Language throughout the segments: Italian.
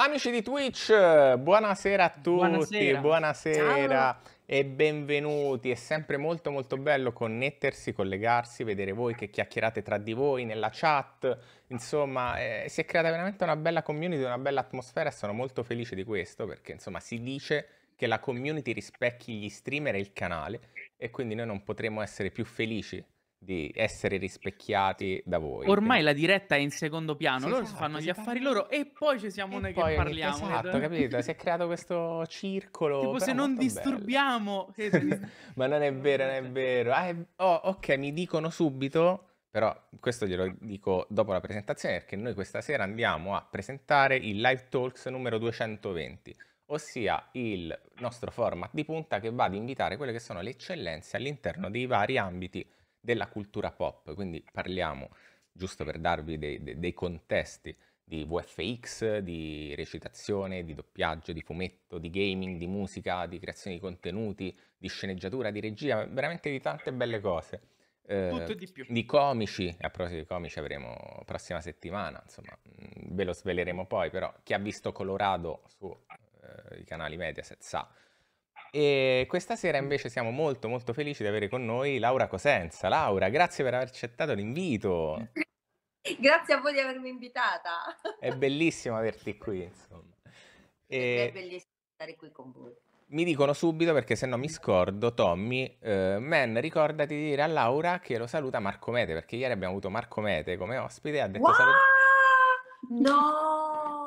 Amici di Twitch, buonasera a tutti, buonasera, buonasera e benvenuti. È sempre molto molto bello connettersi, collegarsi, vedere voi che chiacchierate tra di voi nella chat. Insomma, eh, si è creata veramente una bella community, una bella atmosfera e sono molto felice di questo perché insomma si dice che la community rispecchi gli streamer e il canale e quindi noi non potremo essere più felici di essere rispecchiati da voi. Ormai la diretta è in secondo piano, sì, loro esatto, fanno gli affari loro e poi ci siamo noi poi, che parliamo. Esatto, ed... Esatto, capito? Si è creato questo circolo. Tipo se non disturbiamo. Ma non è vero, non è vero. Ah, è... Oh, ok, mi dicono subito, però questo glielo dico dopo la presentazione perché noi questa sera andiamo a presentare il Live Talks numero 220 ossia il nostro format di punta che va ad invitare quelle che sono le eccellenze all'interno dei vari ambiti della cultura pop, quindi parliamo, giusto per darvi dei, dei, dei contesti, di VFX, di recitazione, di doppiaggio, di fumetto, di gaming, di musica, di creazione di contenuti, di sceneggiatura, di regia, veramente di tante belle cose. Eh, Tutto e di più. Di comici, a proposito di comici avremo prossima settimana, insomma, ve lo sveleremo poi, però chi ha visto Colorado sui eh, canali Mediaset sa e questa sera invece siamo molto molto felici di avere con noi Laura Cosenza. Laura, grazie per aver accettato l'invito. grazie a voi di avermi invitata. È bellissimo averti qui, insomma. E... È bellissimo stare qui con voi. Mi dicono subito perché se no mi scordo, Tommy, eh, man ricordati di dire a Laura che lo saluta Marco Mete perché ieri abbiamo avuto Marco Mete come ospite ha detto wow! saluta... No!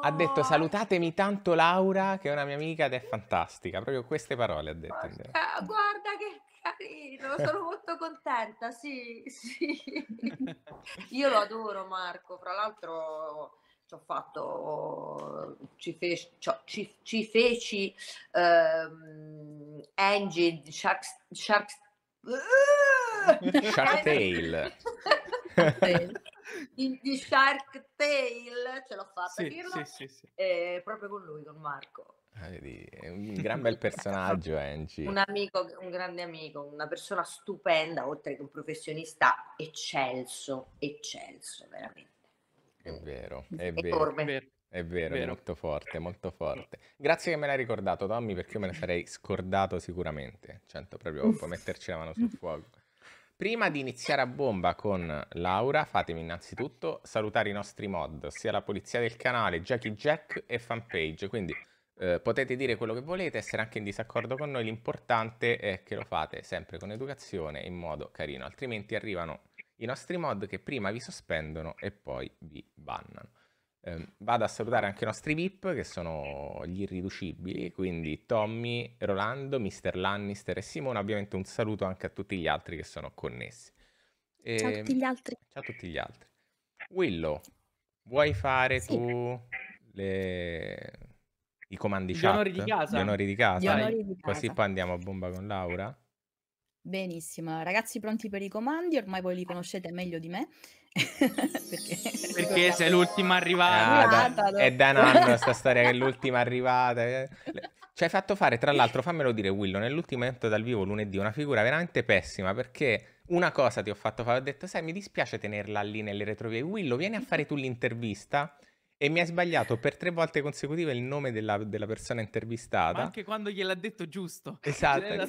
ha detto salutatemi tanto Laura che è una mia amica ed è fantastica, proprio queste parole ha detto. Guarda, guarda che carino, sono molto contenta, sì, sì. Io lo adoro Marco, fra l'altro ci ho fatto, ci, feci, ci, ci feci ehm, Engine, Shark, Shark, Shark Tale di, di Shark Tale ce l'ho fatta sì, dirlo, sì, sì, eh, proprio con lui, con Marco. Eh, è un gran bel personaggio, Angie. Eh, un amico, un grande amico, una persona stupenda, oltre che un professionista eccelso, eccelso, veramente. È vero, è vero. È vero. È vero, vero, molto forte, molto forte. Grazie che me l'hai ricordato, Tommy, perché io me ne sarei scordato sicuramente. Cento, proprio puoi metterci la mano sul fuoco. Prima di iniziare a bomba con Laura, fatemi innanzitutto salutare i nostri mod, sia la polizia del canale, Jackie Jack e fanpage, quindi eh, potete dire quello che volete, essere anche in disaccordo con noi, l'importante è che lo fate sempre con educazione e in modo carino, altrimenti arrivano i nostri mod che prima vi sospendono e poi vi bannano. Eh, vado a salutare anche i nostri VIP che sono gli irriducibili, quindi Tommy, Rolando, Mister Lannister e Simone. Ovviamente un saluto anche a tutti gli altri che sono connessi. E... Ciao a tutti gli ehm, altri. Ciao a tutti gli altri. Willow, vuoi fare sì. tu le... i comandi gli chat? Onori di casa. Gli onori di casa. Onori di casa. Così poi andiamo a bomba con Laura. Benissimo, ragazzi pronti per i comandi, ormai voi li conoscete meglio di me. perché, sei l'ultima arrivata. Ah, da, è da un anno sta storia che è l'ultima arrivata. Ci hai fatto fare, tra l'altro, fammelo dire, Willow, nell'ultimo evento dal vivo lunedì, una figura veramente pessima perché una cosa ti ho fatto fare, ho detto, sai, mi dispiace tenerla lì nelle retrovie. Willow, vieni a fare tu l'intervista. E mi ha sbagliato per tre volte consecutive il nome della, della persona intervistata. Ma anche quando gliel'ha detto giusto. Esatto.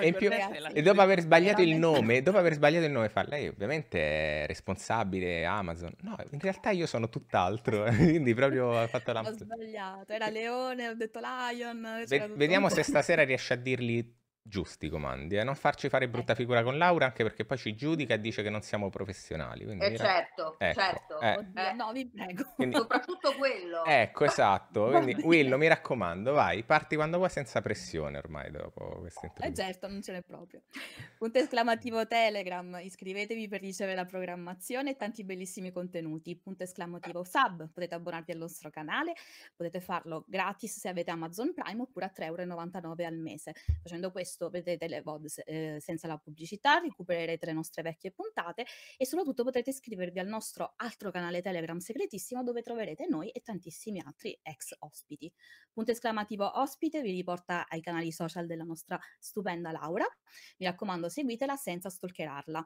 e, più, e, dopo aver sbagliato il nome, dopo aver sbagliato il nome, fa lei ovviamente è responsabile Amazon. No, in realtà io sono tutt'altro, quindi proprio ha fatto la... Ho sbagliato, era Leone, ho detto Lion. Ve- vediamo se stasera riesce a dirgli giusti i comandi, eh? non farci fare brutta ecco. figura con Laura, anche perché poi ci giudica e dice che non siamo professionali. Quindi, eh certo, ecco, certo. Eh. Oddio, eh, no, vi prego. Quindi... Soprattutto quello. Ecco, esatto. Quindi, Willo, mi raccomando, vai, parti quando vuoi senza pressione ormai dopo questa eh, intervista. Eh certo, non ce n'è proprio. Punto esclamativo Telegram, iscrivetevi per ricevere la programmazione e tanti bellissimi contenuti. Punto esclamativo Sub, potete abbonarvi al nostro canale, potete farlo gratis se avete Amazon Prime oppure a 3,99€ al mese. Facendo questo questo vedrete le VOD eh, senza la pubblicità, recupererete le nostre vecchie puntate e soprattutto potrete iscrivervi al nostro altro canale Telegram segretissimo dove troverete noi e tantissimi altri ex ospiti. Punto esclamativo ospite vi riporta ai canali social della nostra stupenda Laura. Mi raccomando, seguitela senza stalkerarla.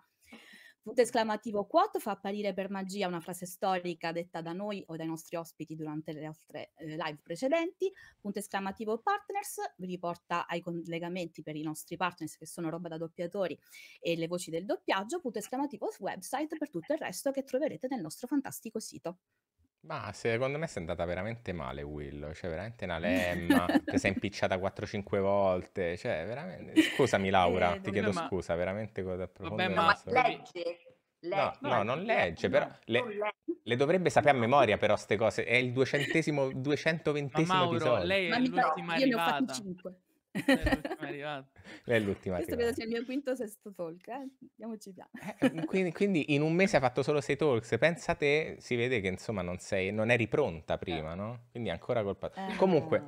Punto esclamativo quote fa apparire per magia una frase storica detta da noi o dai nostri ospiti durante le altre eh, live precedenti. Punto esclamativo partners vi riporta ai collegamenti per i nostri partners che sono roba da doppiatori e le voci del doppiaggio. Punto esclamativo website per tutto il resto che troverete nel nostro fantastico sito. Ma secondo me è andata veramente male Will, cioè veramente una lemma, ti sei impicciata 4-5 volte, cioè veramente... Scusami eh, Laura, Eh, ti chiedo ma... scusa, veramente cosa Vabbè, profonda No, ma ma legge, No, legge. no, non legge, però le, Non legge. le dovrebbe sapere a memoria però ste cose, è il duecentesimo, Ma duecentoventesimo Mauro, episodio. lei Ma è mi l'ultima io ne ho fatti cinque. È l'ultima Questo credo sia il mio quinto o sesto talk, eh? andiamoci piano. Eh, eh quindi, quindi, in un mese ha fatto solo sei talks, pensa te, si vede che insomma non, sei, non eri pronta prima, eh. no? Quindi ancora colpa... Eh, Comunque,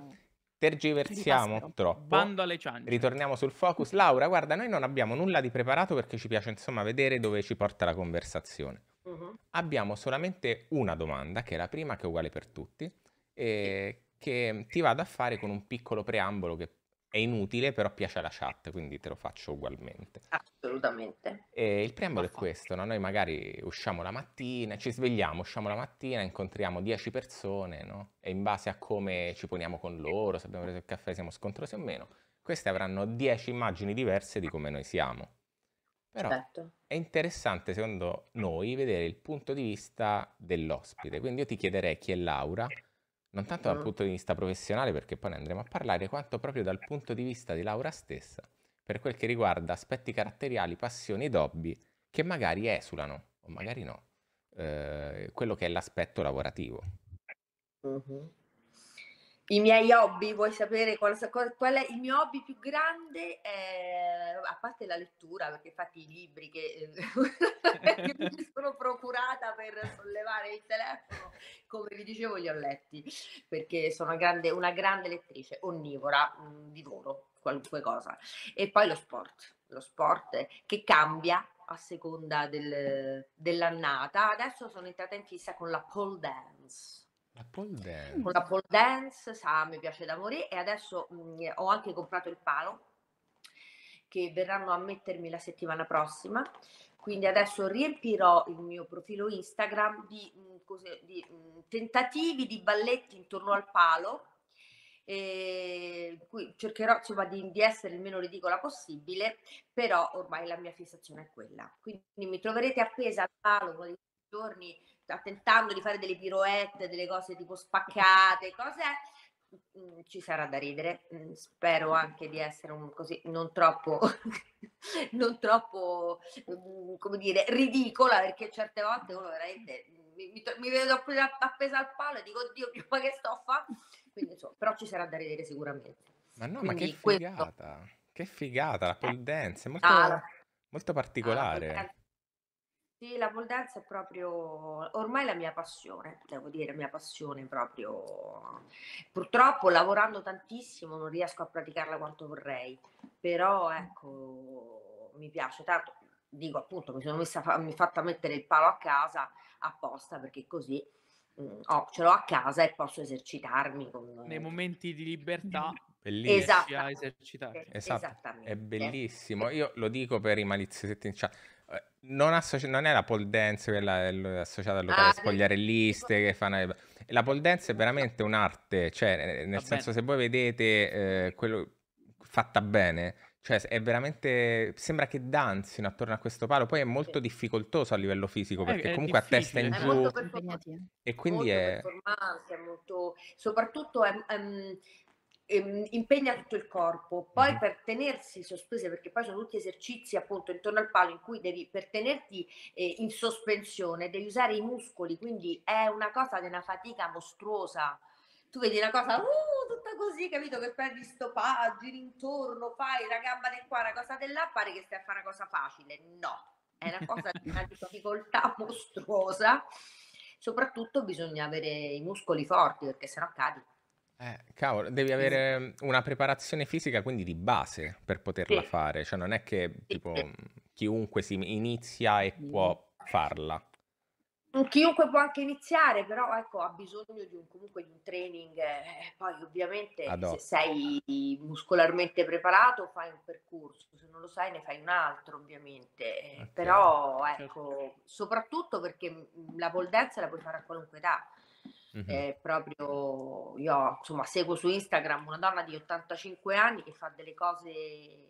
tergiversiamo troppo. Bando alle ciance. Ritorniamo sul focus. Laura, guarda, noi non abbiamo nulla di preparato perché ci piace insomma vedere dove ci porta la conversazione. Uh-huh. Abbiamo solamente una domanda, che è la prima, che è uguale per tutti, e eh, che ti vado a fare con un piccolo preambolo che è inutile, però piace alla chat, quindi te lo faccio ugualmente. Assolutamente. E il preambolo è questo, no? noi magari usciamo la mattina, ci svegliamo, usciamo la mattina, incontriamo 10 persone, no? e in base a come ci poniamo con loro, se abbiamo preso il caffè, siamo scontrosi o meno, queste avranno 10 immagini diverse di come noi siamo. Però Perfetto. è interessante secondo noi vedere il punto di vista dell'ospite, quindi io ti chiederei chi è Laura non tanto dal punto di vista professionale, perché poi ne andremo a parlare, quanto proprio dal punto di vista di Laura stessa, per quel che riguarda aspetti caratteriali, passioni ed hobby che magari esulano, o magari no, eh, quello che è l'aspetto lavorativo. Uh-huh. I miei hobby, vuoi sapere qual, qual è il mio hobby più grande? È, eh, a parte la lettura, perché infatti i libri che, eh, che mi sono procurata per sollevare il telefono, come vi dicevo, li ho letti, perché sono una grande, una grande lettrice, onnivora, mh, mm, divoro qualunque cosa. E poi lo sport, lo sport che cambia a seconda del, dell'annata. Adesso sono entrata in fissa con la pole dance la pole dance. la pole dance, sa, mi piace da morire e adesso mh, mm, eh, ho anche comprato il palo che verranno a mettermi la settimana prossima. Quindi adesso riempirò il mio profilo Instagram di, mh, mm, cose, di mh, mm, tentativi di balletti intorno al palo. E cercherò insomma di, di, essere il meno ridicola possibile, però ormai la mia fissazione è quella. Quindi mi troverete appesa al palo con giorni cioè, tentando di fare delle piroette, delle cose tipo spaccate, cose mm, mm, ci sarà da ridere. Mm, spero anche di essere un, così non troppo non troppo come dire ridicola perché certe volte uno veramente mi, mi, mi vedo appesa, al palo e dico oddio ma che sto fa quindi insomma però ci sarà da ridere sicuramente ma no quindi, ma che figata questo... che figata la pole dance è molto, ah, molto particolare sì, la pole dance è proprio ormai la mia passione, devo dire, la mia passione proprio. Purtroppo lavorando tantissimo non riesco a praticarla quanto vorrei, però ecco, mi piace tanto. Dico appunto, mi sono messa, mi fatta mettere il palo a casa apposta perché così mh, mm, ho, ce l'ho a casa e posso esercitarmi. Con... Nei momenti di libertà bellissimo. Esatto. Esattamente. È bellissimo. Io lo dico per i maliziosetti in cioè, chat. Eh, non, associ- non, è la pole dance quella associata al locale ah, spogliarelliste che fanno la pole dance è veramente un'arte cioè eh, eh, nel Va senso se voi vedete eh, quello fatta bene cioè è veramente sembra che danzino attorno a questo palo poi è molto sì. difficoltoso a livello fisico perché è comunque a testa in è giù e quindi molto è... è molto soprattutto è, um, Ehm, impegna tutto il corpo, poi mhm. per tenersi sospese, perché poi sono tutti esercizi appunto intorno al palo in cui devi, per tenerti eh, in sospensione, devi usare i muscoli, quindi è una cosa di una fatica mostruosa. Tu vedi la cosa uh, tutta così, capito? Che prendi sto pa, giri intorno, fai la gamba di qua, la cosa di pare che stai a fare una cosa facile. No, è una cosa di una difficoltà mostruosa. Soprattutto bisogna avere i muscoli forti perché sennò cadi. Eh, cavolo, devi avere mm, una preparazione fisica quindi di base per poterla Sì. fare, cioè non è che tipo chiunque si inizia e può farla. Mm, chiunque può anche iniziare, però ecco, ha bisogno di un, comunque di un training. eh, eh poi Ad ovviamente se sei muscolarmente preparato fai un percorso, se non lo sai ne fai un altro ovviamente. eh, Però certo. ecco, soprattutto perché mm, la pole dance la puoi fare a qualunque età. Mm-hmm. proprio io insomma seguo su Instagram una donna di 85 anni che fa delle cose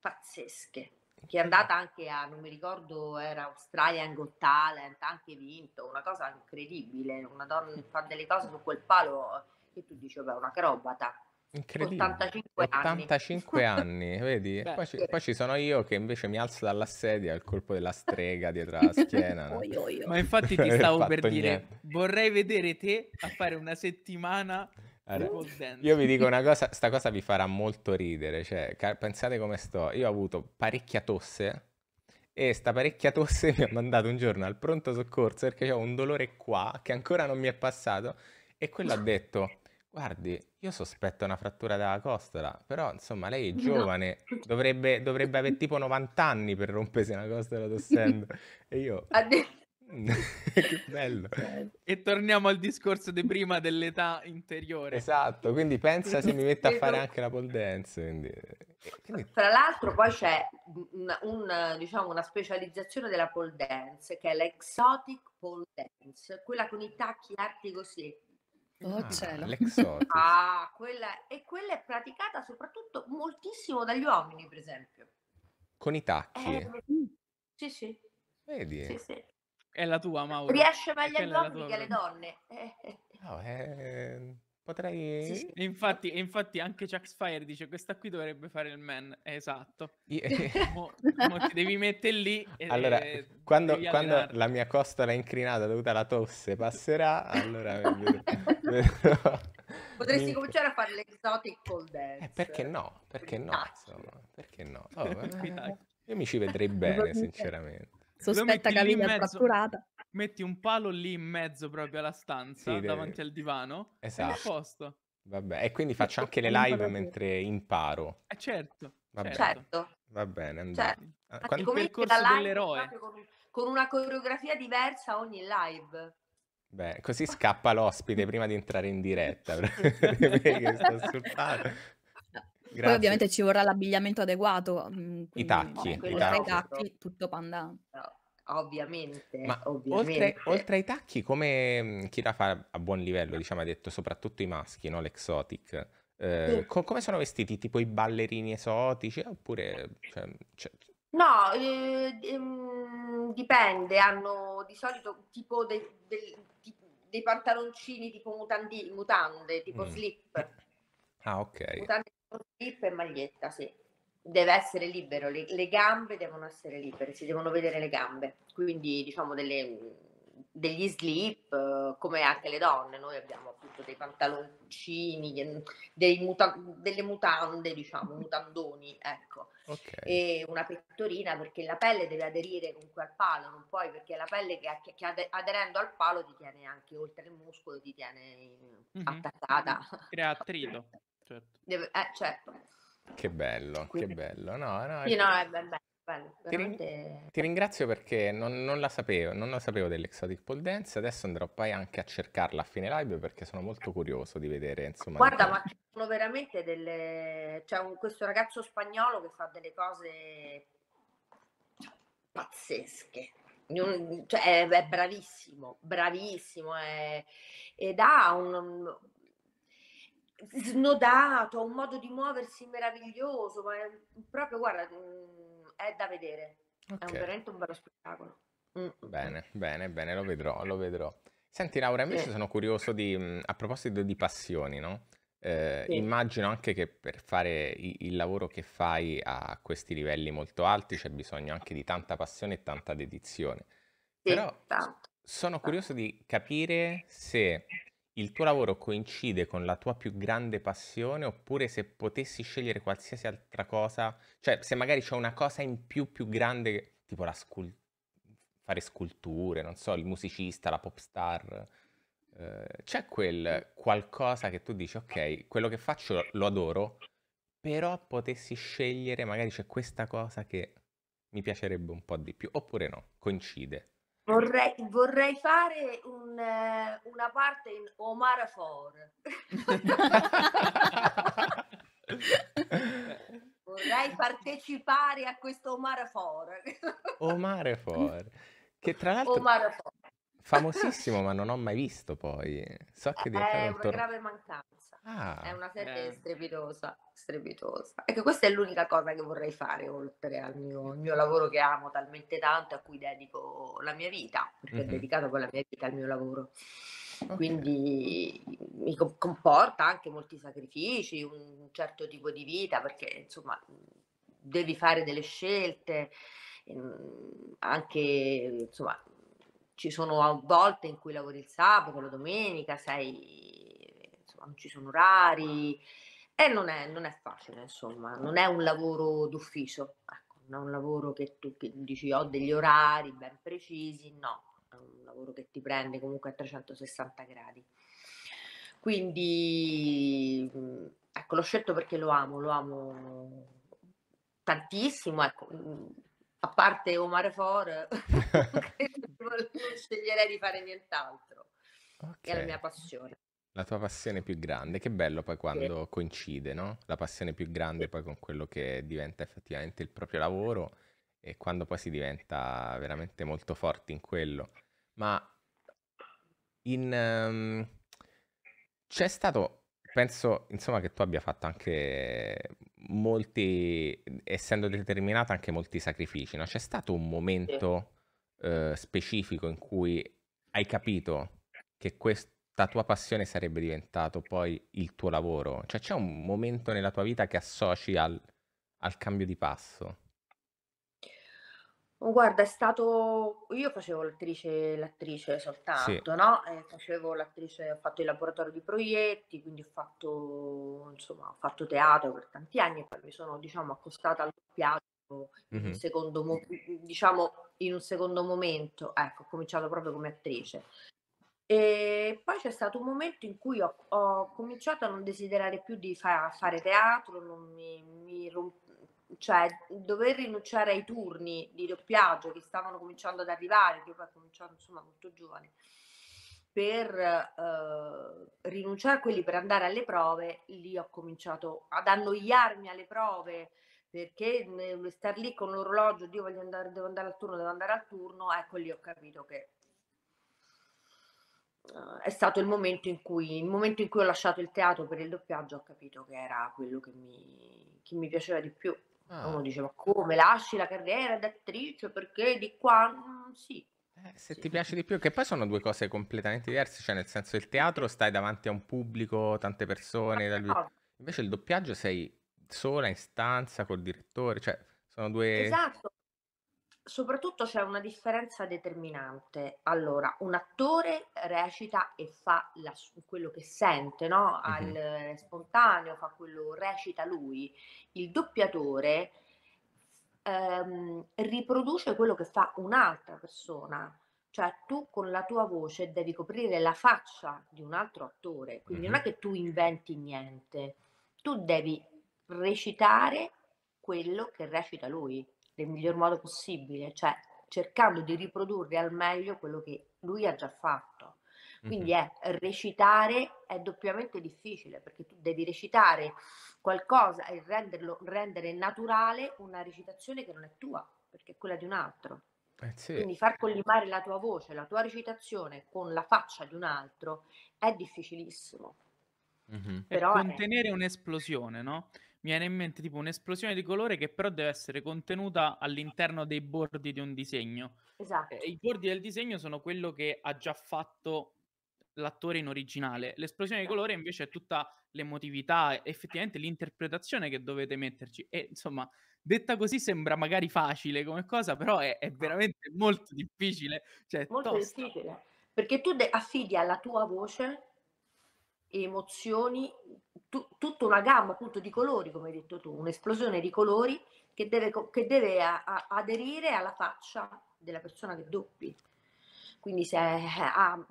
pazzesche che è andata anche a, non mi ricordo, era Australian Got Talent, anche vinto, una cosa incredibile, una donna che fa delle cose su quel palo e tu dici, vabbè, un acrobata. Incredibile. 85 anni. 85 anni, vedi? Beh, poi, ci, poi, ci, sono io che invece mi alzo dalla sedia al colpo della strega dietro la schiena. no? oi, oi, Ma infatti ti stavo per dire, niente. vorrei vedere te a fare una settimana allora, io vi dico una cosa, sta cosa vi farà molto ridere, cioè, pensate come sto, io ho avuto parecchia tosse e sta parecchia tosse mi ha mandato un giorno al pronto soccorso perché ho un dolore qua che ancora non mi è passato e quello ha detto Guardi, io sospetto una frattura della costola, però insomma lei è giovane, no. dovrebbe, dovrebbe avere tipo 90 anni per rompersi una costola tossendo. E io... Addio. Mm, che bello. E torniamo al discorso di prima dell'età interiore. Esatto, quindi pensa se mi metto a fare anche la pole dance. Quindi... Eh, quindi... Tra l'altro poi c'è un, un, diciamo, una specializzazione della pole dance che è l'exotic pole dance, quella con i tacchi alti così. Oh ah, cielo. L'exotis. ah, quella, e quella è praticata soprattutto moltissimo dagli uomini, per esempio. Con i tacchi? Eh, sì, sì. Vedi? Sì, sì. È la tua, Mauro. Riesce meglio agli uomini che alle donne. Eh, eh, eh. No, è... Potrei. Sì, sì. Infatti, infatti, anche Jack Fire dice: Questa qui dovrebbe fare il man. Esatto. Yeah. Cioè, ti devi mettere lì. E, allora, e, quando, quando la mia costola è incrinata dovuta alla tosse passerà, allora. Potresti Mi... cominciare a fare l'exotic pole eh, dance. Eh, perché no? Perché no? Insomma, perché no? Oh, eh. io mi ci vedrei bene, sinceramente. Sospetta che caviglia fratturata metti un palo lì in mezzo proprio alla stanza, sì, davanti deve... al divano, esatto. e a posto. Vabbè, e quindi faccio anche le live mentre imparo. Eh certo. Va certo. certo. Va bene, andiamo. Certo. Infatti, Quando... Il corso dell'eroe. Con, una coreografia diversa ogni live. Beh, così scappa l'ospite prima di entrare in diretta. che sta assurtando. Grazie. Poi ovviamente ci vorrà l'abbigliamento adeguato. Mm, quindi, I tacchi. No, I tacchi. tacchi tutto panda. No. Ovviamente, ovviamente. Oltre, oltre, ai tacchi, come mhmm, chi la fa a buon livello, diciamo, ha detto soprattutto i maschi, no? l'exotic, eh, sì. co- come sono vestiti? Tipo i ballerini esotici oppure... Cioè, cioè... No, eh, ehm, dipende, hanno di solito tipo dei, dei, dei pantaloncini tipo mutandi, mutande, tipo mm. slip. Ah, ok. Mutande, slip e maglietta, sì deve essere libero, le, le, gambe devono essere libere, si devono vedere le gambe, quindi diciamo delle, degli slip come anche le donne, noi abbiamo appunto dei pantaloncini, dei muta, delle mutande, diciamo, mutandoni, ecco, okay. e una pettorina perché la pelle deve aderire comunque al palo, non puoi perché la pelle che, che aderendo al palo ti tiene anche oltre il muscolo, ti tiene mm-hmm. attaccata. Crea attrito, certo. Deve, eh, certo che bello, Quindi... che bello. No, no, sì, è... no, è bello. bello ti, ti, ringrazio perché non, non, la sapevo, non la sapevo dell'exotic pole dance, adesso andrò poi anche a cercarla a fine live perché sono molto curioso di vedere. Insomma, Guarda, ma ci sono veramente delle... C'è un, questo ragazzo spagnolo che fa delle cose pazzesche. Cioè, è, bravissimo, bravissimo, è, ed ha un, snodato, ha un modo di muoversi meraviglioso, ma è proprio, guarda, mm, è da vedere. Okay. È veramente un bello spettacolo. Mm, mm, mm. Bene, bene, bene, lo vedrò, lo vedrò. Senti Laura, invece sì. sono curioso di, a proposito di passioni, no? Eh, sì. Immagino anche che per fare il lavoro che fai a questi livelli molto alti c'è bisogno anche di tanta passione e tanta dedizione. Sì, Però tanto, sono curioso di capire se il tuo lavoro coincide con la tua più grande passione oppure se potessi scegliere qualsiasi altra cosa, cioè se magari c'è una cosa in più più grande, tipo scul- fare sculture, non so, il musicista, la pop star, eh, c'è quel qualcosa che tu dici, ok, quello che faccio lo adoro, però potessi scegliere, magari c'è questa cosa che mi piacerebbe un po' di più, oppure no, coincide. Vorrei, vorrei, fare un, eh, una parte in Omar For. vorrei partecipare a questo Omar For. Omar For, che tra l'altro famosissimo ma non ho mai visto poi. So che è, eh, una un programma mancanza. Ah, È una serie eh. strepitosa, strepitosa. Ecco, questa è l'unica cosa che vorrei fare oltre al mio, mio lavoro che amo talmente tanto, a cui dedico la mia vita, perché mm-hmm. ho dedicato poi la mia vita al mio lavoro. Okay. Quindi mi comporta anche molti sacrifici, un certo tipo di vita, perché insomma devi fare delle scelte, ehm, anche insomma ci sono volte in cui lavori il sabato, la domenica, sei non ci sono orari e non è, non è facile, insomma, non è un lavoro d'ufficio, ecco, non è un lavoro che tu che dici ho degli orari ben precisi, no, è un lavoro che ti prende comunque a 360 gradi. Quindi mm, ecco, l'ho scelto perché lo amo, lo amo tantissimo, ecco, mm, a parte Omar For, non sceglierei di fare nient'altro. Okay. È la mia passione. La tua passione più grande, che bello poi quando sì. coincide, no? La passione più grande poi con quello che diventa effettivamente il proprio lavoro e quando poi si diventa veramente molto forti in quello. Ma in, um, c'è stato, penso insomma che tu abbia fatto anche molti, essendo determinata anche molti sacrifici, no? C'è stato un momento sì. uh, eh, specifico in cui hai capito che questo la tua passione sarebbe diventato poi il tuo lavoro? Cioè c'è un momento nella tua vita che associ al, al cambio di passo? Guarda, è stato. Io facevo l'attrice, l'attrice soltanto, sì. no? Eh, facevo l'attrice, ho fatto il laboratorio di proietti, quindi ho fatto, insomma, ho fatto teatro per tanti anni e poi mi sono, diciamo, accostata al piatto mm-hmm. in, mo- diciamo, in un secondo momento. Ecco, ho cominciato proprio come attrice. E poi c'è stato un momento in cui ho, ho cominciato a non desiderare più di fa- fare teatro, non mi, mi romp- cioè dover rinunciare ai turni di doppiaggio che stavano cominciando ad arrivare, che poi ho cominciato insomma molto giovane, per eh, rinunciare a quelli per andare alle prove, lì ho cominciato ad annoiarmi alle prove perché star lì con l'orologio, Dio voglio andare, devo andare al turno, devo andare al turno, ecco lì ho capito che uh, è stato il momento in cui, il momento in cui ho lasciato il teatro per il doppiaggio, ho capito che era quello che mi, che mi piaceva di più. Ah. Uno diceva come lasci la carriera d'attrice perché di qua mm, sì. Eh, se sì. ti piace di più, che poi sono due cose completamente diverse, cioè nel senso il teatro stai davanti a un pubblico, tante persone, dal... no. invece il doppiaggio sei sola in stanza col direttore, cioè sono due... Esatto, soprattutto c'è una differenza determinante. Allora, un attore recita e fa la, quello che sente, no? Al, mm-hmm. spontaneo, fa quello, recita lui. Il doppiatore ehm, riproduce quello che fa un'altra persona. Cioè tu con la tua voce devi coprire la faccia di un altro attore, quindi mm-hmm. non è che tu inventi niente, tu devi recitare quello che recita lui nel miglior modo possibile, cioè cercando di riprodurre al meglio quello che lui ha già fatto. Quindi è recitare è doppiamente difficile perché tu devi recitare qualcosa e renderlo, rendere naturale una recitazione che non è tua, perché è quella di un altro. Eh sì. Quindi far collimare la tua voce, la tua recitazione con la faccia di un altro è difficilissimo. Mm-hmm. Però contenere è... un'esplosione, no? mi viene in mente tipo un'esplosione di colore che però deve essere contenuta all'interno dei bordi di un disegno. Esatto. Eh, I bordi del disegno sono quello che ha già fatto l'attore in originale. L'esplosione di esatto. colore invece è tutta l'emotività, effettivamente l'interpretazione che dovete metterci. E insomma, detta così sembra magari facile come cosa, però è, è ah. veramente molto difficile. Cioè, molto tosta. difficile, perché tu de- affidi alla tua voce emozioni, tu, tutta una gamma appunto di colori, come hai detto tu, un'esplosione di colori che deve, che deve a, a, aderire alla faccia della persona che doppi. Quindi se eh, ha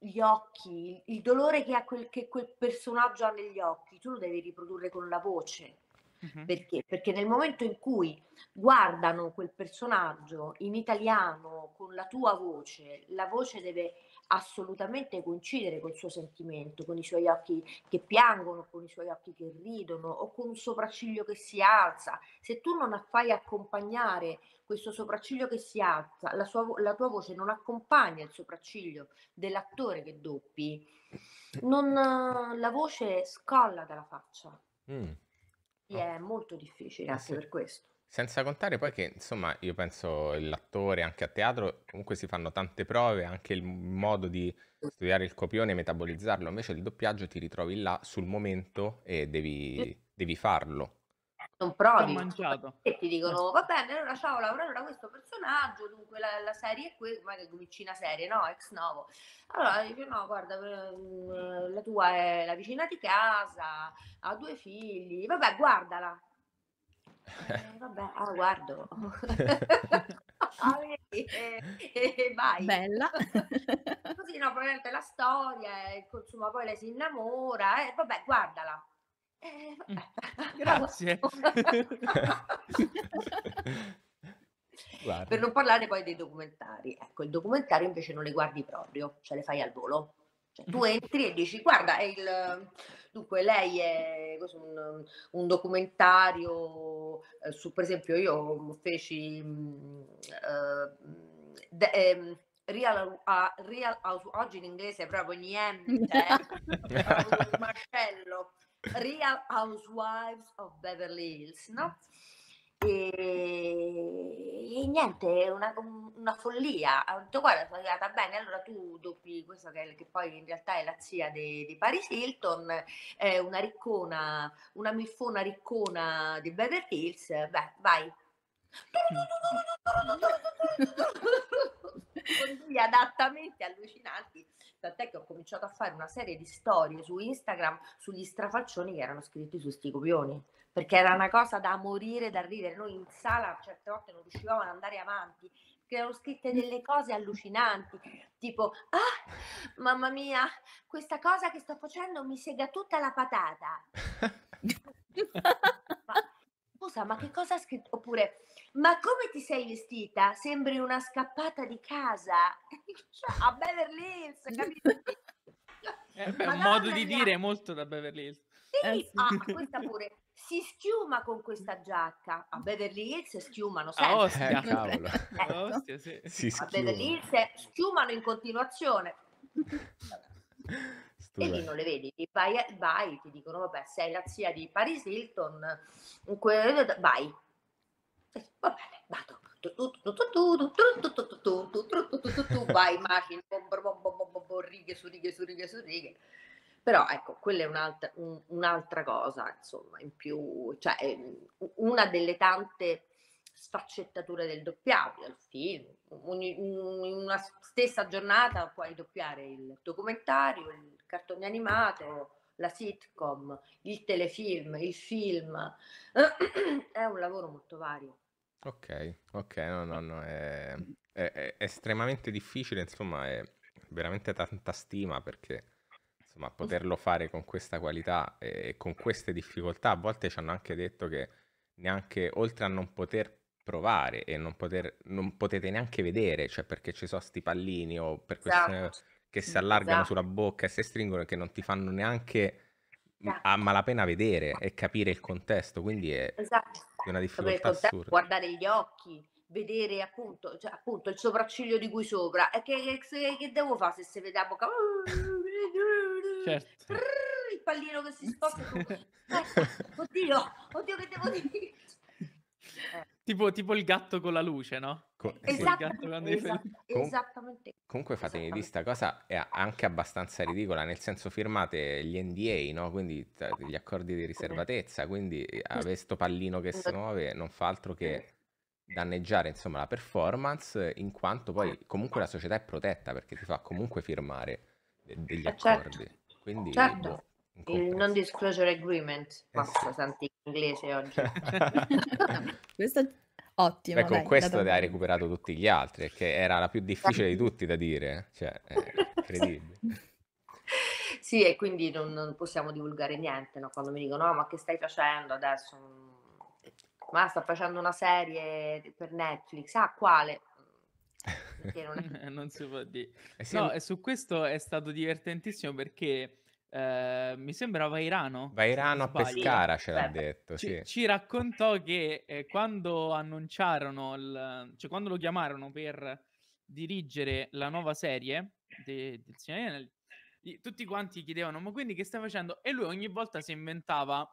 gli occhi, il dolore che, ha quel, che quel personaggio ha negli occhi, tu lo devi riprodurre con la voce. Uh-huh. Perché? Perché nel momento in cui guardano quel personaggio in italiano con la tua voce, la voce deve assolutamente coincidere col suo sentimento, con i suoi occhi che piangono, con i suoi occhi che ridono o con un sopracciglio che si alza. Se tu non fai accompagnare questo sopracciglio che si alza, la, sua, la tua voce non accompagna il sopracciglio dell'attore che doppi, non, la voce scolla dalla faccia. Mm. Oh. è molto difficile eh anche sì. per questo. Senza contare poi che, insomma, io penso l'attore anche a teatro comunque si fanno tante prove, anche il modo di studiare il copione, metabolizzarlo, invece il doppiaggio ti ritrovi là sul momento e devi, devi farlo. Non provi, e ti dicono va bene, allora ciao Laura, da questo personaggio, dunque la, la serie è questa, magari vicina serie, no? Ex novo. Allora dice no, guarda, eh, la tua è la vicina di casa, ha due figli, vabbè guardala, eh, eh, vabbè, ah, guardo. Ah, vedi? Eh, eh, vai. Bella. Così no, probabilmente la storia, il eh, consumo poi lei si innamora, eh, vabbè, guardala. Eh, mm. vabbè. Grazie. Per non parlare poi dei documentari, ecco, il documentario invece non le guardi proprio, ce le fai al volo. Cioè, tu entri e dici, guarda, è il... Dunque, lei è un, un documentario eh, su, per esempio, io feci mm, eh, de, eh, Real, uh, real uh, oggi in inglese è proprio niente, è eh. un macello. Real Housewives of Beverly Hills, no? E, e niente, è una, una, follia. Ah, ho detto, guarda, sono arrivata bene, allora tu doppi questo che, che poi in realtà è la zia di Paris Hilton, è eh, una riccona, una milfona riccona di Beverly Hills, beh, vai. con gli adattamenti allucinanti tant'è che ho cominciato a fare una serie di storie su Instagram sugli strafaccioni che erano scritti su sti copioni, perché era una cosa da morire, da ridere, noi in sala certe volte non riuscivamo ad andare avanti, perché erano scritte delle cose allucinanti, tipo, ah, mamma mia, questa cosa che sto facendo mi sega tutta la patata. scusa, ma che cosa ha scritto? Oppure, ma come ti sei vestita? Sembri una scappata di casa. Cioè, a Beverly Hills, capito? Eh, è un modo di dire molto da Beverly Hills. Sì, eh, sì. Ah, questa pure. Si schiuma con questa giacca. A Beverly Hills schiumano sempre. Ah, ostia, eh, cavolo. Eh, ostia, sì. Si a schiuma. Beverly Hills schiumano in continuazione. e lì non le vedi, vai, vai, ti dicono vabbè sei la zia di Paris Hilton, vai, va bene, vado, vai, macchina, righe su righe su righe su righe, però ecco, quella è un'altra, un, un'altra cosa, insomma, in più, cioè una delle tante sfaccettature del doppiaggio, del film. Mm, in una stessa giornata puoi doppiare il documentario, il cartone animato, la sitcom, il telefilm, il film. È un lavoro molto vario. Ok, ok, no, no, no, è, è, è estremamente difficile, insomma, è veramente tanta stima perché insomma, poterlo fare con questa qualità e, con queste difficoltà, a volte ci hanno anche detto che neanche oltre a non poter provare e non, poter, non potete neanche vedere, cioè perché ci sono sti pallini o per questione esatto. che si mm, allargano esatto. sulla bocca e si stringono e che non ti fanno neanche esatto. a malapena vedere e esatto. capire il contesto, quindi è esatto. una difficoltà assurda. Guardare gli occhi, vedere appunto, cioè, appunto il sopracciglio di cui sopra, e che, che, che devo fare se si vede a bocca? certo. Il pallino che si sposta. Eh, oddio, oddio che devo dire. Eh, Tipo, tipo, il gatto con la luce, no? Co- esattamente, esatto, Com- esattamente. Comunque fatemi di sta cosa, è anche abbastanza ridicola, nel senso firmate gli NDA, no? Quindi ah, gli accordi di riservatezza, quindi eh, a questo pallino che si esatto. muove non fa altro che danneggiare insomma la performance in quanto poi comunque la società è protetta perché ti fa comunque firmare de- eh, degli eh, certo. accordi. Quindi certo. boh, il non disclosure agreement, mazza ecco. santi inglese oggi. Ecco, questo ottimo. Beh, con dai, questo hai recuperato tutti gli altri, che era la più difficile di tutti da dire, eh. cioè, incredibile. sì, e quindi non, non possiamo divulgare niente, no? Quando mi dicono, oh, ma che stai facendo adesso? Ma sto facendo una serie per Netflix, ah, quale? Non, è... non, si può dire. Eh sì, no, è... su questo è stato divertentissimo perché Ehm, mi sembra Vairano. Vairano a Pescara ce l'ha Beh, detto. Ci, sì. ci, raccontò che eh, quando annunciarono, il, cioè quando lo chiamarono per dirigere la nuova serie de, del Signore tutti quanti chiedevano ma quindi che stai facendo e lui ogni volta si inventava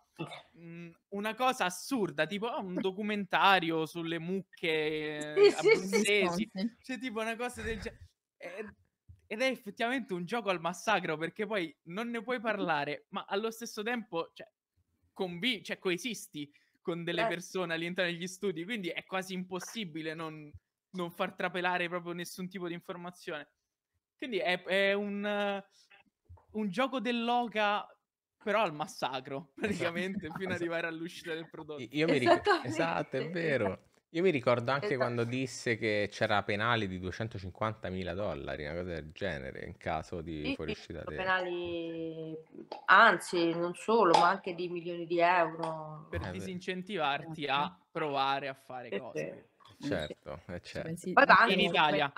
mh, mm, una cosa assurda tipo oh, un documentario sulle mucche eh, abruzzesi cioè tipo una cosa del genere ed è effettivamente un gioco al massacro perché poi non ne puoi parlare, ma allo stesso tempo cioè, convi- cioè, coesisti con delle certo. persone all'interno degli studi, quindi è quasi impossibile non, non far trapelare proprio nessun tipo di informazione. Quindi è, è un, uh, un gioco dell'oca però al massacro esatto. praticamente esatto. fino ad arrivare all'uscita del prodotto. Io mi ricordo, esatto, è vero. Io mi ricordo anche esatto. quando disse che c'era penale di 250 mila dollari, una cosa del genere, in caso di sì, fuoriuscita. Sì, penali, anzi, non solo, ma anche di milioni di euro. Per eh, disincentivarti beh. a eh, provare a fare eh, cose. Sì. Certo, eh, certo. Guarda, in Italia.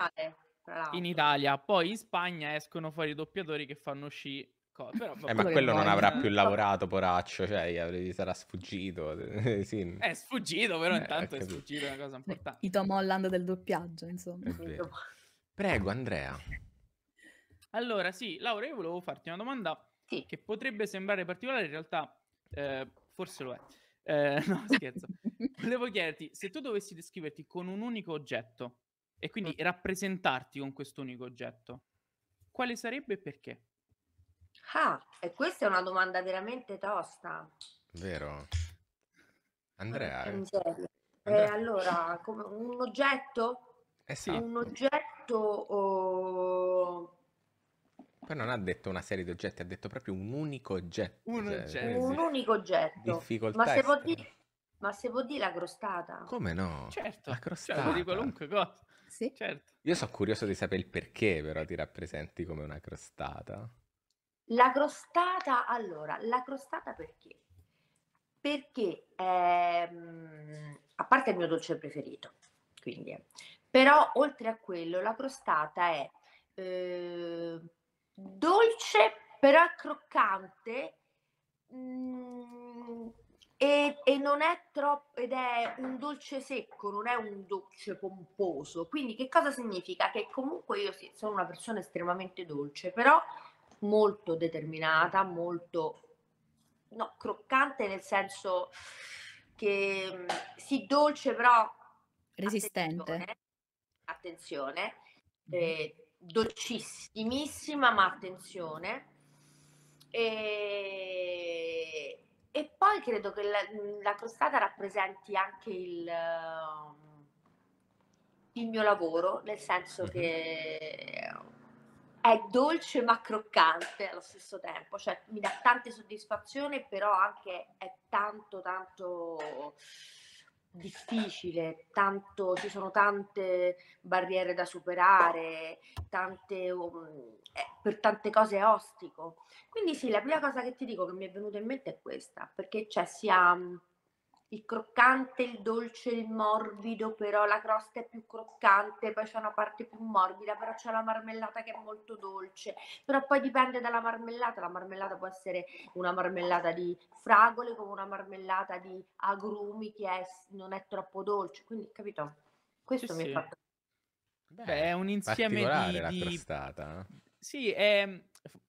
in Italia, poi in Spagna escono fuori i doppiatori che fanno sci cosa. Però, eh, ma quello non avrà più lavorato, poraccio, cioè gli sarà sfuggito. sì. È sfuggito, però eh, intanto è sfuggito, è una cosa importante. I Tom Holland del doppiaggio, insomma. Prego, Andrea. Allora, sì, Laura, io volevo farti una domanda sì. che potrebbe sembrare particolare, in realtà eh, forse lo è. Eh, no, scherzo. volevo chiederti, se tu dovessi descriverti con un unico oggetto e quindi mm. rappresentarti con questo unico oggetto, quale sarebbe e perché? Ah, e questa è una domanda veramente tosta. Vero? Eh? Andrea. Eh, Andrea. allora, come un oggetto? Eh sì. Un oggetto... Oh... Poi non ha detto una serie di oggetti, ha detto proprio un unico oggetto. Un, cioè, oggetto. un unico oggetto. Difficoltà. Ma se vuol dire... Ma se vuol dire la crostata? Come no? Certo, la cioè, crostata. Cioè, di qualunque cosa. Sì. Certo. Io sono curioso di sapere il perché però ti rappresenti come una crostata. La crostata, allora, la crostata perché? Perché ehm, a parte il mio dolce preferito, quindi, però oltre a quello la crostata è eh, dolce però è croccante mh, mm, e, e, non è troppo ed è un dolce secco, non è un dolce pomposo. Quindi che cosa significa? Che comunque io sì, sono una persona estremamente dolce, però molto determinata, molto no, croccante nel senso che mm, sì, dolce però resistente. Attenzione, attenzione mm-hmm. eh, dolcissimissima, ma attenzione. E, e poi credo che la, mm, la, crostata rappresenti anche il, mm, il mio lavoro, nel senso mm-hmm. che eh, è dolce ma croccante allo stesso tempo, cioè mi dà tante soddisfazioni, però anche è tanto tanto difficile, tanto, ci sono tante barriere da superare, tante, um, eh, per tante cose è ostico. Quindi sì, la prima cosa che ti dico che mi è venuta in mente è questa, perché c'è cioè, sia il croccante, il dolce, il morbido, però la crosta è più croccante, poi c'è una parte più morbida, però c'è la marmellata che è molto dolce, però poi dipende dalla marmellata, la marmellata può essere una marmellata di fragole come una marmellata di agrumi che è, non è troppo dolce, quindi capito? Questo sì, mi sì. ha fatto... Beh, è un insieme di... la crostata. Eh. Sì, è...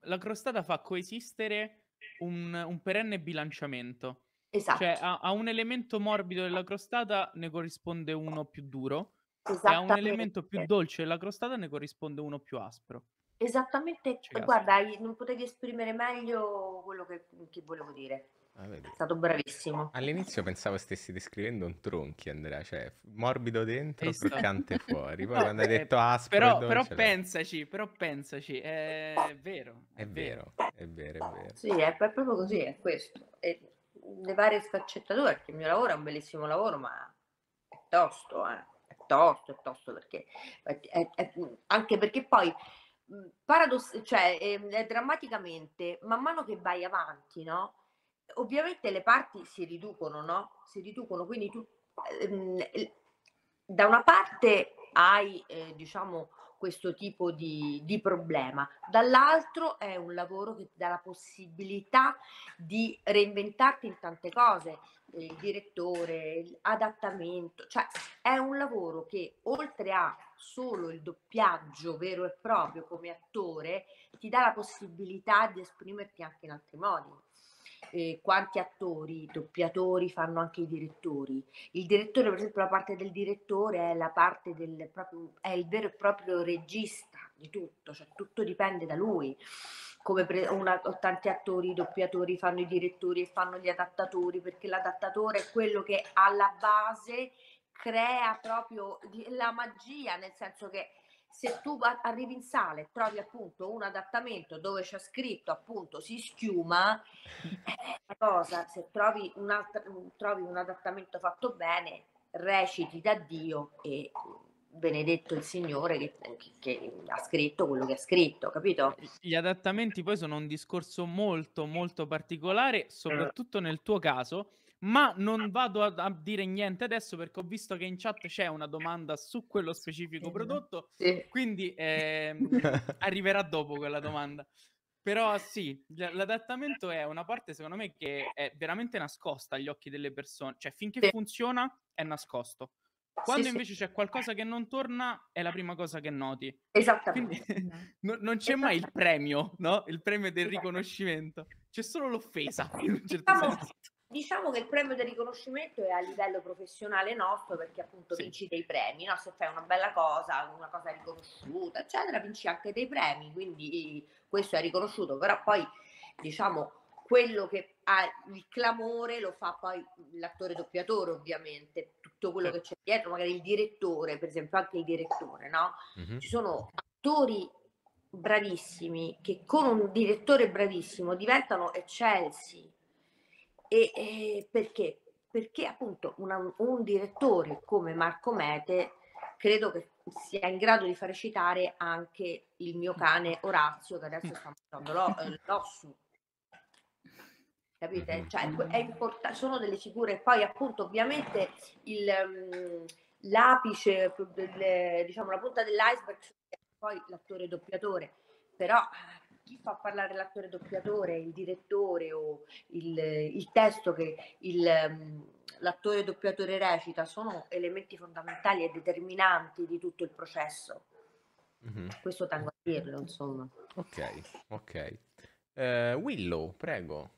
la crostata fa coesistere un, un perenne bilanciamento cioè Esatto. a, a un elemento morbido della esatto. crostata ne corrisponde uno più duro e a un elemento più dolce della crostata ne corrisponde uno più aspro. Esattamente, Ci guarda, hai- non potevi esprimere meglio quello che, che volevo dire. Ah, è stato bravissimo. All'inizio pensavo stessi descrivendo un tronchi, Andrea, cioè morbido dentro, Esatto. croccante fuori. Poi quando hai eh, detto aspro però, dolce, allora- pensaci, però pensaci, è vero, è è vero. vero, è vero, è vero. Sì, è proprio così, è questo. E le varie sfaccettature, perché il mio lavoro è un bellissimo lavoro, ma è tosto, eh? è tosto, è tosto perché, è, è, è, mm, anche perché poi mm, paradoss- cioè, eh, drammaticamente, man mano che vai avanti, no? Ovviamente le parti si riducono, no? Si riducono, quindi tu ehm, da una parte hai, eh, diciamo, questo tipo di, di problema. Dall'altro è un lavoro che ti dà la possibilità di reinventarti in tante cose, eh, il direttore, l'adattamento, cioè è un lavoro che oltre a solo il doppiaggio vero e proprio come attore, ti dà la possibilità di esprimerti anche in altri modi eh, quanti attori, doppiatori fanno anche i direttori. Il direttore, per esempio, la parte del direttore è la parte del proprio, è il vero e proprio regista di tutto, cioè tutto dipende da lui. Come pre- una, tanti attori, doppiatori fanno i direttori e fanno gli adattatori, perché l'adattatore è quello che alla base crea proprio la magia, nel senso che se tu arrivi in sala e trovi appunto un adattamento dove c'è scritto appunto si schiuma, eh, cosa, se trovi un, altro, trovi un adattamento fatto bene, reciti da Dio e benedetto il Signore che, che, che, ha scritto quello che ha scritto, capito? Gli adattamenti poi sono un discorso molto molto particolare, soprattutto nel tuo caso, ma non vado a, a, dire niente adesso perché ho visto che in chat c'è una domanda su quello specifico prodotto, sì. quindi eh, arriverà dopo quella domanda. Però sì, l'adattamento è una parte secondo me che è veramente nascosta agli occhi delle persone, cioè finché sì. funziona è nascosto. Quando sì, invece sì. c'è qualcosa che non torna, è la prima cosa che noti. Esattamente. Quindi, no, non c'è mai il premio, no? Il premio del riconoscimento. C'è solo l'offesa. In un certo senso. Diciamo che il premio del riconoscimento è a livello professionale nostro perché appunto sì. vinci dei premi, no? se fai una bella cosa, una cosa riconosciuta, eccetera, vinci anche dei premi, quindi questo è riconosciuto, però poi diciamo quello che ha il clamore lo fa poi l'attore doppiatore ovviamente, tutto quello che c'è dietro, magari il direttore, per esempio anche il direttore, no? Mm-hmm. Ci sono attori bravissimi che con un direttore bravissimo diventano eccelsi e, e eh, perché? Perché appunto una, un direttore come Marco Mete credo che sia in grado di far citare anche il mio cane Orazio che adesso sta mangiando eh, l'osso. Capite? Cioè, mm-hmm. è import- sono delle figure, poi appunto ovviamente il, um, l'apice, del, diciamo la punta dell'iceberg, poi l'attore doppiatore, però chi fa parlare l'attore doppiatore, il direttore o il, il testo che il, mm, l'attore doppiatore recita sono elementi fondamentali e determinanti di tutto il processo. Mm-hmm. Questo tengo a dirlo, insomma. Ok, ok. Eh, Willow, prego.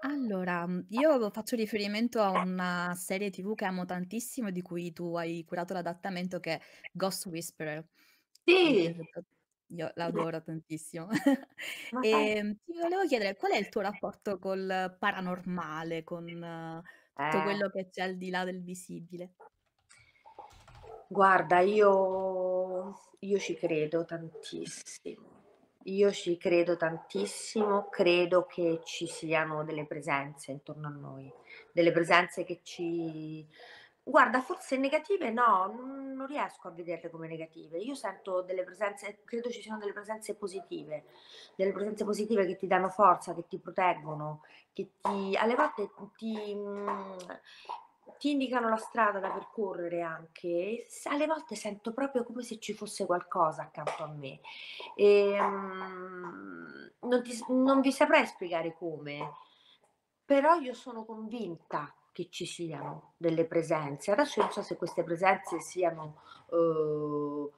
Allora, io faccio riferimento a una serie TV che amo tantissimo, di cui tu hai curato l'adattamento, che è Ghost Whisperer. Sì. Io l'adoro tantissimo. E ehm, ti volevo chiedere qual è il tuo rapporto col paranormale, con eh, tutto Eh, quello che c'è al di là del visibile? guarda, io, io ci credo tantissimo. Io ci credo tantissimo, credo che ci siano delle presenze intorno a noi, delle presenze che ci, Guarda, forse negative no, non riesco a vederle come negative. Io sento delle presenze, credo ci siano delle presenze positive, delle presenze positive che ti danno forza, che ti proteggono, che ti, alle volte ti, mm, ti indicano la strada da percorrere anche, alle volte sento proprio come se ci fosse qualcosa accanto a me. E, ehm, non, ti, non vi saprei spiegare come, però io sono convinta che ci siano delle presenze. Adesso non so se queste presenze siano eh,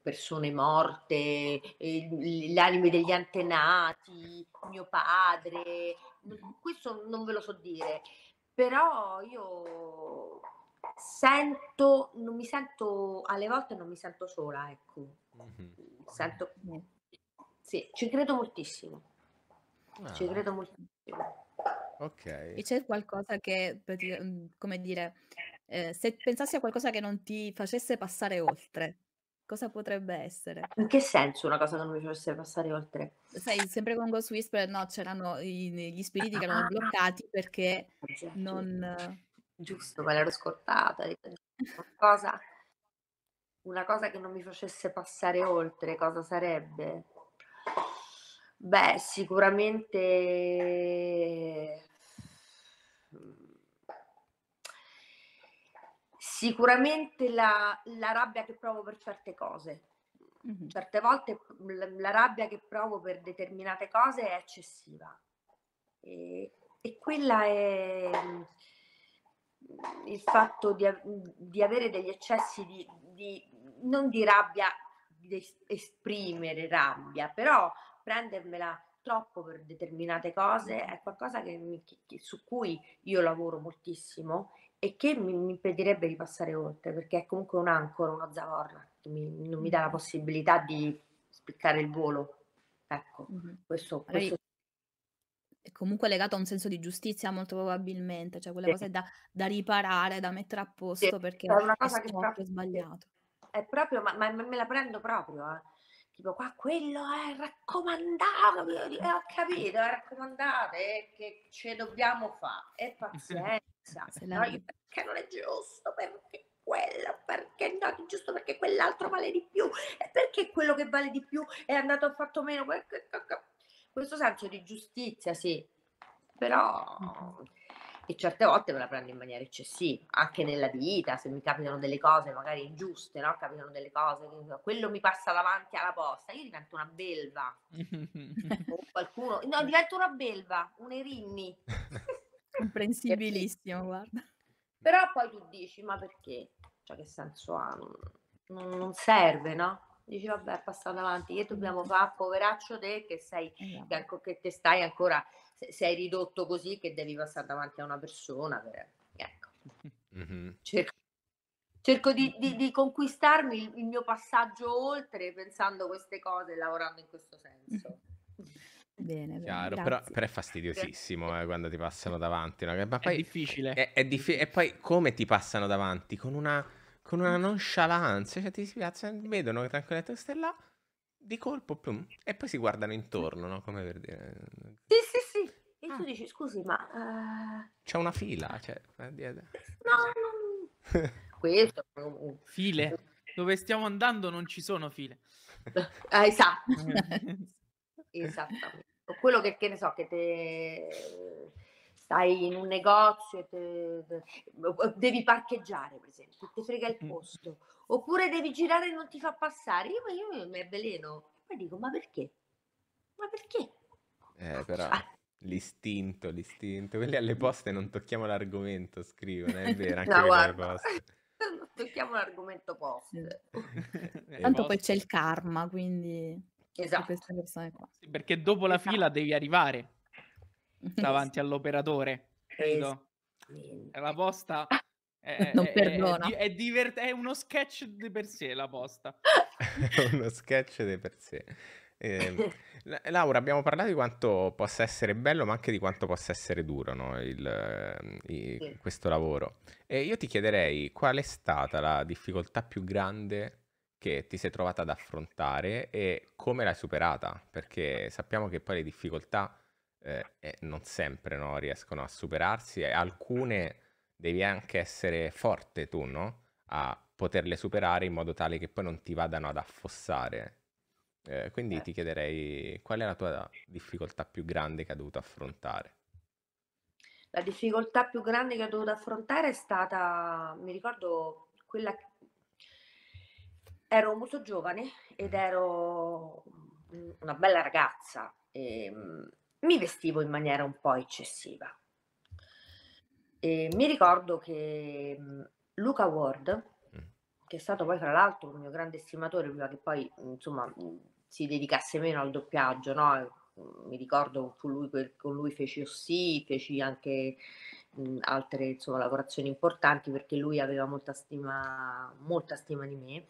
persone morte, eh, le anime degli antenati, mio padre, questo non ve lo so dire, però io sento, non mi sento, alle volte non mi sento sola, ecco, mm-hmm. sento, sì, ci credo moltissimo. Ah. Ci credo moltissimo. Ok. E c'è qualcosa che, mm, come dire, eh, se pensassi a qualcosa che non ti facesse passare oltre, cosa potrebbe essere? In che senso una cosa che non mi facesse passare oltre? Sai, sempre con Ghost Whisperer, no, c'erano i, gli spiriti che erano ah, ah, ah. bloccati perché eh, certo. non... Giusto, me l'ero scortata. Una una cosa che non mi facesse passare oltre, cosa sarebbe? Beh, sicuramente sicuramente la, la rabbia che provo per certe cose. Mm-hmm. Certe volte la, la, rabbia che provo per determinate cose è eccessiva. E, e quella è il fatto di, di avere degli eccessi di, di, non di rabbia, di esprimere rabbia, però prendermela troppo per determinate cose è qualcosa che mi, che, su cui io lavoro moltissimo e che mi, mi, impedirebbe di passare oltre perché è comunque un ancora, una zavorra che mi, non mi dà la possibilità di spiccare il volo. Ecco, mm-hmm. questo, questo comunque legato a un senso di giustizia molto probabilmente, cioè quelle sì. cose da, da, riparare, da mettere a posto sì. perché è una cosa è che proprio, sbagliato. È proprio, ma, ma, me la prendo proprio, eh tipo qua quello è raccomandato, raccomandabile, eh, ho capito, raccomandate eh, che ci dobbiamo fare, e pazienza, no, io, perché non è giusto, perché quello, perché no, giusto perché quell'altro vale di più, e perché quello che vale di più è andato a fatto meno, questo senso di giustizia sì, però e certe volte me la prendo in maniera eccessiva, anche nella vita, se mi capitano delle cose magari ingiuste, no? capitano delle cose, quello mi passa davanti alla posta, io divento una belva, o qualcuno, no, divento una belva, un erinni. Comprensibilissimo, guarda. Però poi tu dici, ma perché? Cioè che senso ha? Non, non serve, no? Dici, vabbè, passa davanti, che dobbiamo fare, poveraccio te che sei, esatto. che, che te stai ancora sei ridotto così che devi passare davanti a una persona. Per... Ecco. Mm-hmm. Cerco, cerco di, di, di, conquistarmi il, mio passaggio oltre pensando queste cose e lavorando in questo senso. Bene, Chiaro, bene, però, però, è fastidiosissimo eh, quando ti passano davanti. No? Ma poi, è difficile. È, è diffi- e poi come ti passano davanti? Con una, con una nonchalance, cioè ti spiazzano, vedono che tranquillamente stai là, di colpo, plum, e poi si guardano intorno, no? Come per dire... Sì, sì, e ah. tu dici, scusi, ma... Uh... C'è una fila, cioè... Eh, Dietro. Eh, no, non... Questo... File? Dove stiamo andando non ci sono file. Eh, esatto. Esattamente. Quello che, che ne so, che te stai in un negozio e te, devi parcheggiare, per esempio, ti frega il mm. posto, oppure devi girare e non ti fa passare. Io, io, io mi avveleno e poi dico: Ma perché? Ma perché? Eh, però. Ah, L'istinto, l'istinto. Quelli alle poste non tocchiamo l'argomento, scrivono, è vero, anche no, alle poste. Non tocchiamo l'argomento poste. Eh, Tanto poste... poi c'è il karma, quindi... Esatto. Sì, perché dopo la fila devi arrivare davanti all'operatore, credo. Eh, la posta... È, non è, perdona. È, è, divert- è uno sketch di per sé la posta. è uno sketch di per sé. Eh, Laura, abbiamo parlato di quanto possa essere bello, ma anche di quanto possa essere duro no? il, ehm, il, sì. questo lavoro. E io ti chiederei qual è stata la difficoltà più grande che ti sei trovata ad affrontare e come l'hai superata, perché sappiamo che poi le difficoltà eh, eh non sempre no? riescono a superarsi e alcune devi anche essere forte tu no? a poterle superare in modo tale che poi non ti vadano ad affossare eh, quindi eh. ti chiederei qual è la tua difficoltà più grande che hai dovuto affrontare? La difficoltà più grande che ho dovuto affrontare è stata, mi ricordo, quella... Ero molto giovane ed mm. ero una bella ragazza e ehm, mi vestivo in maniera un po' eccessiva. E mi ricordo che mm, Luca Ward, mm. che è stato poi fra l'altro un mio grande stimatore, prima che poi insomma si dedicasse meno al doppiaggio, no? Mhmm, mi ricordo con lui, con lui feci Ossi, feci anche mh, mhmm, altre insomma, lavorazioni importanti perché lui aveva molta stima, molta stima di me.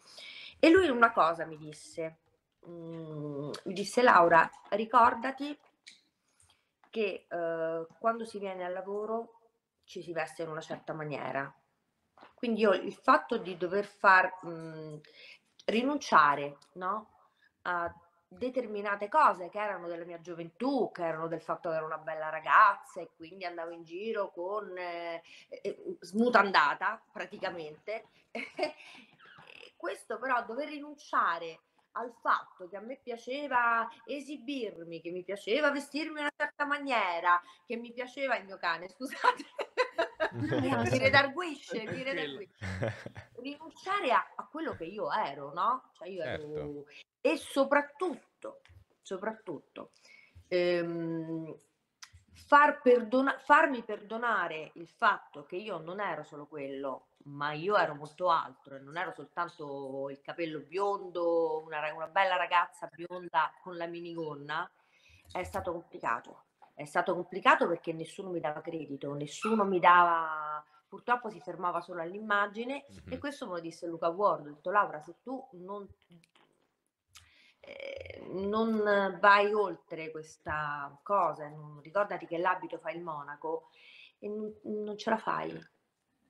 E lui una cosa mi disse, mh, mhmm, mi disse Laura, ricordati che eh, quando si viene al lavoro ci si veste in una certa maniera. Quindi io il fatto di dover far mh, rinunciare no? uh, determinate cose che erano della mia gioventù, che erano del fatto che ero una bella ragazza e quindi andavo in giro con eh, eh, smutandata praticamente. Questo però dover rinunciare al fatto che a me piaceva esibirmi, che mi piaceva vestirmi in una certa maniera, che mi piaceva il mio cane, scusate mi redarguisce, mi redarguisce. Rinunciare a, a, quello che io ero, no? Cioè io certo. ero... E soprattutto, soprattutto, ehm, far perdona- farmi perdonare il fatto che io non ero solo quello, ma io ero molto altro e non ero soltanto il capello biondo, una, una bella ragazza bionda con la minigonna, è stato complicato. È stato complicato perché nessuno mi dava credito, nessuno mi dava purtroppo si fermava solo all'immagine mm-hmm. e questo me lo disse Luca Ward, ho detto Laura se tu non, eh, non vai oltre questa cosa, non, ricordati che l'abito fa il monaco e non, non ce la fai.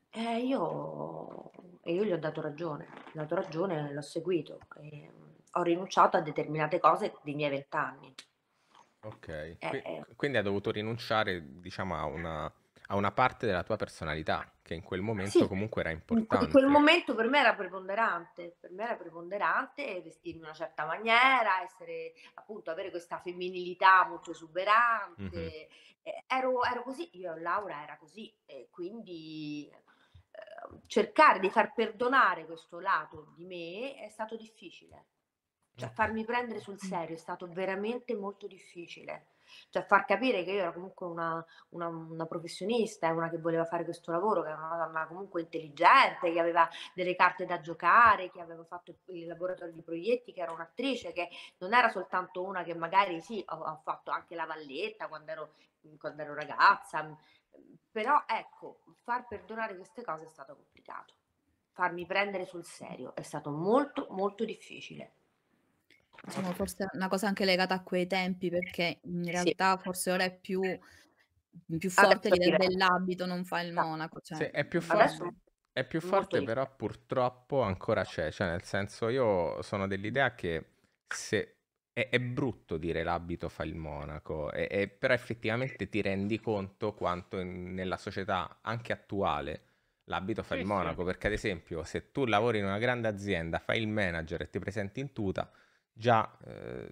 Eh, io, e io gli ho dato ragione, ho dato ragione, l'ho seguito, ho rinunciato a determinate cose dei miei vent'anni. Ok, eh, eh. quindi hai dovuto rinunciare diciamo, a, una, a, una, parte della tua personalità che in quel momento sì, comunque era importante. In quel momento per me era preponderante, per me era preponderante vestirmi in una certa maniera, essere, appunto, avere questa femminilità molto esuberante. Mm-hmm. Eh, ero, ero, così, io e Laura era così, e quindi eh, cercare di far perdonare questo lato di me è stato difficile. Cioè certo. farmi prendere sul mm. serio è stato veramente molto difficile. Cioè far capire che io ero comunque una, una, una professionista, una che voleva fare questo lavoro, che era una donna comunque intelligente, che aveva delle carte da giocare, che aveva fatto il laboratorio di proietti, che era un'attrice, che non era soltanto una che magari sì, ho, ho fatto anche la valletta quando ero, quando ero ragazza, mm, però ecco, far perdonare queste cose è stato complicato. Farmi prendere sul serio è stato molto molto difficile diciamo, forse è una cosa anche legata a quei tempi, perché in realtà sì. forse ora è più, mhmm, più forte l'idea dell'abito, non fa il esatto. monaco. Cioè. Sì, è più forte. Adesso... È più forte, però purtroppo ancora c'è, cioè nel senso io sono dell'idea che se è, è brutto dire l'abito fa il monaco, è, è, però effettivamente ti rendi conto quanto in, nella società anche attuale l'abito fa sì, il monaco, sì. perché ad esempio se tu lavori in una grande azienda, fai il manager e ti presenti in tuta, già eh,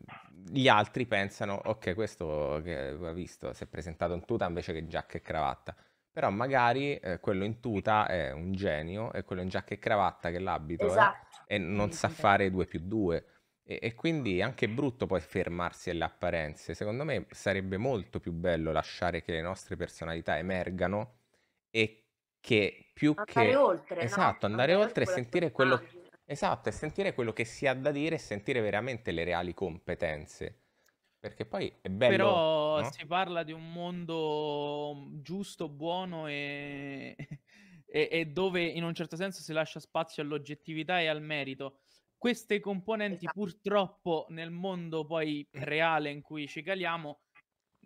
gli altri pensano, ok, questo che ha visto si è presentato in tuta invece che giacca e cravatta. Però magari eh, quello in tuta è un genio e quello in giacca e cravatta che l'abito eh, esatto. eh, e non sa fare due più due E, e quindi è anche brutto poi fermarsi alle apparenze. Secondo me sarebbe molto più bello lasciare che le nostre personalità emergano e che più andare che... Oltre, esatto, no? andare, andare oltre e sentire quello Esatto, e sentire quello che si ha da dire e sentire veramente le reali competenze. Perché poi è bello. Però no? si parla di un mondo mm, giusto, buono e... e, e, dove in un certo senso si lascia spazio all'oggettività e al merito. Queste componenti esatto. purtroppo nel mondo poi mm. reale in cui ci caliamo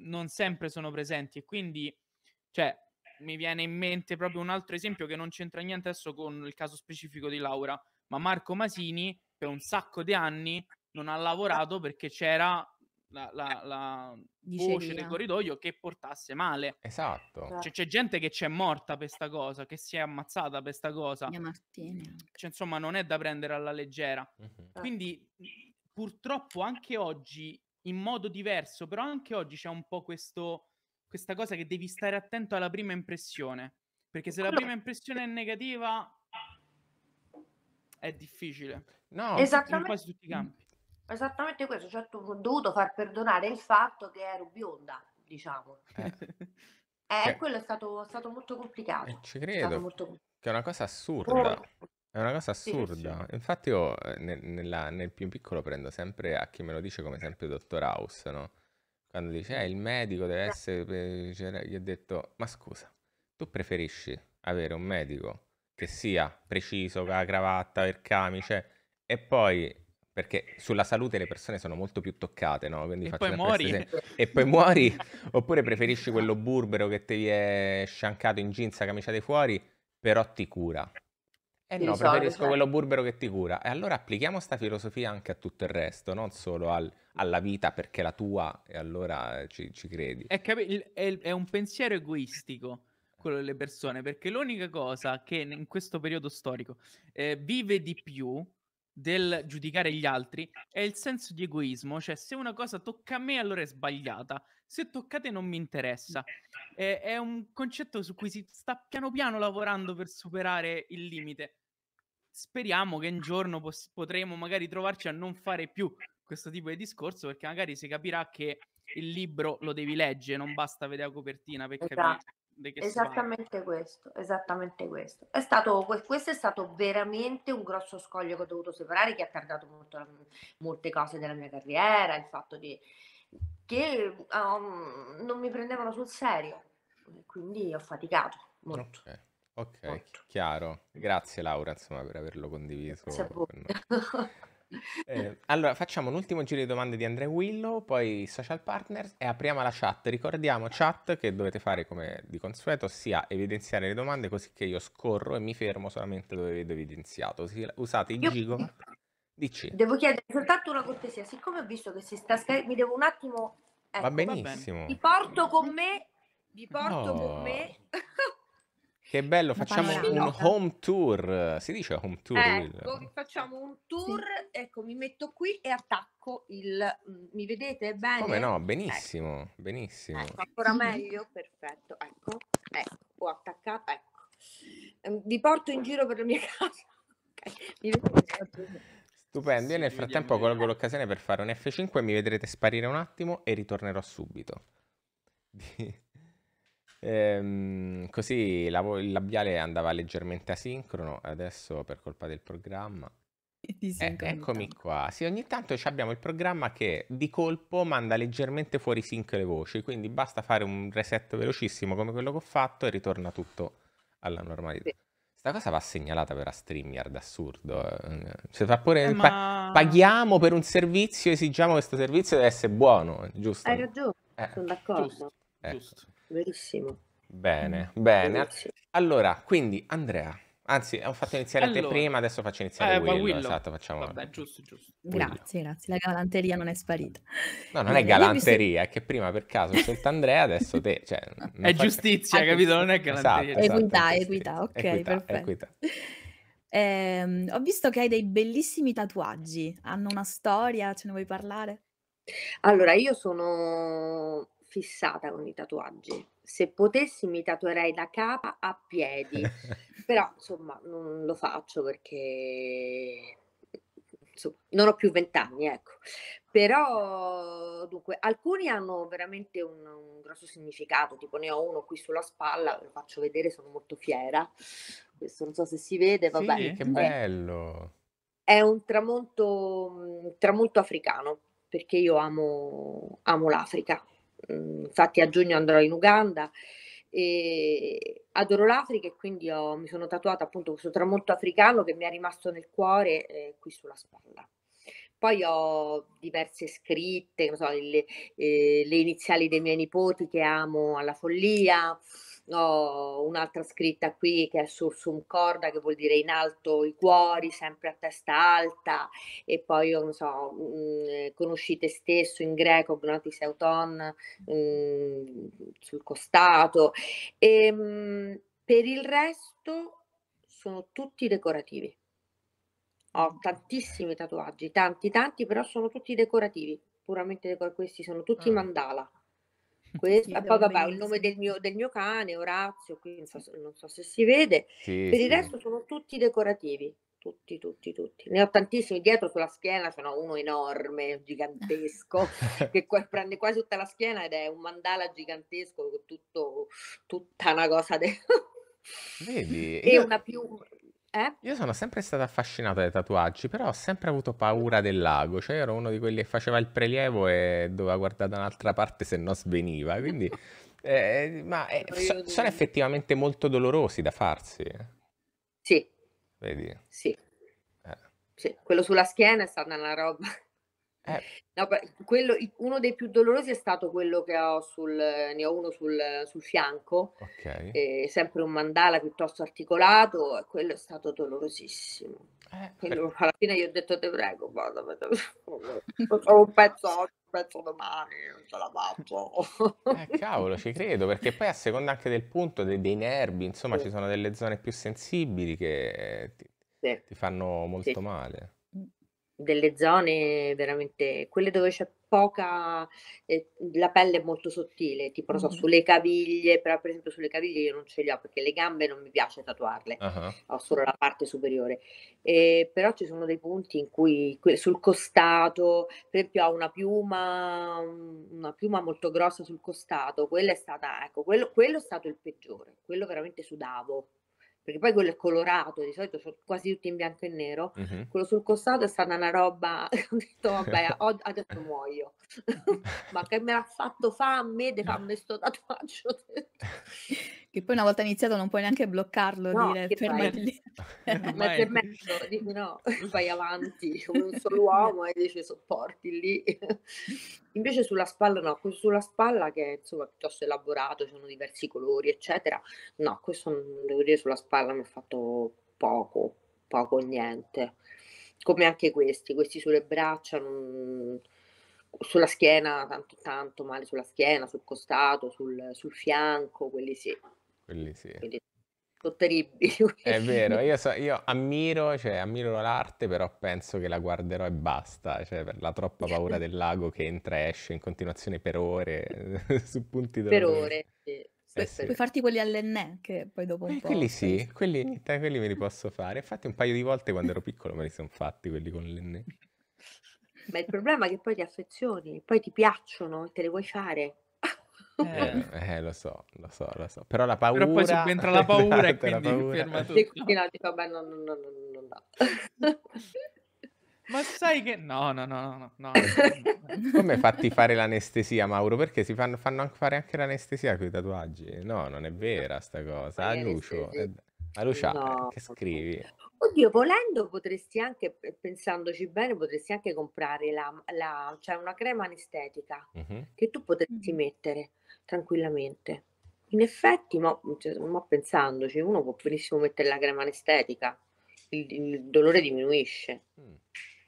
non sempre sono presenti e quindi cioè, mi viene in mente proprio un altro esempio che non c'entra niente adesso con il caso specifico di Laura, ma Marco Masini per un sacco di anni non ha lavorato perché c'era la, la, eh, la voce del corridoio che portasse male. Esatto. Cioè, c'è esatto. gente che c'è morta per questa cosa, che si è ammazzata per questa cosa. Cioè, insomma, non è da prendere alla leggera. Uh-huh. Quindi, purtroppo, anche oggi, in modo diverso, però anche oggi c'è un po' questo, questa cosa che devi stare attento alla prima impressione. Perché se la prima impressione è negativa, è difficile. No, in quasi tutti i campi. Esattamente questo, cioè tu ho dovuto far perdonare il fatto che ero bionda, diciamo. Eh. eh cioè. quello è stato, stato molto complicato. Eh, ci credo, molto... che è una cosa assurda. Oh. È una cosa assurda. Sì, sì. Infatti io eh, nel, nella, nel, più piccolo prendo sempre a chi me lo dice come esempio Dottor House, no? Quando dice, eh, il medico deve eh. essere... Cioè, gli ho detto, ma scusa, tu preferisci avere un medico che sia preciso, con la cravatta, il camice, e poi perché sulla salute le persone sono molto più toccate, no? Quindi e poi muori. Esempio, e poi muori, oppure preferisci quello burbero che ti è sciancato in jeans, camicia di fuori, però ti cura. Eh no, so, preferisco quello burbero che ti cura. E allora applichiamo questa filosofia anche a tutto il resto, non solo al, alla vita perché è la tua e allora ci, ci credi. È, capi- è, è un pensiero egoistico quello delle persone, perché l'unica cosa che in questo periodo storico eh, vive di più del giudicare gli altri è il senso di egoismo, cioè se una cosa tocca a me allora è sbagliata, se toccate non mi interessa. È, è un concetto su cui si sta piano piano lavorando per superare il limite. Speriamo che un giorno pos- potremo magari trovarci a non fare più questo tipo di discorso perché magari si capirà che il libro lo devi leggere, non basta vedere la copertina per esatto. capire di che esattamente questo, esattamente questo. È stato, questo è stato veramente un grosso scoglio che ho dovuto separare, che ha tardato molto, molte cose della mia carriera, il fatto di, che um, non mi prendevano sul serio, quindi ho faticato molto. Ok, molto. chiaro. Grazie Laura, insomma, per averlo condiviso. Grazie Eh, allora, facciamo un ultimo giro di domande di Andrea Willow, poi social partners e apriamo la chat. Ricordiamo, chat, che dovete fare come di consueto, ossia evidenziare le domande così che io scorro e mi fermo solamente dove vedo evidenziato. Usate il io... gigo. Dici. Devo chiedere soltanto una cortesia, siccome ho visto che si sta scaricando, mi devo un attimo... Ecco, va benissimo. Va vi porto con me, vi porto no. con me. Che bello, facciamo un home tour. Si dice home tour? Ecco, facciamo un tour, sì. ecco, mi metto qui e attacco il... Mm, mi vedete bene? Come no, ecco. benissimo, ecco. benissimo. Ecco, ancora mhm. meglio, perfetto, ecco, ecco, ho attaccato, ecco. Ehm, vi porto in giro per la mia casa. Okay. Mi vedete? Stupendo, io nel frattempo colgo l'occasione per fare un F5, mi vedrete sparire un attimo e ritornerò subito. Ehm, così la il labiale andava leggermente asincrono, adesso per colpa del programma. Eh, eccomi qua. Sì, ogni tanto abbiamo il programma che di colpo manda leggermente fuori sync le voci, quindi basta fare un reset velocissimo come quello che ho fatto e ritorna tutto alla normalità. Sì. Sta cosa va segnalata per a StreamYard, assurdo. Cioè, fa pure, eh, ma... paghiamo per un servizio, esigiamo questo servizio deve essere buono, giusto? Hai ragione, eh, sono d'accordo. Giusto, ecco. giusto verissimo. Bene, mm, bene. Verissimo. Allora, quindi Andrea, anzi ho fatto iniziare allora, te prima, adesso faccio iniziare eh, Willow. Willow. Esatto, facciamo... Vabbè, giusto, giusto. Grazie, Willow. grazie, la galanteria non è sparita. No, non è galanteria, è che prima per caso ho scelto Andrea, adesso te... Cioè, è fa... giustizia, ah, capito? Non è galanteria. Esatto, esatto, equità, equità, ok, equità, perfetto. Equità. Eh, ho visto che hai dei bellissimi tatuaggi, hanno una storia, ce ne vuoi parlare? Allora, io sono fissata con i tatuaggi. Se potessi mi tatuerei da capa a piedi, però insomma non lo faccio perché insomma, non ho più vent'anni, ecco. Però dunque, alcuni hanno veramente un, un, grosso significato, tipo ne ho uno qui sulla spalla, ve lo faccio vedere, sono molto fiera. Questo non so se si vede, va bene. Sì, che eh. bello! È, un tramonto, un mm, tramonto africano perché io amo, amo l'Africa Mhmm, infatti a giugno andrò in Uganda e adoro l'Africa e quindi ho, mi sono tatuata appunto questo tramonto africano che mi è rimasto nel cuore eh, qui sulla spalla. Poi ho diverse scritte, so, le, eh, le iniziali dei miei nipoti che amo alla follia, ho un'altra scritta qui che è sul sursum corda, che vuol dire in alto i cuori, sempre a testa alta, e poi non so, mh, mm, conosci te stesso in greco, gnotis auton, mh, mm, sul costato. E, ehm, mh, per il resto sono tutti decorativi. Ho mm. tantissimi tatuaggi, tanti, tanti, però sono tutti decorativi, puramente decorativi, questi sono tutti ah. mandala. Questa, poi vabbè, il nome del mio, del mio cane, Orazio, qui non so, non so se si vede. Sì, per sì. il resto sono tutti decorativi, tutti, tutti, tutti. Ne ho tantissimi, dietro sulla schiena ce n'ho uno enorme, gigantesco, che qua, prende quasi tutta la schiena ed è un mandala gigantesco con tutto, tutta una cosa. De... Vedi? E io... una piuma eh? Io sono sempre stata affascinata dai tatuaggi, però ho sempre avuto paura del lago, cioè ero uno di quelli che faceva il prelievo e doveva guardare da un'altra parte se no sveniva, quindi... eh, ma eh, so, sono effettivamente molto dolorosi da farsi. Eh. Sì. Vedi? Sì. Eh. sì. Quello sulla schiena è stata una roba... Eh. No, quello, uno dei più dolorosi è stato quello che ho sul, ne ho uno sul, sul fianco, Ok. eh, sempre un mandala piuttosto articolato, e quello è stato dolorosissimo. Eh, per- alla fine gli ho detto, te prego, guardami, facciamo un pezzo oggi, un pezzo domani, non ce la faccio. eh, cavolo, ci credo, perché poi a seconda anche del punto, de- dei nervi, insomma, ci sono delle zone più sensibili che ti, sì, ti fanno sì. molto male delle zone veramente quelle dove c'è poca eh, la pelle è molto sottile tipo mm-hmm. so, sulle caviglie però per esempio sulle caviglie io non ce le ho perché le gambe non mi piace tatuarle uh-huh. ho solo la parte superiore eh, però ci sono dei punti in cui sul costato per esempio ho una piuma una piuma molto grossa sul costato quella è stata ecco quello, quello è stato il peggiore quello veramente sudavo perché poi quello è colorato, di solito sono quasi tutti in bianco e nero, mm-hmm. quello sul costato è stata una roba, ho detto vabbè, adesso muoio, ma che me l'ha fatto fa a me di farmi questo tatuaggio. Che poi una volta iniziato non puoi neanche bloccarlo, no, dire per me lì. no, vai avanti come un solo uomo e dici sopporti lì. Invece sulla spalla no, questo sulla spalla che è insomma piuttosto elaborato, ci sono diversi colori, eccetera. No, questo devo dire sulla spalla mi ha fatto poco, poco niente. Come anche questi, questi sulle braccia non sulla schiena, tanto, tanto male sulla schiena, sul costato, sul, sul fianco, quelli sì. Quelli sì. Quindi sono terribili. È vero, io, so, io ammiro, cioè, ammiro l'arte, però penso che la guarderò e basta, cioè, per la troppa paura del lago che entra e esce in continuazione per ore, su punti dove... Per ore, sì. Eh sì. Puoi farti quelli all'ennè che poi dopo un eh, po'... Quelli sì, quelli, quelli me li posso fare. Infatti un paio di volte quando ero piccolo me li sono fatti quelli con l'ennè. Ma il problema è che poi ti affezioni, poi ti piacciono e te le vuoi fare. Eh, eh, lo so, lo so, lo so. Però la paura... Però poi subentra la paura esatto, e quindi paura. ferma tutto. E quindi no, dico, beh, no, no, no, no, no. Ma sai che... No, no, no, no, no. Come fatti fare l'anestesia, Mauro? Perché si fanno, fanno anche fare anche l'anestesia con i tatuaggi? No, non è vera sta cosa. A Lucio, eh, a Lucia, no. Eh, che scrivi? Oddio, volendo potresti anche, eh, pensandoci bene, potresti anche comprare la, la, cioè una crema anestetica mm-hmm. che tu potresti mm. mettere tranquillamente. In effetti, ma, cioè, ma pensandoci, uno può benissimo mettere la crema anestetica, il, il dolore diminuisce. Mm.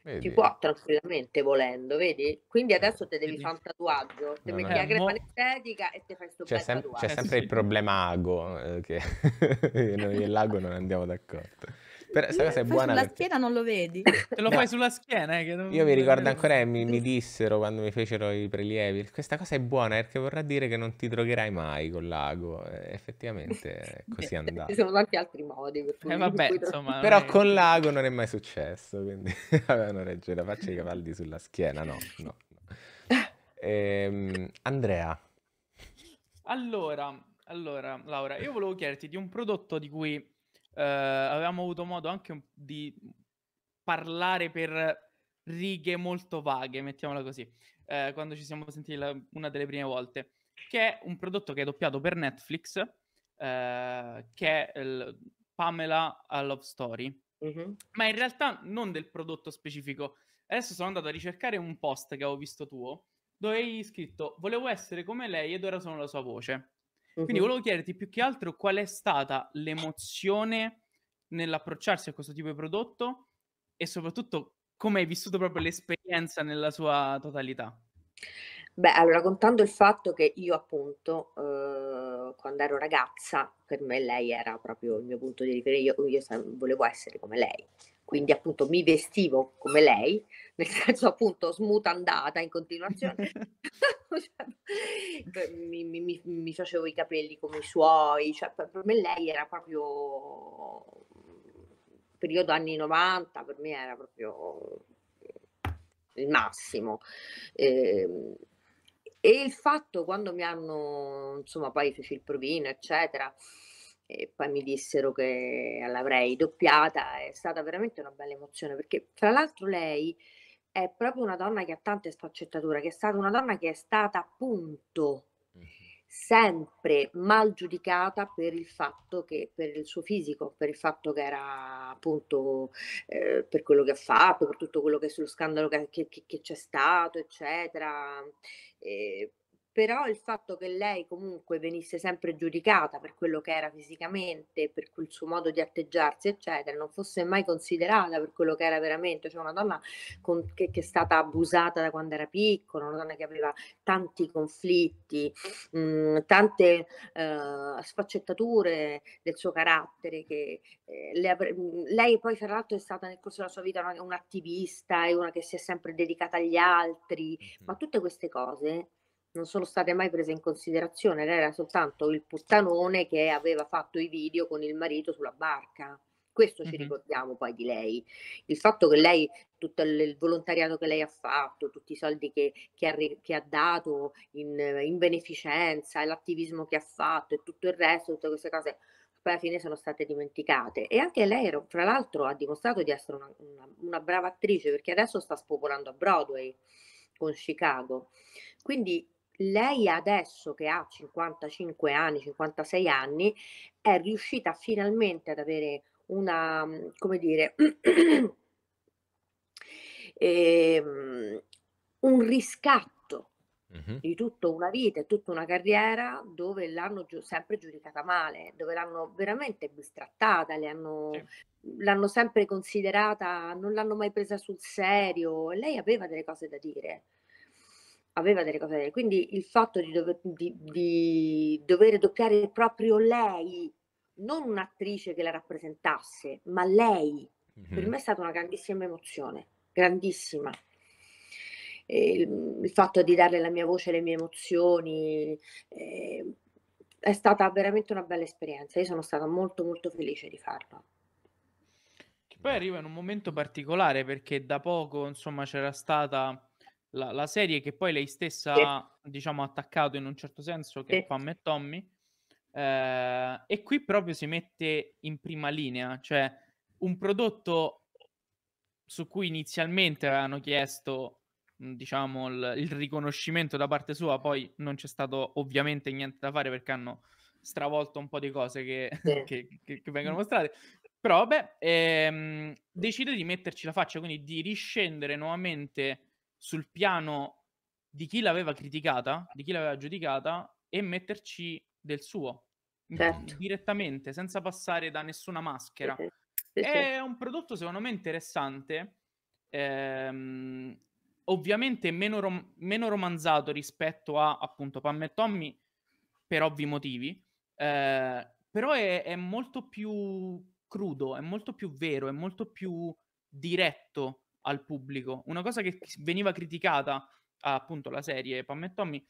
Vedi. Ti può tranquillamente volendo, vedi? Quindi eh, adesso te devi fare un tatuaggio, ti no, metti no. la eh, crema anestetica e ti fai sto c'è bel sem- C'è sempre il problema ago, eh, che noi e l'ago non andiamo d'accordo. Però questa cosa è buona. Sulla perché... schiena non lo vedi. Te lo no. fai sulla schiena. Eh, non... Io mi ricordo ancora che mi, mi, dissero quando mi fecero i prelievi. Questa cosa è buona perché vorrà dire che non ti drogherai mai con l'ago. Eh, effettivamente così andato. Ci sono tanti altri modi. Per eh, cui eh, vabbè, insomma, Però è... con l'ago non è mai successo. Quindi avevano ragione. faccia i cavalli sulla schiena. No, no. no. Ehm, Andrea. Allora, allora, Laura, io volevo chiederti di un prodotto di cui eh, avevamo avuto modo anche di parlare per righe molto vaghe, mettiamola così, eh, quando ci siamo sentiti la, una delle prime volte, che è un prodotto che è doppiato per Netflix, eh, che è il Pamela a Love Story, uh-huh. ma in realtà non del prodotto specifico. Adesso sono andato a ricercare un post che avevo visto tuo, dove hai scritto volevo essere come lei ed ora sono la sua voce. Quindi volevo chiederti più che altro qual è stata l'emozione nell'approcciarsi a questo tipo di prodotto e soprattutto come hai vissuto proprio l'esperienza nella sua totalità. Beh, allora contando il fatto che io appunto eh, quando ero ragazza, per me lei era proprio il mio punto di riferimento, io, io volevo essere come lei, quindi appunto mi vestivo come lei, nel senso appunto smutandata in continuazione, cioè, mi, mi, mi, facevo i capelli come i suoi, cioè per, me lei era proprio periodo anni 90, per me era proprio il massimo. E, ehm, e il fatto quando mi hanno, insomma, poi feci il provino, eccetera, e poi mi dissero che l'avrei doppiata, è stata veramente una bella emozione perché tra l'altro lei è proprio una donna che ha tante sfaccettature, che è stata una donna che è stata appunto sempre mal giudicata per il fatto che per il suo fisico, per il fatto che era appunto eh, per quello che ha fatto, per tutto quello che è sullo scandalo che, che, che c'è stato, eccetera. E ehm, però il fatto che lei comunque venisse sempre giudicata per quello che era fisicamente, per quel suo modo di atteggiarsi, eccetera, non fosse mai considerata per quello che era veramente, cioè una donna con, che, che, è stata abusata da quando era piccola, una donna che aveva tanti conflitti, mh, mm, tante uh, sfaccettature del suo carattere, che, eh, le, mm, lei poi fra l'altro è stata nel corso della sua vita un'attivista, un è una che si è sempre dedicata agli altri, ma tutte queste cose non sono state mai prese in considerazione, lei era soltanto il puttanone che aveva fatto i video con il marito sulla barca. Questo ci ricordiamo poi di lei. Il fatto che lei, tutto il volontariato che lei ha fatto, tutti i soldi che, che, ha, che ha, dato in, in, beneficenza, l'attivismo che ha fatto e tutto il resto, tutte queste cose poi alla fine sono state dimenticate. E anche lei, fra l'altro, ha dimostrato di essere una, una, una brava attrice perché adesso sta spopolando a Broadway con Chicago. Quindi lei adesso che ha 55 anni, 56 anni, è riuscita finalmente ad avere una, mm, come dire, eh, un riscatto mm-hmm. di tutta una vita e tutta una carriera dove l'hanno gi- sempre giudicata male, dove l'hanno veramente bistrattata, hanno, sì. l'hanno sempre considerata, non l'hanno mai presa sul serio, lei aveva delle cose da dire aveva delle cose da dire. Quindi il fatto di dover, di, di dover doppiare proprio lei, non un'attrice che la rappresentasse, ma lei, mm-hmm. per mhm. me è stata una grandissima emozione, grandissima. Il, il, fatto di darle la mia voce, le mie emozioni, eh, è stata veramente una bella esperienza. Io sono stata molto molto felice di farlo. Che poi arriva in un momento particolare perché da poco, insomma, c'era stata la, la, serie che poi lei stessa ha diciamo, attaccato in un certo senso, che è Pam e Tommy, eh, e qui proprio si mette in prima linea, cioè un prodotto su cui inizialmente avevano chiesto diciamo il, il, riconoscimento da parte sua poi non c'è stato ovviamente niente da fare perché hanno stravolto un po' di cose che, sì. che, che, che vengono mostrate però beh ehm, decide di metterci la faccia quindi di riscendere nuovamente sul piano di chi l'aveva criticata, di chi l'aveva giudicata e metterci del suo certo. direttamente, senza passare da nessuna maschera. Sì, sì, È un prodotto secondo me interessante, ehm, ovviamente meno, rom- meno, romanzato rispetto a appunto Pam e Tommy per ovvi motivi, eh, però è, è molto più crudo, è molto più vero, è molto più diretto al pubblico. Una cosa che veniva criticata appunto la serie Pam e Tommy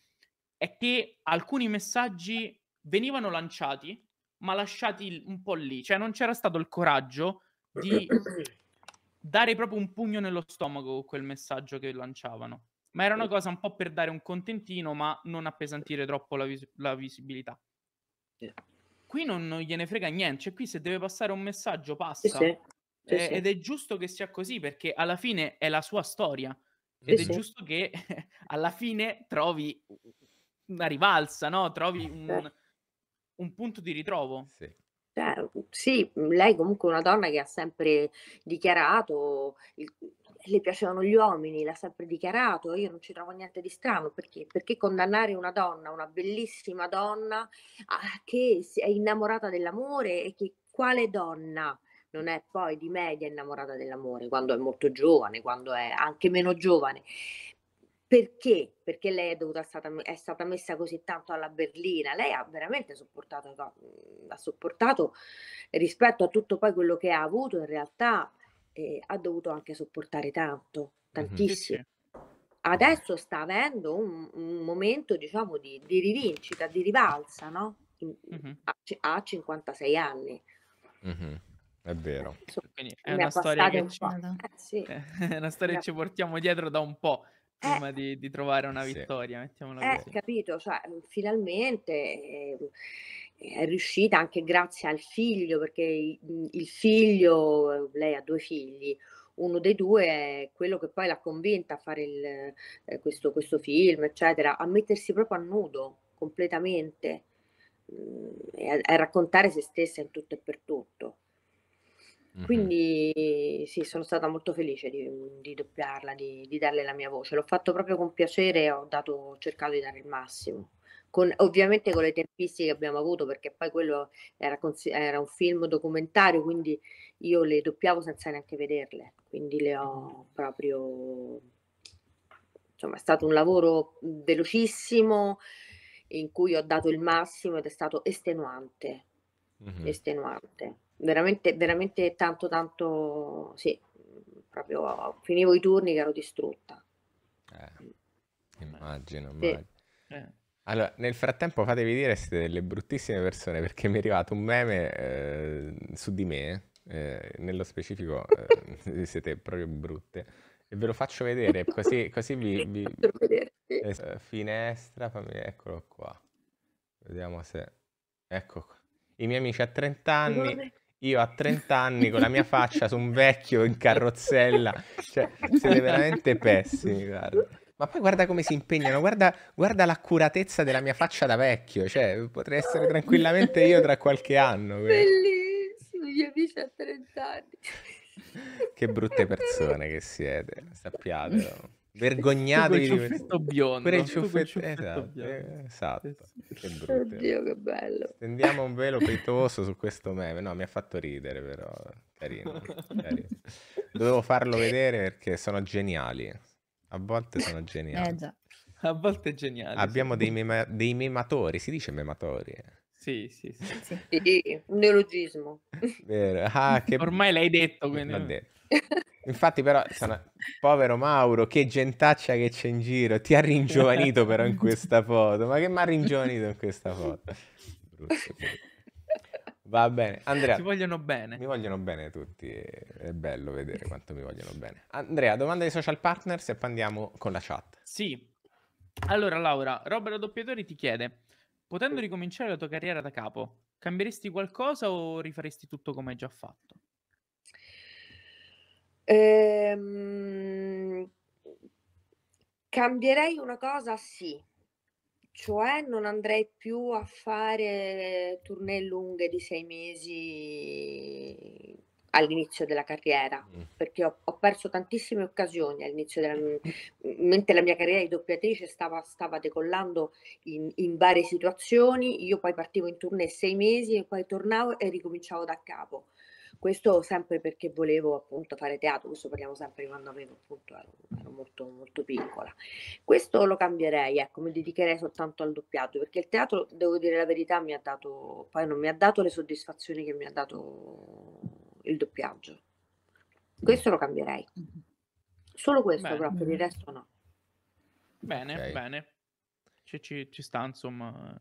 è che alcuni messaggi venivano lanciati ma lasciati un po' lì, cioè non c'era stato il coraggio di dare proprio un pugno nello stomaco con quel messaggio che lanciavano. Ma era una cosa un po' per dare un contentino, ma non appesantire troppo la, vis- la visibilità. Qui non, non, gliene frega niente, cioè qui se deve passare un messaggio passa. Sì, sì. Sì, sì. Ed è giusto che sia così perché alla fine è la sua storia. Ed sì, è giusto che alla fine trovi una rivalsa, no? Trovi un, certo. un punto di ritrovo. Sì. Eh, sì, lei comunque è una donna che ha sempre dichiarato, il, le piacevano gli uomini, l'ha sempre dichiarato, io non ci trovo niente di strano, perché? Perché condannare una donna, una bellissima donna a, che è innamorata dell'amore e che quale donna non è poi di media innamorata dell'amore quando è molto giovane, quando è anche meno giovane. Perché? Perché lei è, dovuta, è stata messa così tanto alla berlina, lei ha veramente sopportato, ha sopportato rispetto a tutto poi quello che ha avuto in realtà, eh, ha dovuto anche sopportare tanto, tantissimo. Mm-hmm adesso sta avendo un, un momento diciamo di, di, rivincita, di rivalsa, no? In, mm-hmm. a, a, 56 anni. Mm-hmm. È vero. Quindi eh, eh, eh, è una storia che, un ci... sì. è una storia che ci portiamo dietro da un po' prima eh, di, di, trovare una sì. vittoria, mettiamola eh, capito, cioè, mm, finalmente eh, è riuscita anche grazie al figlio, perché mm, il figlio, lei ha due figli, uno dei due è quello che poi l'ha convinta a fare il, questo, questo film, eccetera, a mettersi proprio a nudo completamente mm, e a, a raccontare se stessa in tutto e per tutto. Quindi sì, sono stata molto felice di mhmm, di doppiarla, di di darle la mia voce. L'ho fatto proprio con piacere e ho ho cercato di dare il massimo. Con ovviamente con le tempistiche che abbiamo avuto, perché poi quello era era un film documentario, quindi io le doppiavo senza neanche vederle, quindi le ho proprio insomma è stato un lavoro, mhmm, velocissimo in cui ho dato il massimo ed è stato estenuante, Mh-mh. estenuante veramente, veramente tanto, tanto, sì, proprio finivo i turni che ero distrutta. Eh, immagino, sì. immagino. Eh. Allora, nel frattempo fatevi dire siete delle bruttissime persone perché mi è arrivato un meme eh, su di me, eh, nello specifico eh, siete proprio brutte. E ve lo faccio vedere così, così vi... vi... Finestra, fammi... eccolo qua. Vediamo se... Ecco qua. I miei amici a 30 anni io a 30 anni con la mia faccia su un vecchio in carrozzella, cioè, siete veramente pessimi, guarda. Ma poi guarda come si impegnano, guarda, guarda l'accuratezza della mia faccia da vecchio, cioè potrei essere tranquillamente io tra qualche anno. Bellissimo, io dice a 30 anni. Che brutte persone che siete, sappiatelo. Vergognatevi di questo biondo. Pure il ciuffetto, esatto, biondo. Eh, esatto. Eh che brutto. Oddio, che bello. Tendiamo un velo peitoso su questo meme. No, mi ha fatto ridere, però. Carino, carino. Dovevo farlo vedere perché sono geniali. A volte sono eh, geniali. Eh, già. A volte è geniale. Abbiamo sì. dei, mema- dei mematori, si dice mematori. Sì, sì, sì. sì. sì un neologismo. Ah, che... Ormai l'hai detto, quindi... L'ho detto. Infatti, però, sono... povero Mauro, che gentaccia che c'è in giro. Ti ha ringiovanito però in questa foto. Ma che mi ha ringiovanito in questa foto? Va bene, Andrea. Ti vogliono bene. Mi vogliono bene tutti. È bello vedere quanto mi vogliono bene. Andrea, domanda ai social partners e poi andiamo con la chat. Sì. Allora, Laura, Robert Doppiatori ti chiede: potendo ricominciare la tua carriera da capo, cambieresti qualcosa o rifaresti tutto come hai già fatto? Ehm, cambierei una cosa, sì, cioè non andrei più a fare tournée lunghe di sei mesi all'inizio della carriera, mm. perché ho, ho perso tantissime occasioni all'inizio della mentre la mia carriera di doppiatrice stava, stava decollando in, in, varie situazioni, io poi partivo in tournée sei mesi e poi tornavo e ricominciavo da capo. Questo sempre perché volevo appunto fare teatro, questo parliamo sempre di quando avevo appunto ero, ero molto, molto piccola. Questo lo cambierei, ecco, mi dedicherei soltanto al doppiaggio, perché il teatro, devo dire la verità, mi ha dato, poi non mi ha dato le soddisfazioni che mi ha dato il doppiaggio. Questo lo cambierei. Solo questo bene. proprio, il resto no. Bene, okay. bene. Ci, ci, ci sta, insomma,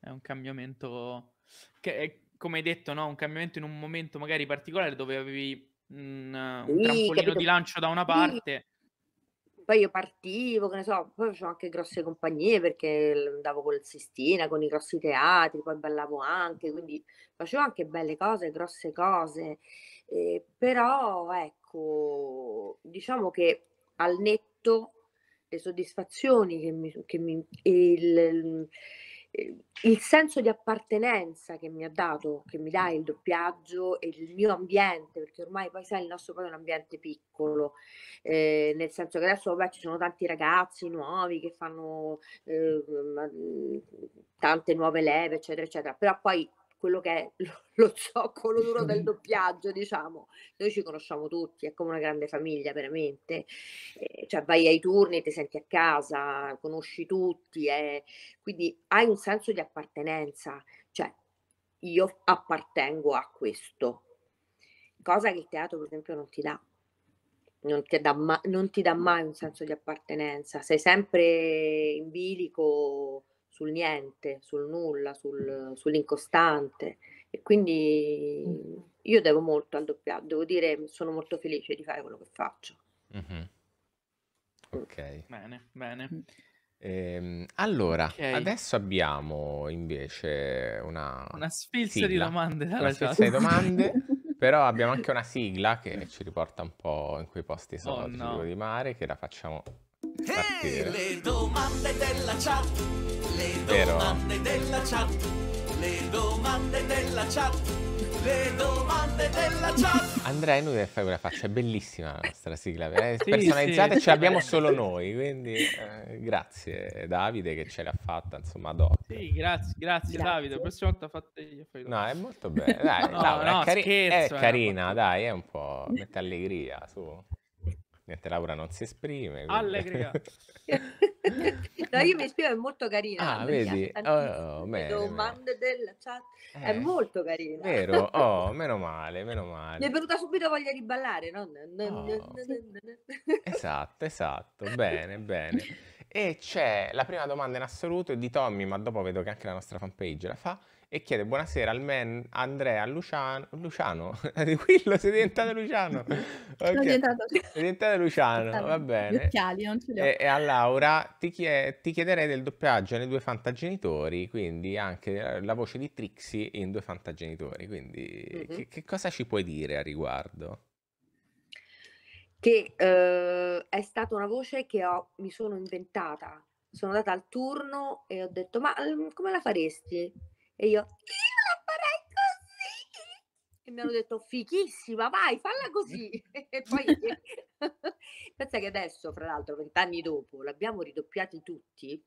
è un cambiamento che è come hai detto, no? un cambiamento in un momento magari particolare dove avevi un, un sì, trampolino capito? di lancio da una parte. Sì. Poi io partivo, che ne so, poi facevo anche grosse compagnie perché andavo col Sistina, con i grossi teatri, poi ballavo anche, quindi facevo anche belle cose, grosse cose. Eh, però ecco, diciamo che al netto le soddisfazioni che mi, che mi il, Ehm, il senso di appartenenza che mi ha dato, che mi dà il doppiaggio e il mio ambiente, perché ormai poi sai il nostro poi è un ambiente piccolo, eh, nel senso che adesso vabbè, ci sono tanti ragazzi nuovi che fanno eh, tante nuove leve, eccetera, eccetera, però poi quello che è lo zoccolo duro del doppiaggio, diciamo. Noi ci conosciamo tutti, è come una grande famiglia, veramente. Eh, cioè, vai ai turni, ti senti a casa, conosci tutti, eh. quindi hai un senso di appartenenza. Cioè, io appartengo a questo, cosa che il teatro, per esempio, non ti dà. Non ti dà, ma- non ti dà mai un senso di appartenenza, sei sempre in bilico sul niente, sul nulla, sul, sull'incostante. E quindi mm-hmm. io devo molto al doppiaggio, devo dire sono molto felice di fare quello che faccio. Mm-hmm. Mm. Ok. Bene, bene. Mm. Ehm, allora, okay. adesso abbiamo invece una... Una sfilza di domande dalla chat. di domande, però abbiamo anche una sigla che ci riporta un po' in quei posti oh, esotici oh, no. di mare, che la facciamo partire. Hey, le domande della chat! Le Vero. domande della chat. Le domande della chat. Le domande della chat. Andrea noi inutile fare una faccia, bellissima la nostra sigla, è eh, sì, personalizzata sì. e ce l'abbiamo solo noi, quindi eh, grazie Davide che ce l'ha fatta, insomma, ad Sì, grazie, grazie, grazie. Davide, la prossima volta fate io. Fai no, è molto bella, dai, no, Laura, no, è, cari scherzo, è carina, dai, è un po', mette allegria, su. Niente, Laura non si esprime. Quindi. Allegria. no, io mi esprimo, è molto carina. Ah, vedi? Oh, bene, domande bene. della chat. Eh, è molto carina. Vero? Oh, meno male, meno male. Mi è venuta subito voglia di ballare, no? Oh. esatto, esatto. Bene, bene. E c'è la prima domanda in assoluto di Tommy, ma dopo vedo che anche la nostra fanpage la fa e chiede buonasera al man Andrea Luciano, Luciano? quello sei diventato Luciano okay. diventato sei diventato Luciano va bene occhiali, e, e, a Laura ti, chied ti, chiederei del doppiaggio nei due fantagenitori quindi anche la, voce di Trixie in due fantagenitori quindi mm -hmm. che, che cosa ci puoi dire a riguardo? che eh, è stata una voce che ho, mi sono inventata. Sono andata al turno e ho detto: Ma mm, come la faresti? E io, io la farei così! E mi hanno detto, fichissima, vai, falla così! e poi... Pensa che adesso, fra l'altro, vent'anni dopo, l'abbiamo ridoppiati tutti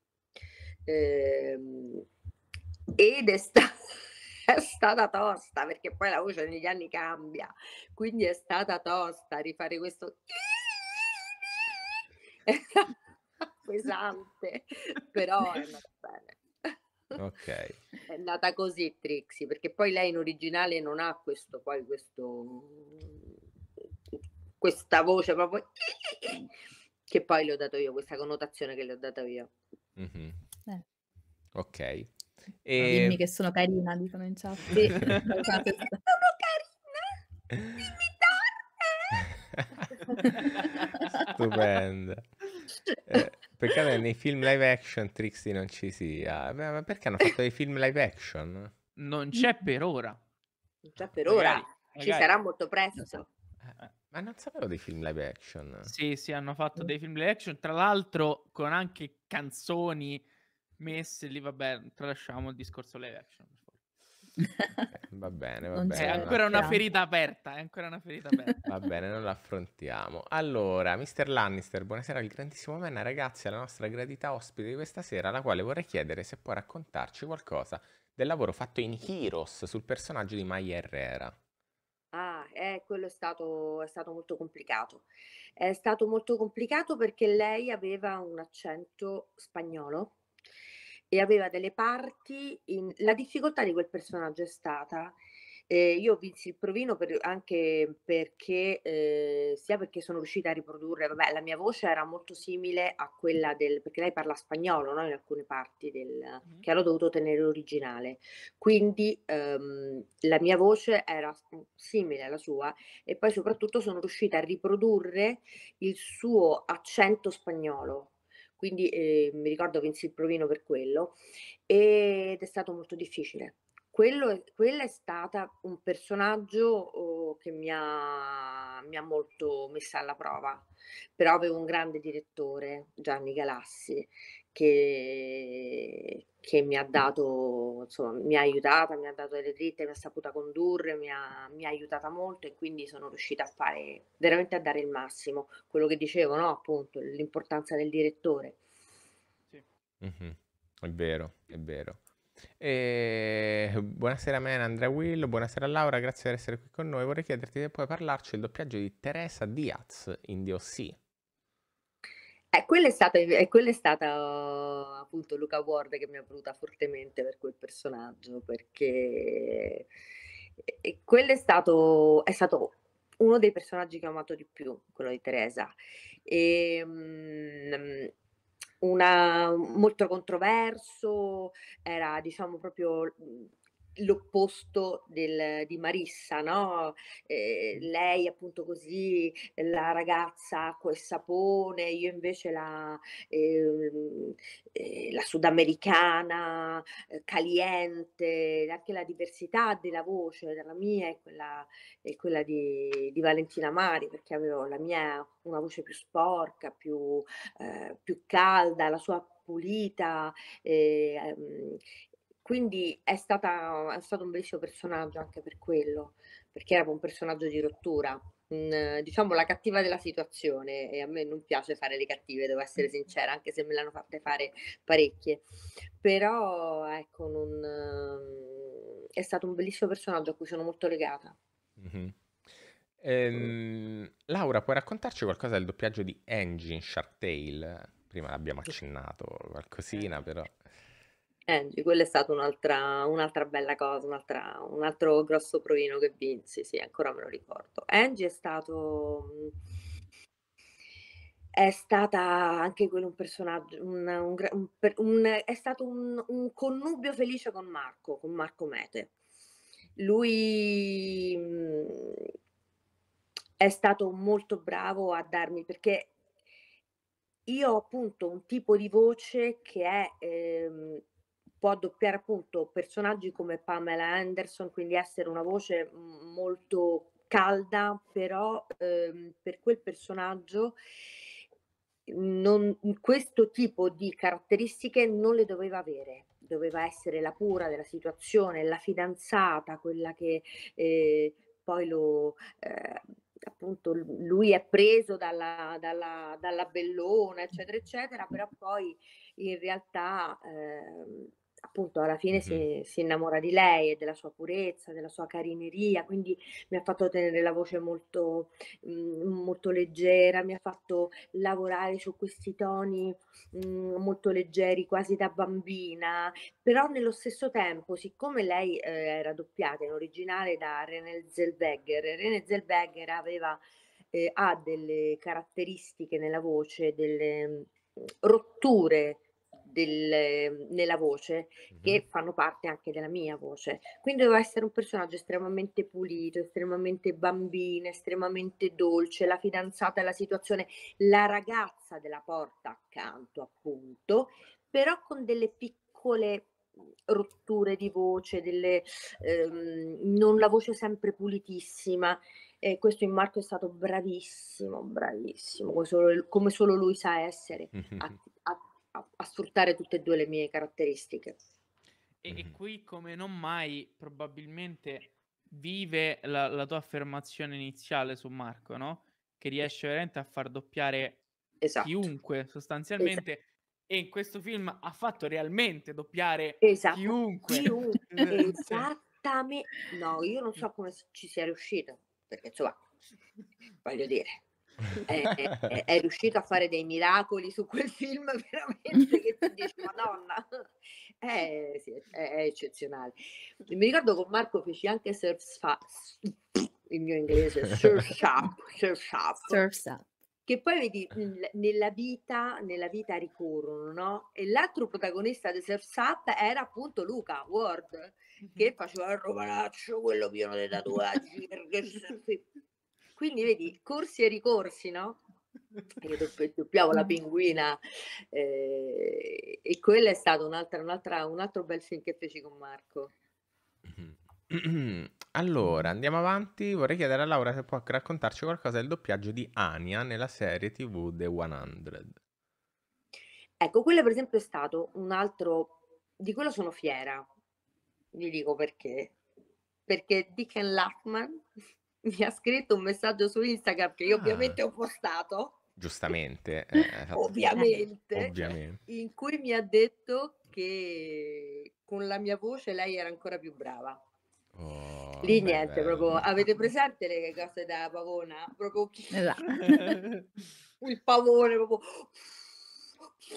ehm, ed è stata è stata tosta perché poi la voce negli anni cambia, quindi è stata tosta rifare questo esatto, pesante, però è andata bene. Ok. È andata così Trixie, perché poi lei in originale non ha questo, poi questo, questa voce proprio che poi le ho dato io, questa connotazione che le ho dato io. Mm-hmm. Eh. Ok. E... Dimmi che sono carina, dicono in chat. Sì. sono carina! Dimmi torna! Stupenda. Eh. Peccato nei film live action Trixie non ci sia. Beh, ma perché hanno fatto dei film live action? Non c'è per ora. Non c'è per magari, ora. Magari. Ci sarà molto presto. Eh, ma non sapevo dei film live action. Sì, sì, hanno fatto mm. dei film live action, tra l'altro con anche canzoni messe lì, vabbè, tralasciamo il discorso live action. Eh, va bene, va non bene. È ancora una ferita aperta, è eh, ancora una ferita aperta. va bene, non l'affrontiamo. Allora, Mr. Lannister, buonasera al grandissimo Mena, ragazzi, alla nostra gradita ospite di questa sera, la quale vorrei chiedere se può raccontarci qualcosa del lavoro fatto in Heroes sul personaggio di Maya Herrera. Ah, eh, quello è stato, è stato molto complicato. È stato molto complicato perché lei aveva un accento spagnolo e aveva delle parti, in... la difficoltà di quel personaggio è stata eh, io ho vinsi il provino per, anche perché, eh, sia perché sono riuscita a riprodurre, vabbè, la mia voce era molto simile a quella del, perché lei parla spagnolo no? in alcune parti, del, mm-hmm. che l'ho dovuto tenere originale. Quindi ehm, la mia voce era simile alla sua e poi soprattutto sono riuscita a riprodurre il suo accento spagnolo quindi eh, mi ricordo che vinsi il provino per quello ed è stato molto difficile. Quello, quella è stata un personaggio oh, che mi ha, mi ha, molto messa alla prova, però avevo un grande direttore, Gianni Galassi, che, che mi ha dato, insomma, mi ha aiutata, mi ha dato delle dritte, mi ha saputa condurre, mi ha, mi ha aiutata molto e quindi sono riuscita a fare veramente a dare il massimo. Quello che dicevo, no, appunto, l'importanza del direttore. Sì. Mm-hmm. È vero, è vero. E... Ehm, buonasera a me, Andrea Will, buonasera Laura, grazie per essere qui con noi. Vorrei chiederti se puoi parlarci del doppiaggio di Teresa Diaz in DOC. Eh, quella, è stata, quella è stata appunto Luca Ward che mi ha voluta fortemente per quel personaggio, perché eh, quello è stato, è stato uno dei personaggi che ho amato di più, quello di Teresa. E, um, una, molto controverso, era diciamo proprio l'opposto del, di Marissa, no? Eh, lei appunto così, la ragazza acqua e sapone, io invece la, eh, eh, la sudamericana eh, caliente, anche la diversità della voce, della mia e quella, e quella di, di, Valentina Mari, perché avevo la mia una voce più sporca, più, eh, più calda, la sua pulita, eh, ehm, quindi è, stata, è stato un bellissimo personaggio anche per quello, perché era un personaggio di rottura, mh, mhmm, diciamo la cattiva della situazione e a me non piace fare le cattive, devo essere sincera, anche se me le hanno fatte fare parecchie, però ecco, non, è stato un bellissimo personaggio a cui sono molto legata. Mm-hmm. Ehm, Laura, puoi raccontarci qualcosa del doppiaggio di Angie in Shark Tale? Prima l'abbiamo accennato qualcosina, eh. però. Angie, quella è stata un'altra, un'altra bella cosa, un'altra, un altro grosso provino che vinsi, sì, ancora me lo ricordo. Angie è stato... Mm, è stata anche quello un personaggio, un, un, un, è stato un, connubio felice con Marco, con Marco Mete. Lui mm, è stato molto bravo a darmi, perché io ho appunto un tipo di voce che è... Ehm, può addoppiare appunto personaggi come Pamela Anderson, quindi essere una voce mm, molto calda, però ehm, per quel personaggio non, questo tipo di caratteristiche non le doveva avere doveva essere la cura della situazione, la fidanzata, quella che eh, poi lo, eh, appunto lui è preso dalla, dalla, dalla, bellona, eccetera, eccetera, però poi in realtà eh, appunto alla fine si, si, innamora di lei e della sua purezza, della sua carineria, quindi mi ha fatto tenere la voce molto, mhmm, molto leggera, mi ha fatto lavorare su questi toni mhmm, molto leggeri, quasi da bambina, però nello stesso tempo, siccome lei ehm, era doppiata in originale da René Zellweger, René Zellweger aveva, eh, ha delle caratteristiche nella voce, delle mhmm, rotture del, ehm, nella voce mm-hmm. che fanno parte anche della mia voce. Quindi doveva essere un personaggio estremamente pulito, estremamente bambina, estremamente dolce, la fidanzata la situazione, la ragazza della porta accanto, appunto, però con delle piccole mhmm, rotture di voce, delle, ehm, non la voce sempre pulitissima. Eh, questo in Marco è stato bravissimo, bravissimo, come solo, come solo lui sa essere. a, a, a, a sfruttare tutte e due le mie caratteristiche. E, e qui come non mai probabilmente vive la, la, tua affermazione iniziale su Marco, no? Che riesce veramente a far doppiare esatto. chiunque sostanzialmente. Esatto. E in questo film ha fatto realmente doppiare esatto. chiunque. chiunque. Cioè Esattamente. No, io non so come ci sia riuscito, perché insomma, voglio dire, è, è, riuscito a fare dei miracoli su quel film veramente che tu dici madonna eh, è, sì, è, è eccezionale mi ricordo con Marco feci anche Surf il mio inglese Surf Shop, surf shop. che poi vedi nella vita, nella vita ricorrono, no? E l'altro protagonista di Surf's Up era appunto Luca Ward, che mhm. faceva il romanaccio, quello pieno dei tatuaggi, perché quindi vedi, corsi e ricorsi, no? Io doppiavo la mm. pinguina eh, e quello è stato un'altra, un'altra, un altro bel film che feci con Marco. Mm-hmm. Allora, andiamo avanti. Vorrei chiedere a Laura se può raccontarci qualcosa del doppiaggio di Ania nella serie TV The 100. Ecco, quello per esempio è stato un altro... Di quello sono fiera. Vi dico perché. Perché Dick Lachman mi ha scritto un messaggio su Instagram che io ah. ovviamente ho postato. Giustamente. Eh, ovviamente, ovviamente. In cui mi ha detto che con la mia voce lei era ancora più brava. Oh, Lì beh, niente, bello. proprio avete presente le cose da pavona? Proprio esatto. il pavone, proprio...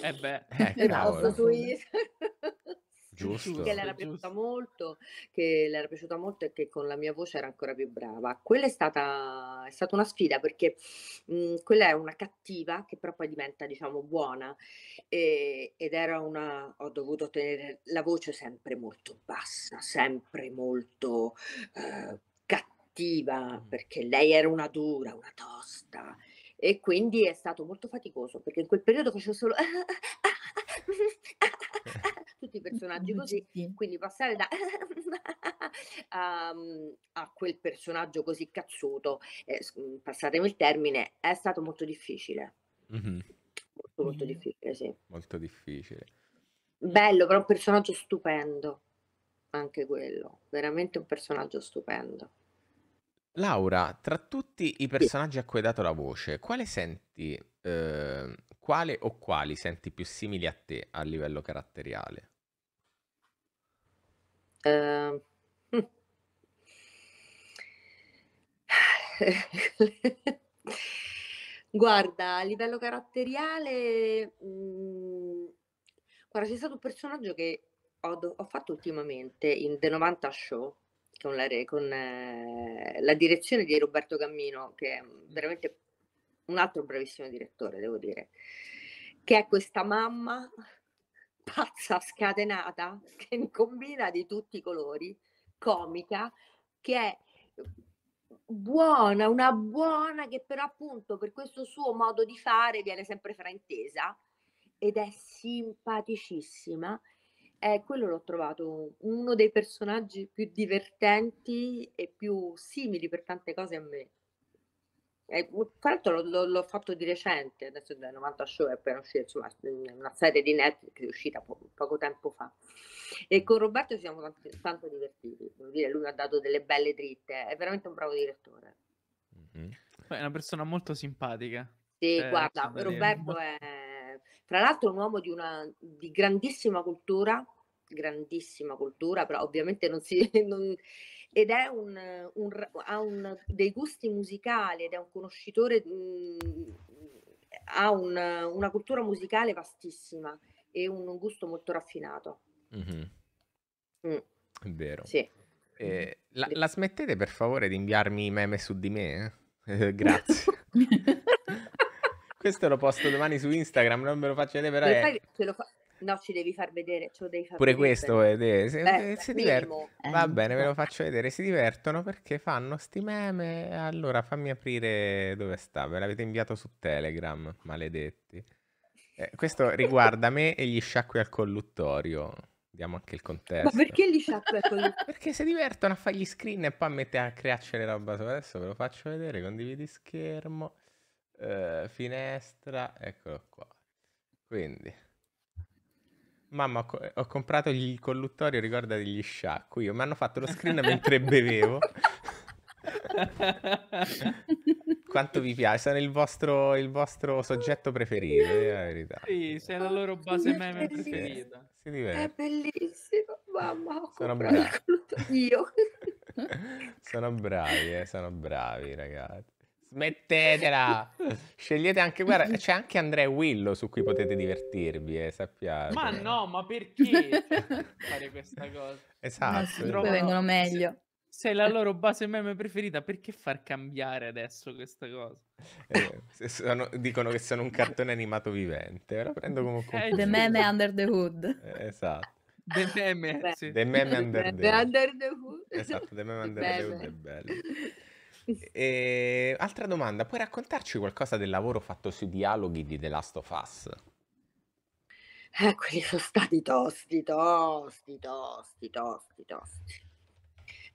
Eh beh, eh, no, esatto, su Instagram. Giusto. Che le era piaciuta molto, che le era piaciuta molto e che con la mia voce era ancora più brava. Quella è stata, è stata una sfida perché mh, mhmm, quella è una cattiva che però poi diventa, diciamo, buona e, ed era una, ho dovuto tenere la voce sempre molto bassa, sempre molto eh, cattiva mm. perché lei era una dura, una tosta e quindi è stato molto faticoso perché in quel periodo facevo solo tutti personaggi così, quindi passare da a, a, quel personaggio così cazzuto, eh, passatemi il termine, è stato molto difficile. Mm-hmm. Molto, molto mm-hmm. difficile, sì. Molto difficile. Bello, però un personaggio stupendo, anche quello, veramente un personaggio stupendo. Laura, tra tutti i personaggi a cui hai dato la voce, quale senti, eh, quale o quali senti più simili a te a livello caratteriale? Ehm, guarda, a livello caratteriale, mhmm, guarda c'è stato un personaggio che ho ho fatto ultimamente in The 90 Show con la re con eh, la direzione di Roberto Cammino, che è, veramente un altro bravissimo direttore, devo dire, che è questa mamma pazza scatenata che combina di tutti i colori, comica, che è uhm, buona, una buona che però appunto per questo suo modo di fare viene sempre fraintesa ed è simpaticissima. Eh, quello l'ho trovato uno dei personaggi più divertenti e più simili per tante cose a me. Eh, tra l'altro l'ho, l'ho, fatto di recente, adesso è 90 show è appena uscita, insomma, una serie di Netflix che è uscita po- poco tempo fa. E con Roberto ci siamo tanto, tanto divertiti, devo dire, lui mi ha dato delle belle dritte, è veramente un bravo direttore. Mm-hmm. è una persona molto simpatica. Sì, eh, guarda, Roberto è tra l'altro un uomo di, una, di grandissima cultura, grandissima cultura, però ovviamente non si... Non, ed è un, eh, un, ha un, dei gusti musicali ed è un conoscitore, mh, mm, ha una cultura musicale vastissima e un gusto molto raffinato. Mm-hmm. Mm. È vero. Sì. Eh, mm-hmm. la, la, smettete per favore di inviarmi meme su di me? Eh? Grazie. Questo lo posto domani su Instagram, non me lo faccio vedere però... È... Lo fa... No, ci devi far vedere, ce lo devi far Pure vedere. questo vedete, se, si eh, divertono. Va eh, bene, ve lo faccio vedere, si divertono perché fanno sti meme. Allora fammi aprire dove sta, ve l'avete inviato su Telegram, maledetti. Eh, questo riguarda me e gli sciacqui al colluttorio. Diamo anche il contesto. Ma perché gli sciacqui al colluttorio? perché si divertono a fargli screen e poi a a crearci le roba Adesso ve lo faccio vedere, condividi schermo, eh, finestra, eccolo qua. Quindi... Mamma, ho, comprato il colluttorio, ricorda degli sciacqui. mi hanno fatto lo screen mentre bevevo. Quanto vi piace? Sono il vostro, il vostro soggetto preferito, è la verità. Sì, sei la loro base oh, meme preferita. È bellissimo, mamma. Ho sono bravi. Io. sono bravi, eh, sono bravi, ragazzi. Smettetela! Scegliete anche, guarda, c'è anche Andrea Willow su cui potete divertirvi, eh, sappiate. Ma no, ma perché fare questa cosa? Esatto. No, trovano... vengono meglio. Se, se la loro base meme preferita, perché far cambiare adesso questa cosa? Eh, sono, dicono che sono un cartone animato vivente, la prendo come un The meme under the hood. esatto. The meme, sì. The meme under the, the, under the hood. Esatto, the meme under the, the hood è bello. E, ehm, altra domanda, puoi raccontarci qualcosa del lavoro fatto sui dialoghi di The Last of Us? Eh, quelli sono stati tosti, tosti, tosti, tosti, tosti.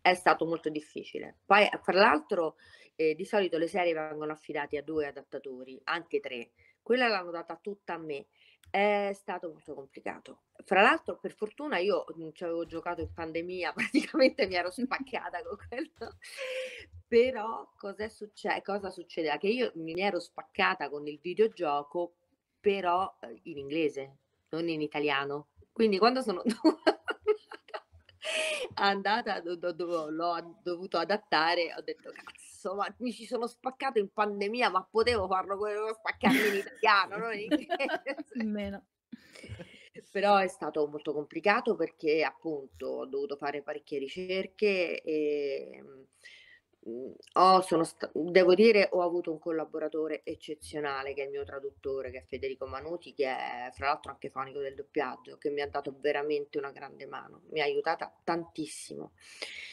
È stato molto difficile. Poi, eh, fra l'altro, eh, di solito le serie vengono affidate a due adattatori, anche tre. Quella l'hanno data tutta a me è stato molto complicato. Fra l'altro, per fortuna, io mhmm, ci avevo giocato in pandemia, praticamente mi ero spaccata con quello. Però succe- cosa succedeva? Che io mi ero spaccata con il videogioco, però eh, in inglese, non in italiano. Quindi quando sono andata, do- do- do- l'ho dovuto adattare, ho detto cazzo cazzo, ma mi ci sono spaccato in pandemia, ma potevo farlo quello spaccarmi in italiano, non in inglese. Però è stato molto complicato perché appunto ho dovuto fare parecchie ricerche e mm, ho, sono sta- devo dire ho avuto un collaboratore eccezionale che è il mio traduttore, che è Federico Manuti, che è fra l'altro anche fanico del doppiaggio, che mi ha dato veramente una grande mano, mi ha aiutata tantissimo.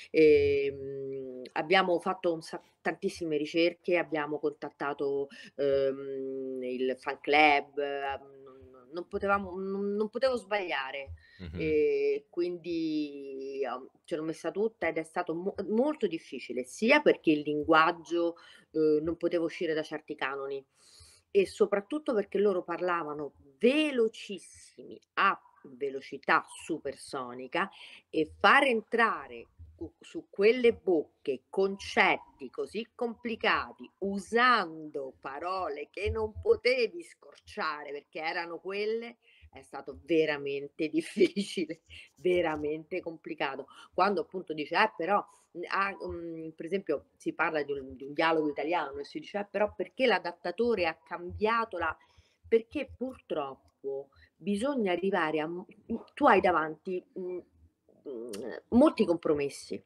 E, ehm, abbiamo fatto un, tantissime ricerche, abbiamo contattato ehm, il fan club, ehm, non, potevamo, non, non, potevo sbagliare, mm-hmm. e quindi ehm, ce l'ho messa tutta ed è stato mo- molto difficile, sia perché il linguaggio eh, non poteva uscire da certi canoni e soprattutto perché loro parlavano velocissimi a velocità supersonica e far entrare su quelle bocche concetti così complicati, usando parole che non potevi scorciare perché erano quelle, è stato veramente difficile, veramente complicato. Quando appunto dice, eh, però, ah, um, per esempio, si parla di un, di un, dialogo italiano e si dice, eh, però, perché l'adattatore ha cambiato la. perché purtroppo bisogna arrivare a. tu hai davanti. Mh, mhmm, Mm, molti compromessi.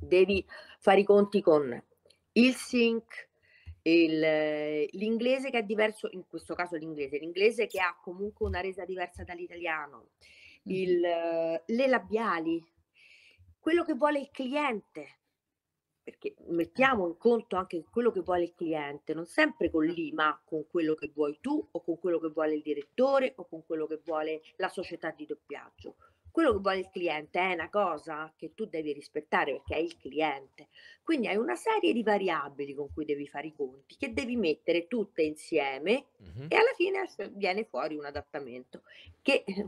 Devi fare i conti con il sync, il, l'inglese che è diverso, in questo caso l'inglese, l'inglese che ha comunque una resa diversa dall'italiano, mm-hmm. il, le labiali, quello che vuole il cliente, perché mettiamo in conto anche quello che vuole il cliente, non sempre con l'IMA, con quello che vuoi tu o con quello che vuole il direttore o con quello che vuole la società di doppiaggio. Quello che vuole il cliente è una cosa che tu devi rispettare perché è il cliente. Quindi hai una serie di variabili con cui devi fare i conti, che devi mettere tutte insieme mm-hmm. e alla fine eh, viene fuori un adattamento che eh,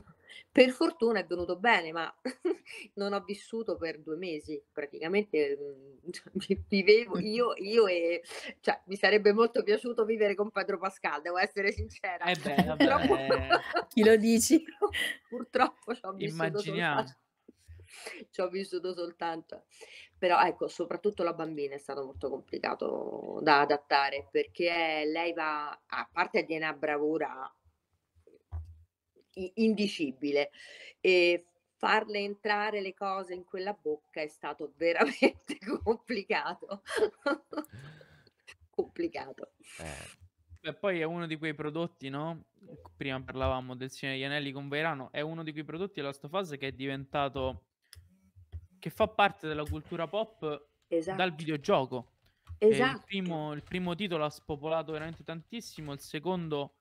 per fortuna è venuto bene, ma non ho vissuto per due mesi, praticamente mm, cioè, vivevo io, io e cioè, mi sarebbe molto piaciuto vivere con Pedro Pascal, devo essere sincera. Eh beh, vabbè. Troppo... Eh. Chi lo dici? Purtroppo ci ho Immaginiamo. Soltanto... Ci ho vissuto soltanto, però ecco, soprattutto la bambina è stato molto complicato da adattare perché lei va, a parte di una bravura indicibile. E farle entrare le cose in quella bocca è stato veramente complicato. complicato. Eh. E poi è uno di quei prodotti, no? Prima parlavamo del Signore degli Anelli con Vairano, è uno di quei prodotti della fase che è diventato che fa parte della cultura pop esatto. dal videogioco. Esatto. Il primo, il primo titolo ha spopolato veramente tantissimo, il secondo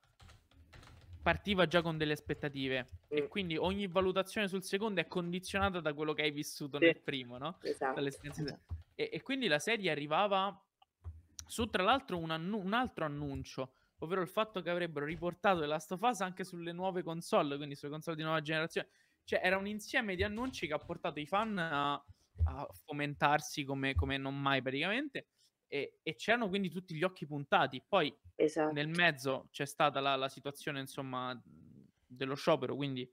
partiva già con delle aspettative mm. e quindi ogni valutazione sul secondo è condizionata da quello che hai vissuto sì. nel primo, no? Esatto. esatto. E, e, quindi la serie arrivava su tra l'altro un, annu- un, altro annuncio, ovvero il fatto che avrebbero riportato The Last of Us anche sulle nuove console, quindi sulle console di nuova generazione. Cioè era un insieme di annunci che ha portato i fan a, a fomentarsi come, come non mai praticamente e, e, c'erano quindi tutti gli occhi puntati. Poi esatto. nel mezzo c'è stata la, la situazione insomma dello sciopero, quindi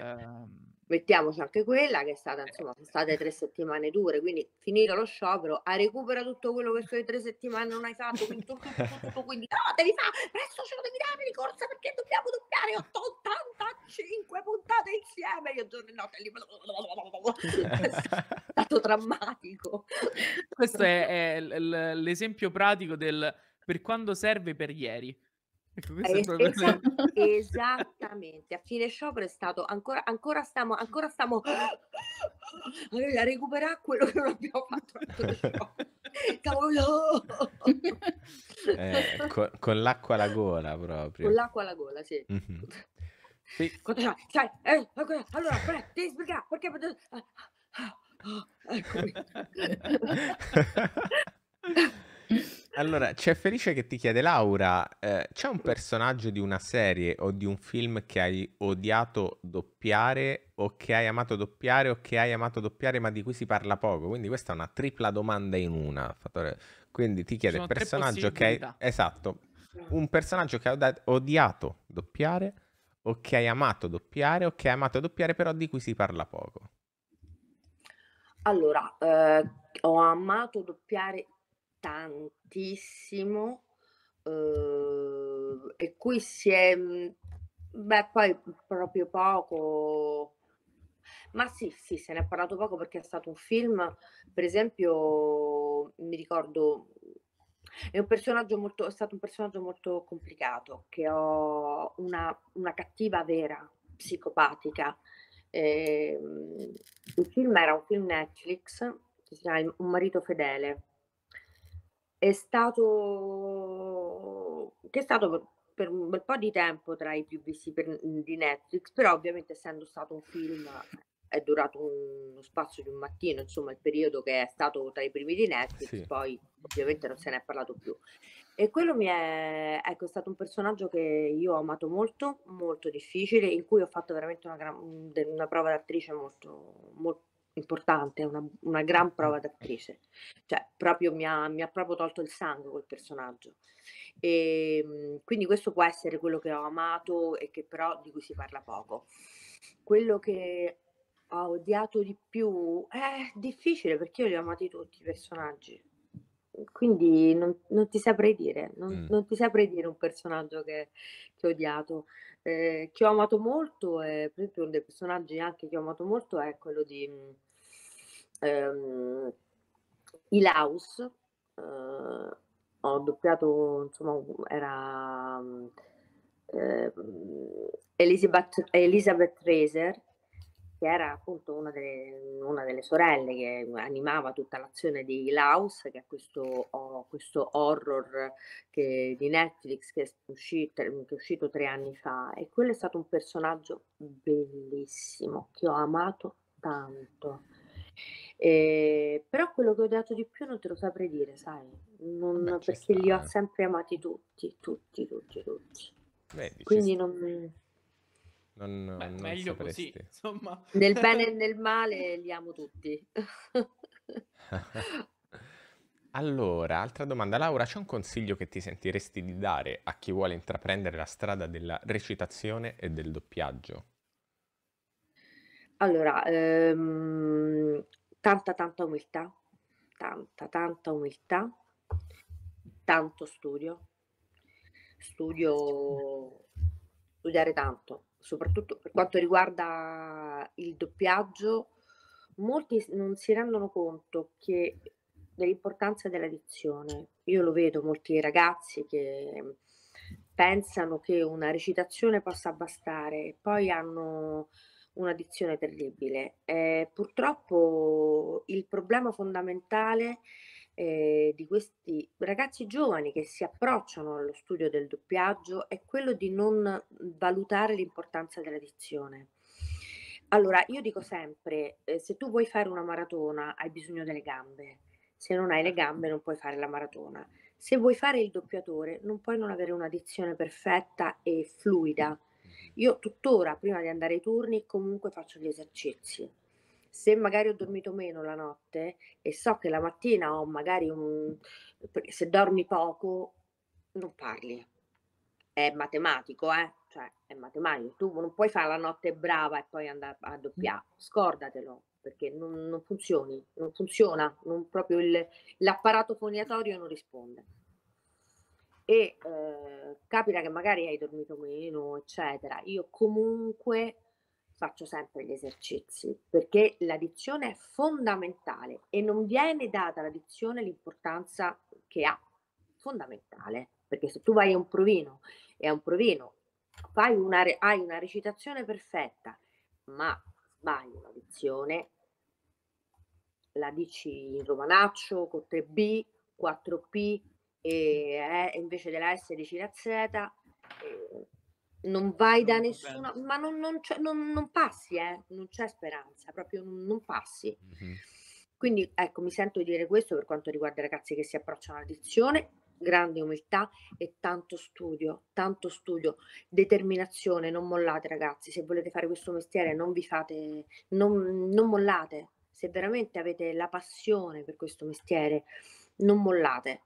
ehm, mettiamoci anche quella che è stata eh, insomma sono eh. state tre settimane dure quindi finito lo sciopero a ah, recupera tutto quello che queste tre settimane non hai fatto quindi tutto, tutto, tutto, tutto quindi no devi fare adesso ce lo devi dare di corsa perché dobbiamo doppiare 85 puntate insieme io giorno e notte lì è stato drammatico questo è, è l'esempio pratico del per quando serve per ieri eh, esattamente, a fine sciopero è stato ancora, ancora stiamo, ancora stiamo a recuperare quello che non abbiamo fatto. Cavolo! Eh, con, con, l'acqua alla gola proprio. Con l'acqua alla gola, sì. Mm-hmm. sì. Cioè, cioè, eh, allora, pre, devi spiegare perché... Ah, ah, ah, ah, eccomi. Allora, c'è Felice che ti chiede, Laura, eh, c'è un personaggio di una serie o di un film che hai odiato doppiare o che hai amato doppiare o che hai amato doppiare ma di cui si parla poco? Quindi questa è una tripla domanda in una. Quindi ti chiede, personaggio che hai... Esatto, un personaggio che hai odiato doppiare o che hai amato doppiare o che hai amato doppiare però di cui si parla poco. Allora, eh, ho amato doppiare tantissimo eh, e qui si è, mhmm, beh poi proprio poco, ma sì, sì, se ne è parlato poco perché è stato un film, per esempio mi ricordo è, un personaggio molto, è stato un personaggio molto complicato, che ho una, una cattiva vera, psicopatica. Eh, il film era un film Netflix, che si chiama Un marito fedele, è stato, che è stato per, un bel po' di tempo tra i più visti per, mhmm, di Netflix, però ovviamente essendo stato un film è durato un, uno spazio di un mattino, insomma il periodo che è stato tra i primi di Netflix, sì. poi ovviamente non se ne è parlato più. E quello mi è, ecco, è stato un personaggio che io ho amato molto, molto difficile, in cui ho fatto veramente una, una prova d'attrice molto, molto importante, una, una gran prova d'attrice. Cioè, proprio mi ha, mi ha proprio tolto il sangue quel personaggio. E, ehm, quindi questo può essere quello che ho amato e che però di cui si parla poco. Quello che ho odiato di più è eh, difficile perché io li ho amati tutti i personaggi. Quindi non, non ti saprei dire, non, mm. non, ti saprei dire un personaggio che, che ho odiato. Eh, che ho amato molto, è, eh, per esempio uno dei personaggi anche che ho amato molto è quello di ehm, i Laus, eh, ho doppiato, insomma, era eh, Elizabeth, Elizabeth Reiser, che era appunto una delle, una delle, sorelle che animava tutta l'azione di Laus, che è questo, oh, questo horror che, di Netflix che è, uscito, che è, uscito, tre anni fa. E quello è stato un personaggio bellissimo che ho amato tanto. Eh, però quello che ho dato di più non te lo saprei dire, sai, non, Beh, perché li ho eh. sempre amati tutti, tutti, tutti, tutti. Vedi, Quindi non... Non, Beh, non meglio sapresti. così, insomma. Nel bene e nel male li amo tutti. allora, altra domanda. Laura, c'è un consiglio che ti sentiresti di dare a chi vuole intraprendere la strada della recitazione e del doppiaggio? Allora, ehm, tanta, tanta umiltà, tanta, tanta umiltà, tanto studio, studio, studiare tanto, soprattutto per quanto riguarda il doppiaggio, molti non si rendono conto che dell'importanza della dizione. Io lo vedo molti ragazzi che pensano che una recitazione possa bastare, poi hanno un'addizione terribile. Eh, purtroppo il problema fondamentale eh, di questi ragazzi giovani che si approcciano allo studio del doppiaggio è quello di non valutare l'importanza dell'addizione. Allora, io dico sempre, eh, se tu vuoi fare una maratona hai bisogno delle gambe, se non hai le certo. gambe non puoi fare la maratona. Se vuoi fare il doppiatore non puoi non avere una dizione perfetta e fluida io tuttora, prima di andare ai turni, comunque faccio gli esercizi. Se magari ho dormito meno la notte e so che la mattina ho magari un... se dormi poco, non parli. È matematico, eh? Cioè, è matematico. Tu non puoi fare la notte brava e poi andare a doppiare. Scordatelo, perché non, non funzioni, non funziona, non proprio il, l'apparato foniatorio non risponde e eh, capita che magari hai dormito meno, eccetera, io comunque faccio sempre gli esercizi perché l'addizione è fondamentale e non viene data all'addizione l'importanza che ha, fondamentale, perché se tu vai a un provino e a un provino fai una, hai una recitazione perfetta, ma sbagli una dizione, la dici in romanaccio con 3B, 4P, e, eh, invece della S decina Z, eh, non vai da nessuna, ma non, non, non, non passi, eh, non c'è speranza, proprio non passi. Mm-hmm. Quindi ecco, mi sento di dire questo per quanto riguarda i ragazzi che si approcciano alla dizione, grande umiltà e tanto studio, tanto studio, determinazione, non mollate ragazzi, se volete fare questo mestiere non vi fate, non, non mollate, se veramente avete la passione per questo mestiere non mollate,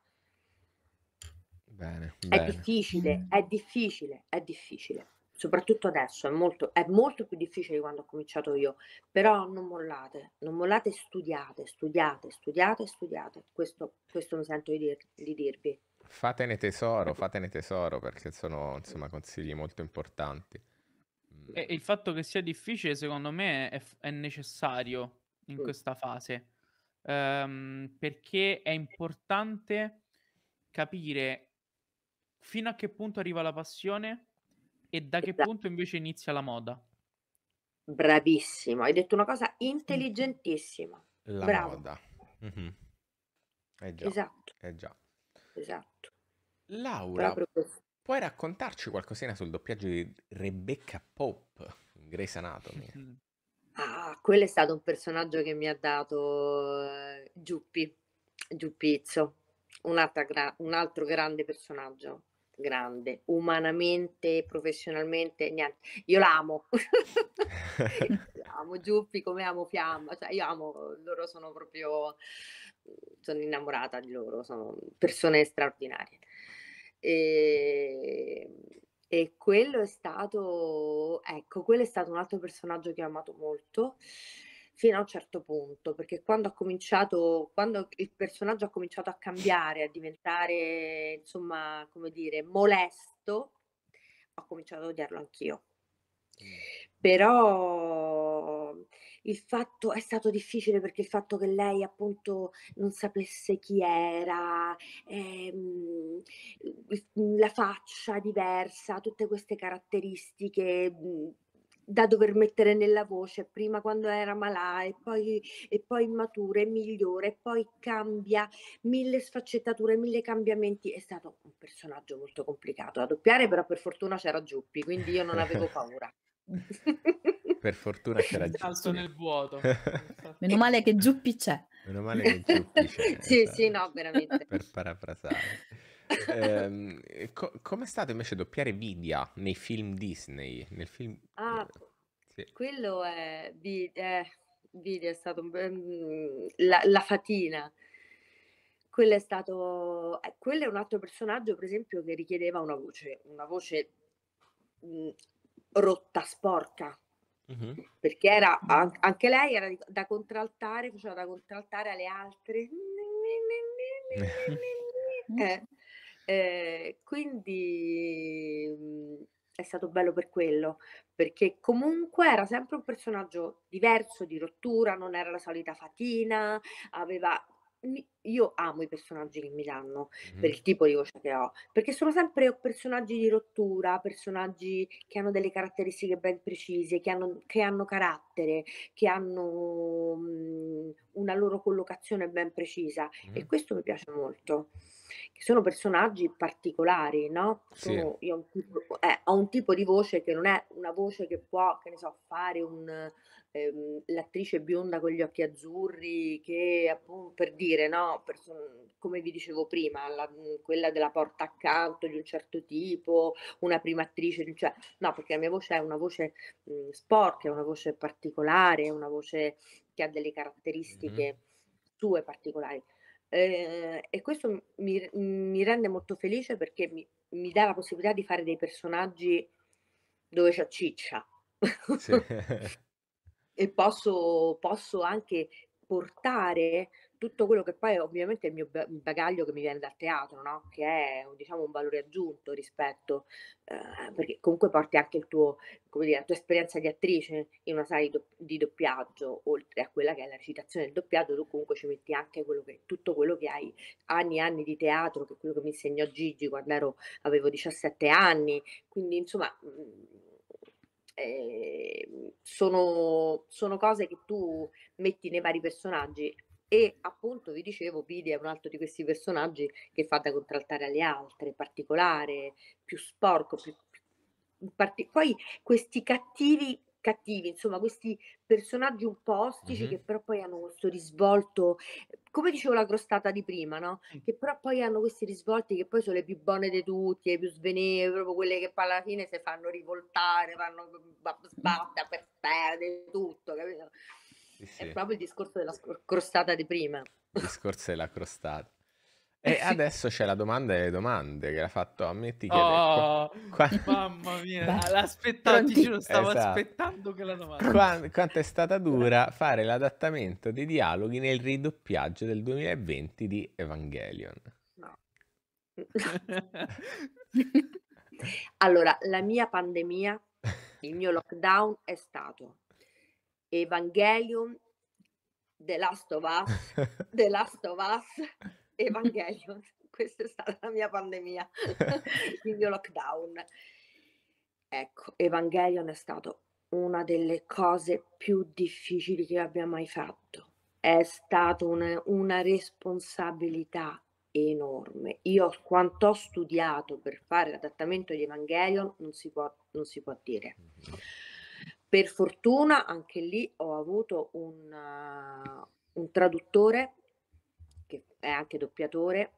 Bene, è difficile, mm. è difficile, è difficile. Soprattutto adesso è molto, è molto più difficile di quando ho cominciato io, però non mollate, non mollate, studiate, studiate, studiate, studiate. Questo, questo mi sento di, dir, di dirvi. Fatene tesoro, fatene tesoro perché sono insomma consigli molto importanti. E il fatto che sia difficile, secondo me, è, è necessario in sì. Mm. questa fase. Um, perché è importante capire fino a che punto arriva la passione e da che esatto. punto invece inizia la moda. Bravissimo, hai detto una cosa mm. intelligentissima. La Bravo. moda. Mm-hmm. Eh già, esatto. Eh già. Esatto. Laura, puoi raccontarci qualcosina sul doppiaggio di Rebecca Pop in Grey's Anatomy? Ah, quello è stato un personaggio che mi ha dato eh, Giuppi, Giuppizzo, un, gra- un altro grande personaggio grande, umanamente, professionalmente, niente. Io l'amo, amo Giuppi come amo Fiamma, cioè io amo, loro sono proprio, sono innamorata di loro, sono persone straordinarie. E, e quello è stato, ecco, quello è stato un altro personaggio che ho amato molto fino a un certo punto, perché quando ha cominciato, quando il personaggio ha cominciato a cambiare, a diventare, insomma, come dire, molesto, ho cominciato a odiarlo anch'io. Mm. Però il fatto è stato difficile perché il fatto che lei appunto non sapesse chi era, ehm, la faccia diversa, tutte queste caratteristiche mm, da dover mettere nella voce, prima quando era malà e poi, e poi matura e migliore, e poi cambia mille sfaccettature, mille cambiamenti. È stato un personaggio molto complicato da doppiare, però per fortuna c'era Giuppi, quindi io non avevo paura. per fortuna c'era Giuppi. Salto nel vuoto. Meno male che Giuppi c'è. Meno male che Giuppi c'è. sì, sì, esatto. no, veramente. Per parafrasare eh, co- com'è stato invece doppiare Vidia nei film Disney? Nel film... Ah, sì. quello è... Eh, Vidia eh, è stato... Mm, la, la fatina quello è stato eh, quello è un altro personaggio per esempio che richiedeva una voce una voce mh, mm, rotta sporca mm-hmm. perché era anche lei era da contraltare faceva da contraltare alle altre eh, Ehm, quindi mhmm, è stato bello per quello, perché comunque era sempre un personaggio diverso, di rottura, non era la solita fatina, aveva io amo i personaggi che mi danno, per Mh-mh. il tipo di voce che ho, perché sono sempre personaggi di rottura, personaggi che hanno delle caratteristiche ben precise, che hanno che hanno carattere, che hanno, mhmm, una loro collocazione ben precisa e questo mi piace molto che sono personaggi particolari, no? Sono, sì. Io ho un, tipo, eh, ho un, tipo, di voce che non è una voce che può, che ne so, fare un, ehm, l'attrice bionda con gli occhi azzurri, che appunto per dire, no? Person- come vi dicevo prima, la, quella della porta accanto di un certo tipo, una prima attrice, cioè, no, perché la mia voce è una voce mh, mhmm, sporca, è una voce particolare, è una voce che ha delle caratteristiche mm-hmm. sue particolari eh, e questo mi, mi, rende molto felice perché mi, mi, dà la possibilità di fare dei personaggi dove c'è ciccia sì. e posso, posso, anche portare tutto quello che poi è ovviamente è il mio bagaglio che mi viene dal teatro, no? che è diciamo, un valore aggiunto rispetto, eh, perché comunque porti anche il tuo, dire, la tua esperienza di attrice in una sala di, doppiaggio, oltre a quella che è la recitazione del doppiaggio, tu comunque ci metti anche quello che, tutto quello che hai, anni e anni di teatro, che è quello che mi insegnò Gigi quando ero, avevo 17 anni, quindi insomma... Eh, sono, sono cose che tu metti nei vari personaggi e appunto vi dicevo, Pidi è un altro di questi personaggi che fa da contraltare alle altre, particolare, più sporco, più, più parti- poi questi cattivi cattivi, insomma, questi personaggi un po' ostici mm-hmm. che però poi hanno questo risvolto, come dicevo la crostata di prima, no? Che però poi hanno questi risvolti che poi sono le più buone di tutti, le più sveneve, proprio quelle che poi alla fine si fanno rivoltare, fanno mm, sbatta per perdere tutto, capito? sì, sì. È proprio il discorso della scor- crostata di prima. Il discorso della crostata. E eh adesso c'è la domanda delle domande che l'ha fatto a me. Ti chiede, oh, qua... Mamma mia, l'aspettavo, ti giuro, stavo esatto. aspettando quella domanda. Qua, quanto è stata dura fare l'adattamento dei dialoghi nel ridoppiaggio del 2020 di Evangelion? No. allora, la mia pandemia, il mio lockdown è stato Evangelion, The Last of Us, The Last of Us, Evangelion. Questa è stata la mia pandemia, il mio lockdown. Ecco, Evangelion è stato una delle cose più difficili che abbia mai fatto. È stata una, una responsabilità enorme. Io quanto ho studiato per fare l'adattamento di Evangelion non si può, non si può dire. Mm-hmm. Per fortuna anche lì ho avuto un, uh, un traduttore, che è anche doppiatore,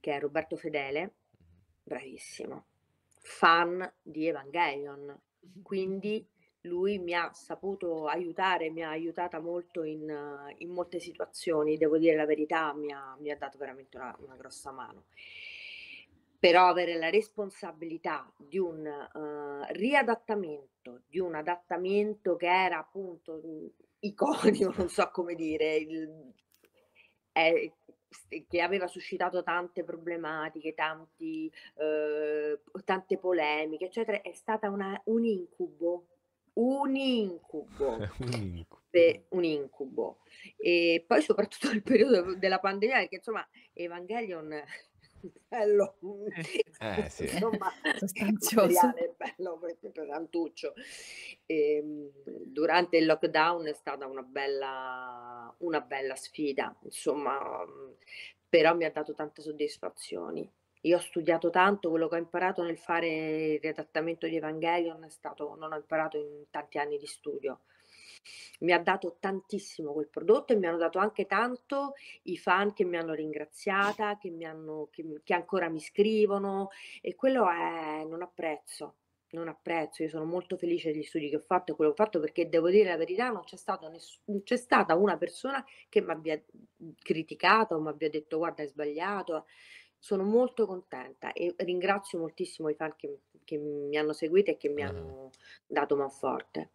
che è Roberto Fedele, bravissimo, fan di Evangelion. Quindi lui mi ha saputo aiutare, mi ha aiutata molto in, in molte situazioni, devo dire la verità, mi ha, mi ha dato veramente una, una grossa mano però avere la responsabilità di un uh, riadattamento, di un adattamento che era appunto mhmm, iconico, non so come dire, il, è, che aveva suscitato tante problematiche, tanti, eh, tante polemiche, eccetera, è stata una, un incubo. Un incubo, un incubo. De, un incubo. E poi soprattutto nel periodo della pandemia, perché insomma Evangelion bello, eh, sì. insomma, sostanzioso. Il bello pesantuccio. E, ehm, durante il lockdown è stata una bella, una bella sfida, insomma, però mi ha dato tante soddisfazioni. Io ho studiato tanto, quello che ho imparato nel fare il riadattamento di Evangelion è stato, non ho imparato in tanti anni di studio mi ha dato tantissimo quel prodotto e mi hanno dato anche tanto i fan che mi hanno ringraziata, che, mi hanno, che, che ancora mi scrivono e quello è, non apprezzo, Non apprezzo, io sono molto felice degli studi che ho fatto e quello che ho fatto perché devo dire la verità, non c'è, ness- non c'è stata una persona che mi abbia mhmm, criticato o mi abbia detto guarda hai sbagliato, sono molto contenta e ringrazio moltissimo i fan che, che mi hanno seguito e che mi ah. hanno dato man forte.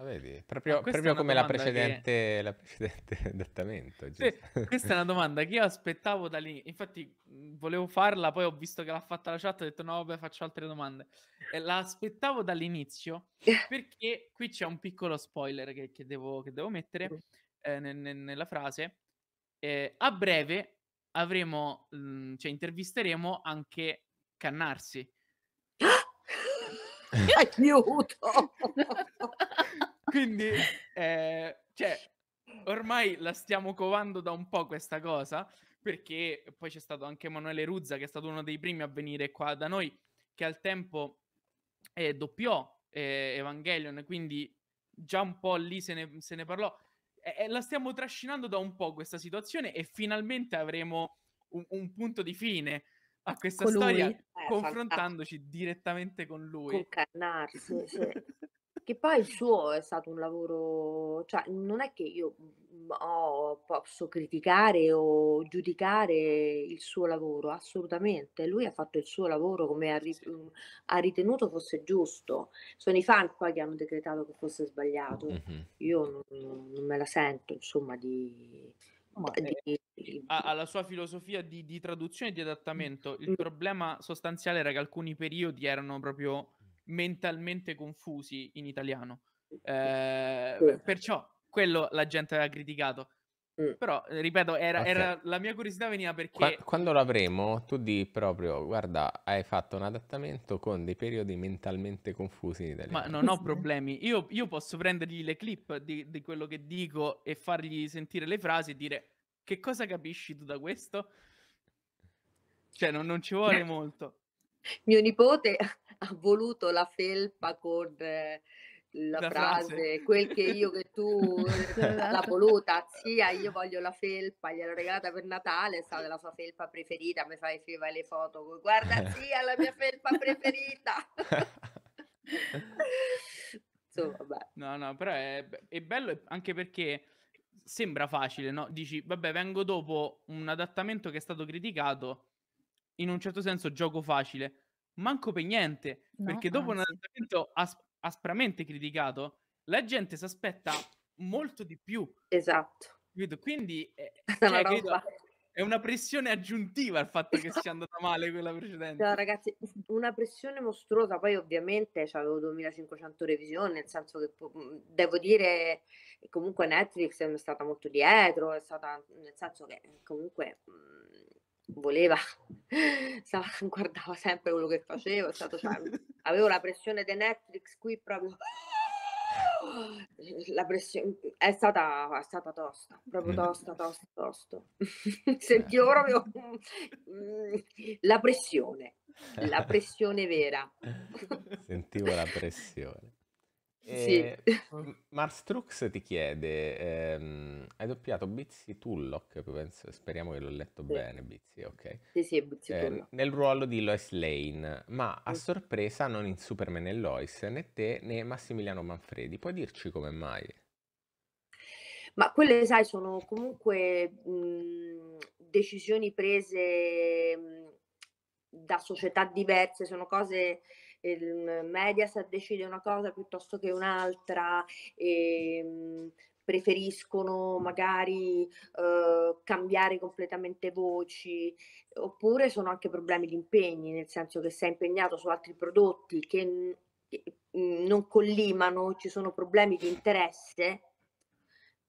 Ah, vedi, proprio, ah, proprio come la precedente, che... la precedente adattamento. Sì, questa è una domanda che io aspettavo da lì. Infatti, volevo farla, poi ho visto che l'ha fatta la chat, ho detto no, vabbè, faccio altre domande. E la dall'inizio eh. perché qui c'è un piccolo spoiler che, che, devo, che devo, mettere eh, ne, ne, nella frase. Eh, a breve avremo, mh, cioè intervisteremo anche Cannarsi. Ah! Aiuto! Quindi, eh, cioè, ormai la stiamo covando da un po' questa cosa, perché poi c'è stato anche Emanuele Ruzza, che è stato uno dei primi a venire qua da noi, che al tempo eh, doppiò eh, Evangelion, quindi già un po' lì se ne, se ne parlò. Eh, la stiamo trascinando da un po' questa situazione e finalmente avremo un, un punto di fine a questa Colui. storia, eh, confrontandoci fantastico. direttamente con lui. Con Carnarsi, sì. Che poi il suo è stato un lavoro, cioè non è che io oh, posso criticare o giudicare il suo lavoro, assolutamente. Lui ha fatto il suo lavoro come ha, ri- mm, ha ritenuto fosse giusto. Sono i fan poi che hanno decretato che fosse sbagliato. Mm-hmm. Io non, non me la sento, insomma, di... Ma, alla sua filosofia di, di, traduzione e di adattamento. Il mm. problema sostanziale era che alcuni periodi erano proprio mentalmente confusi in italiano. Eh, mm. Perciò quello la gente aveva criticato. Mm. Però, ripeto, era, okay. era, la mia curiosità veniva perché... Qua, quando l'avremo, tu di proprio, guarda, hai fatto un adattamento con dei periodi mentalmente confusi in italiano. Ma non ho problemi. Io, io posso prendergli le clip di, di quello che dico e fargli sentire le frasi e dire che cosa capisci tu da questo? Cioè, non, non ci vuole molto. Mio nipote ha voluto la felpa con eh, la, la frase, frase, quel che io che tu eh, esatto. l'ha voluta, zia ah, io voglio la felpa, gliel'ho regalata per Natale, è stata la sua felpa preferita, mi fai fai le foto, guarda zia eh. la mia felpa preferita. Insomma, No, no, però è, è bello anche perché sembra facile, no? Dici, vabbè, vengo dopo un adattamento che è stato criticato, in un certo senso gioco facile, manco per niente, no, perché dopo anzi. un adattamento as- aspramente criticato, la gente si aspetta molto di più. Esatto. Capito? Quindi eh, è, cioè, credo, è una pressione aggiuntiva il fatto che esatto. sia andata male quella precedente. No, ragazzi, una pressione mostruosa. Poi, ovviamente, avevo 2500 revisioni, nel senso che mhmm, devo dire comunque Netflix è stata molto dietro, è stata nel senso che comunque. Mh, mhmm, voleva, stava, guardava sempre quello che facevo, stato, cioè, avevo la pressione di Netflix qui proprio la pressione è stata, è stata tosta, proprio eh. tosta, tosta, tosta. Sentivo proprio mm, la pressione, la eh. pressione vera. Sentivo la pressione. Sì. E Marstrux ti chiede, ehm, hai doppiato Bizzy Tullock, penso- speriamo che l'ho letto Sì. bene, Bizzy, ok? Sì, sì, è Eh, nel ruolo di Lois Lane, ma a mm. sorpresa non in Superman e Lois, né te né Massimiliano Manfredi. Puoi dirci come mai? Ma quelle, sai, sono comunque mh, mhmm, decisioni prese mh, mhmm, da società diverse, sono cose il Mediaset decide una cosa piuttosto che un'altra, e, ehm, preferiscono magari eh, cambiare completamente voci, oppure sono anche problemi di impegni, nel senso che sei impegnato su altri prodotti che, che mm, non collimano, ci sono problemi di interesse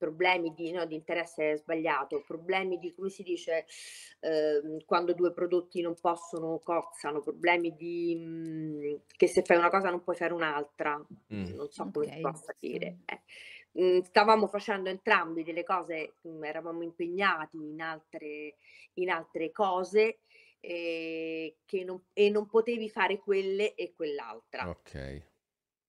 problemi di, no, di, interesse sbagliato, problemi di, come si dice, eh, quando due prodotti non possono, cozzano, problemi di, mh, mhmm, che se fai una cosa non puoi fare un'altra, mm. non so come okay. si possa dire. Eh. Mhmm, stavamo facendo entrambi delle cose, mh, mhmm, eravamo impegnati in altre, in altre cose eh, non, e non potevi fare quelle e quell'altra. Ok.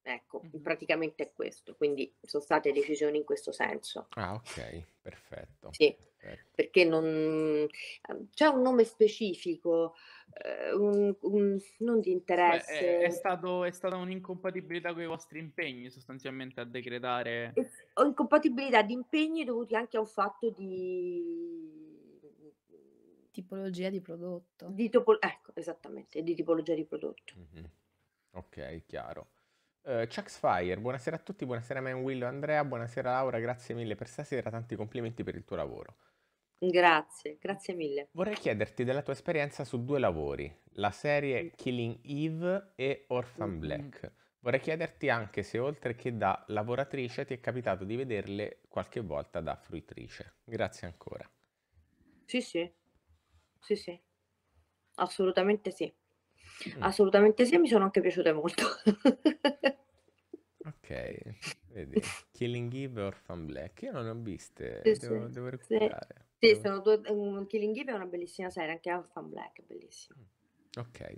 Ecco, mm-hmm. praticamente è questo, quindi sono state decisioni in questo senso. Ah, ok, perfetto. Sì, perfetto. perché non ehm, c'è un nome specifico, eh, un, un, non di interesse. Beh, è, è, stato, è, stata un'incompatibilità con i vostri impegni sostanzialmente a decretare. O incompatibilità di impegni dovuti anche a un fatto di tipologia di prodotto. Di topo... Ecco, esattamente, di tipologia di prodotto. Mm-hmm. Ok, chiaro. Uh, eh, Chucks Fire, buonasera a tutti, buonasera a me, Willow, Andrea, buonasera Laura, grazie mille per stasera, tanti complimenti per il tuo lavoro. Grazie, grazie mille. Vorrei chiederti della tua esperienza su due lavori, la serie mm. Killing Eve e Orphan mm-hmm. Black. Vorrei chiederti anche se oltre che da lavoratrice ti è capitato di vederle qualche volta da fruitrice. Grazie ancora. Sì, sì, sì, sì, assolutamente sì. Mm. Assolutamente sì, mi sono anche piaciute molto. ok, vedi. Killing Eve e Orphan Black. Io non ne ho viste, sì, devo, sì. devo recuperare. Sì, devo... sono due, um, Killing Eve è una bellissima serie, anche Orphan Black è bellissima. Mm, ok.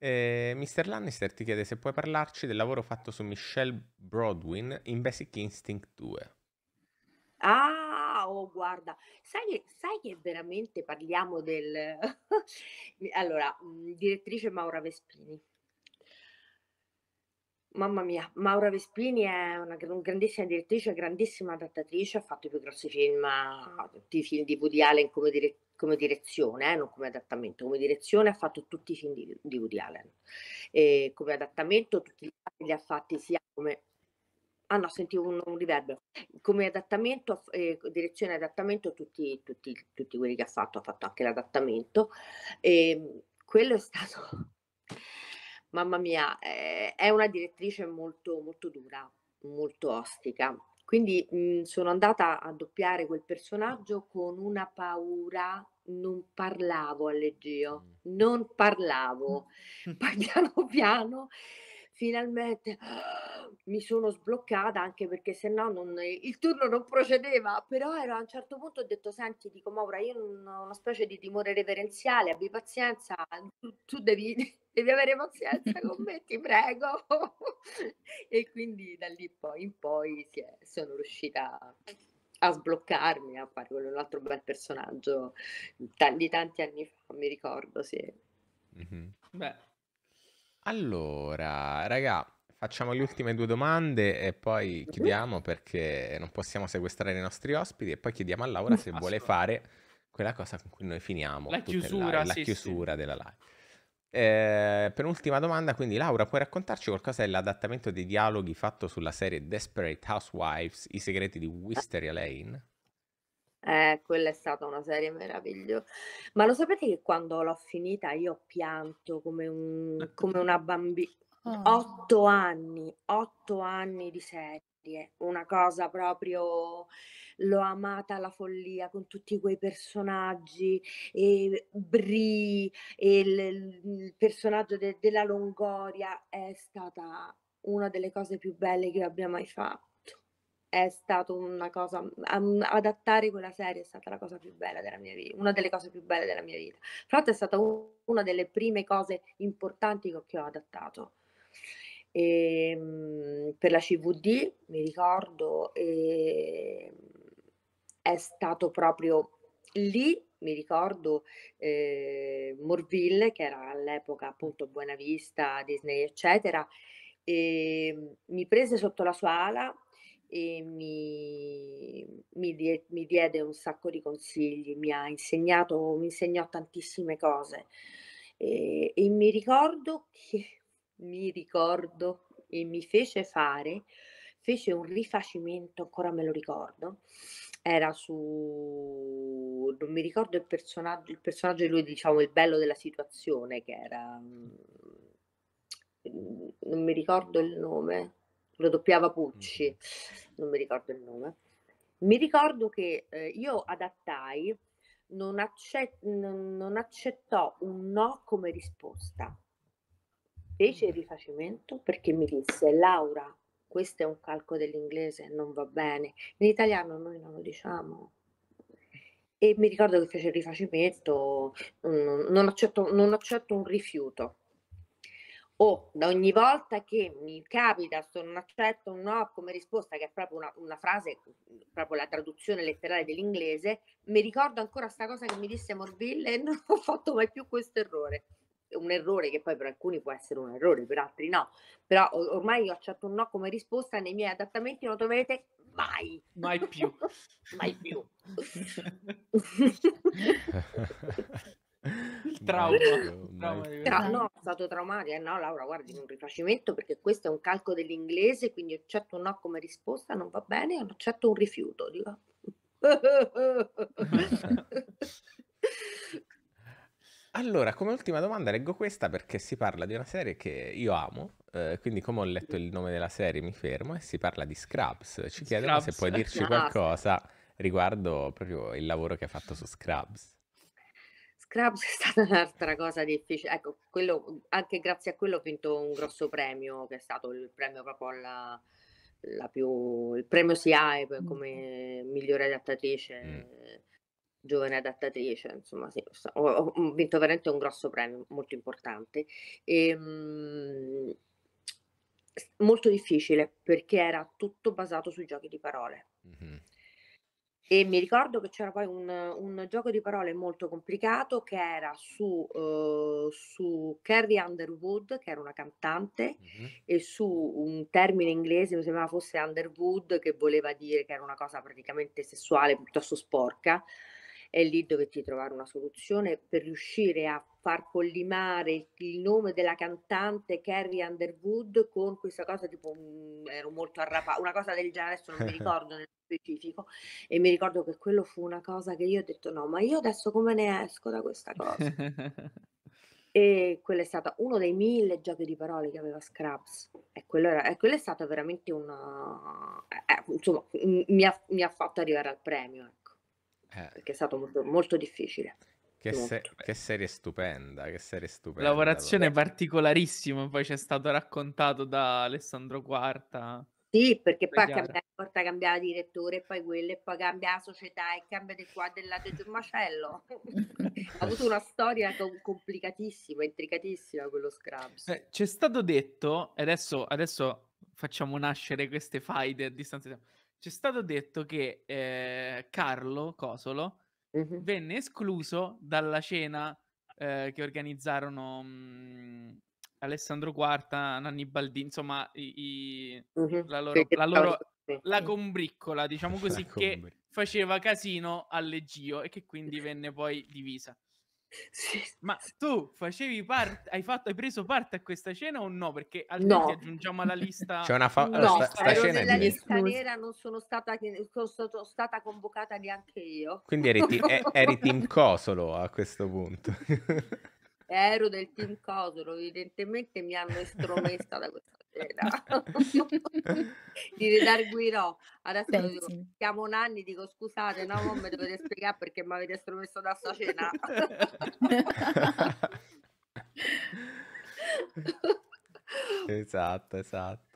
Eh, Mr. Lannister ti chiede se puoi parlarci del lavoro fatto su Michelle Broadwin in Basic Instinct 2. Ah, oh, guarda, sai che, sai che veramente parliamo del... allora, mhmm, direttrice Maura Vespini. Mamma mia, Maura Vespini è una, grandissima direttrice, grandissima adattatrice, ha fatto i più grossi film, tutti i film di Woody Allen come, dire- come direzione, eh, non come adattamento, come direzione ha fatto tutti i film di, di Woody Allen. E come adattamento tutti gli altri li ha fatti sia come Ah no, sentivo un, un riverbero. Come adattamento, eh, direzione adattamento, tutti, tutti, tutti, quelli che ha fatto, ha fatto anche l'adattamento. E ehm, quello è stato, mamma mia, eh, è una direttrice molto, molto dura, molto ostica. Quindi mh, mhmm, sono andata a doppiare quel personaggio con una paura, non parlavo a Leggio, mm. non parlavo. Poi piano piano finalmente ah, mi sono sbloccata anche perché se no non, il turno non procedeva però ero a un certo punto ho detto senti dico Maura io ho una specie di timore reverenziale abbi pazienza tu, tu devi, devi avere pazienza con me ti prego e quindi da lì poi in poi è, sono riuscita a sbloccarmi a fare quello un altro bel personaggio mm, di tanti anni fa mi ricordo sì mm-hmm. beh allora, raga, facciamo le ultime due domande e poi chiudiamo perché non possiamo sequestrare i nostri ospiti e poi chiediamo a Laura se vuole fare quella cosa con cui noi finiamo. La chiusura, la, sì, chiusura sì. della live. Eh, penultima domanda, quindi Laura, puoi raccontarci qualcosa dell'adattamento dei dialoghi fatto sulla serie Desperate Housewives, I segreti di Wisteria Lane? Eh, quella è stata una serie meravigliosa. Ma lo sapete che quando l'ho finita io ho pianto come, un, ecco. come una bambina. Oh. Otto anni, otto anni di serie una cosa proprio l'ho amata alla follia con tutti quei personaggi e Bri e il, il personaggio de, della Longoria è stata una delle cose più belle che abbia mai fatto è stata una cosa, mhmm, adattare quella serie è stata la cosa più bella della mia vita, una delle cose più belle della mia vita. Fra l'altro è stata una delle prime cose importanti che ho adattato. E, ehm, per la CVD, mi ricordo, e, ehm, è stato proprio lì mi ricordo eh, Morville, che era all'epoca appunto Buena Vista, Disney, eccetera, e ehm, mi prese sotto la sua ala e mi, mi, die, mi, diede un sacco di consigli, mi ha insegnato, mi insegnò tantissime cose e, e mi ricordo che mi ricordo e mi fece fare, fece un rifacimento, ancora me lo ricordo, era su, non mi ricordo il personaggio, il personaggio di lui, diciamo il bello della situazione che era, mm, non mi ricordo il nome, lo doppiava Pucci, mm-hmm. non mi ricordo il nome. Mi ricordo che eh, io adattai, non, accett- non accettò un no come risposta. Fece il mm-hmm. rifacimento perché mi disse Laura, questo è un calco dell'inglese, non va bene. In italiano noi non lo diciamo. E mi ricordo che fece il rifacimento, non, accetto, non accetto un rifiuto o da ogni volta che mi capita sto non accetto un no come risposta che è proprio una, una frase proprio la traduzione letterale dell'inglese mi ricordo ancora sta cosa che mi disse Morville e non ho fatto mai più questo errore un errore che poi per alcuni può essere un errore per altri no però ormai io accetto un no come risposta nei miei adattamenti non dovete mai mai più mai più il trauma, il trauma Tra, no, è stato traumatico. Eh, no, Laura, guardi, un rifacimento perché questo è un calco dell'inglese, quindi accetto un certo no come risposta, non va bene, accetto un rifiuto. Dico. allora, come ultima domanda leggo questa perché si parla di una serie che io amo, eh, quindi come ho letto il nome della serie mi fermo e si parla di Scrubs. Ci chiedono se puoi dirci no. qualcosa riguardo proprio il lavoro che ha fatto su Scrubs. Scrubs è stata un'altra cosa difficile. Ecco, quello, anche grazie a quello ho vinto un grosso premio, che è stato il premio proprio alla, la più, il premio SIAE mm. come migliore adattatrice, mm. giovane adattatrice, insomma sì, ho, ho, vinto veramente un grosso premio, molto importante. E, ehm, mh, molto difficile perché era tutto basato sui giochi di parole. Mm-hmm e mi ricordo che c'era poi un, un gioco di parole molto complicato che era su, uh, su Carrie Underwood, che era una cantante, mm-hmm. e su un termine inglese, mi sembrava fosse Underwood, che voleva dire che era una cosa praticamente sessuale piuttosto sporca è lì dovetti trovare una soluzione per riuscire a far collimare il, il nome della cantante Carrie Underwood con questa cosa tipo mh, mm, ero molto arrapata, una cosa del genere, adesso non mi ricordo nello specifico e mi ricordo che quello fu una cosa che io ho detto no, ma io adesso come ne esco da questa cosa? E quello è stato uno dei mille giochi di parole che aveva Scraps e quello, era, e quello è stato veramente una... Eh, eh insomma, mi ha, mi ha fatto arrivare al premio. Ecco eh. perché è stato molto, molto difficile. Che, Se, che, serie stupenda, che serie stupenda. Lavorazione vabbè. particolarissima, poi c'è stato raccontato da Alessandro Quarta. Sì, perché poi cambiava, porta, cambiava direttore, e poi quello, e poi cambia la società, e cambia di qua, del lato di un macello. ha avuto una storia complicatissima, intricatissima quello Scrubs. Eh, c'è stato detto, adesso, adesso facciamo nascere queste faide a distanza di tempo c'è stato detto che eh, Carlo Cosolo uh-huh. venne escluso dalla cena eh, che organizzarono mh, mhmm, Alessandro Quarta, Nanni Baldini, insomma i, i, uh-huh. la loro, la, loro la combriccola, diciamo così, che faceva casino al Gio e che quindi venne poi divisa. Sì. Ma tu facevi parte, hai, fatto, hai preso parte a questa cena o no? Perché almeno ti aggiungiamo alla lista. C'è una fa- no, sta, sta cena nella lista nera non sono stata, non sono stata convocata neanche io. Quindi eri, ti- eri team Cosolo a questo punto. Ero del team Cosolo, evidentemente mi hanno estromessa da questa di redarguirò adesso dico, chiamo Nanni dico scusate no non mi dovete spiegare perché mi avete stromesso da sta cena esatto esatto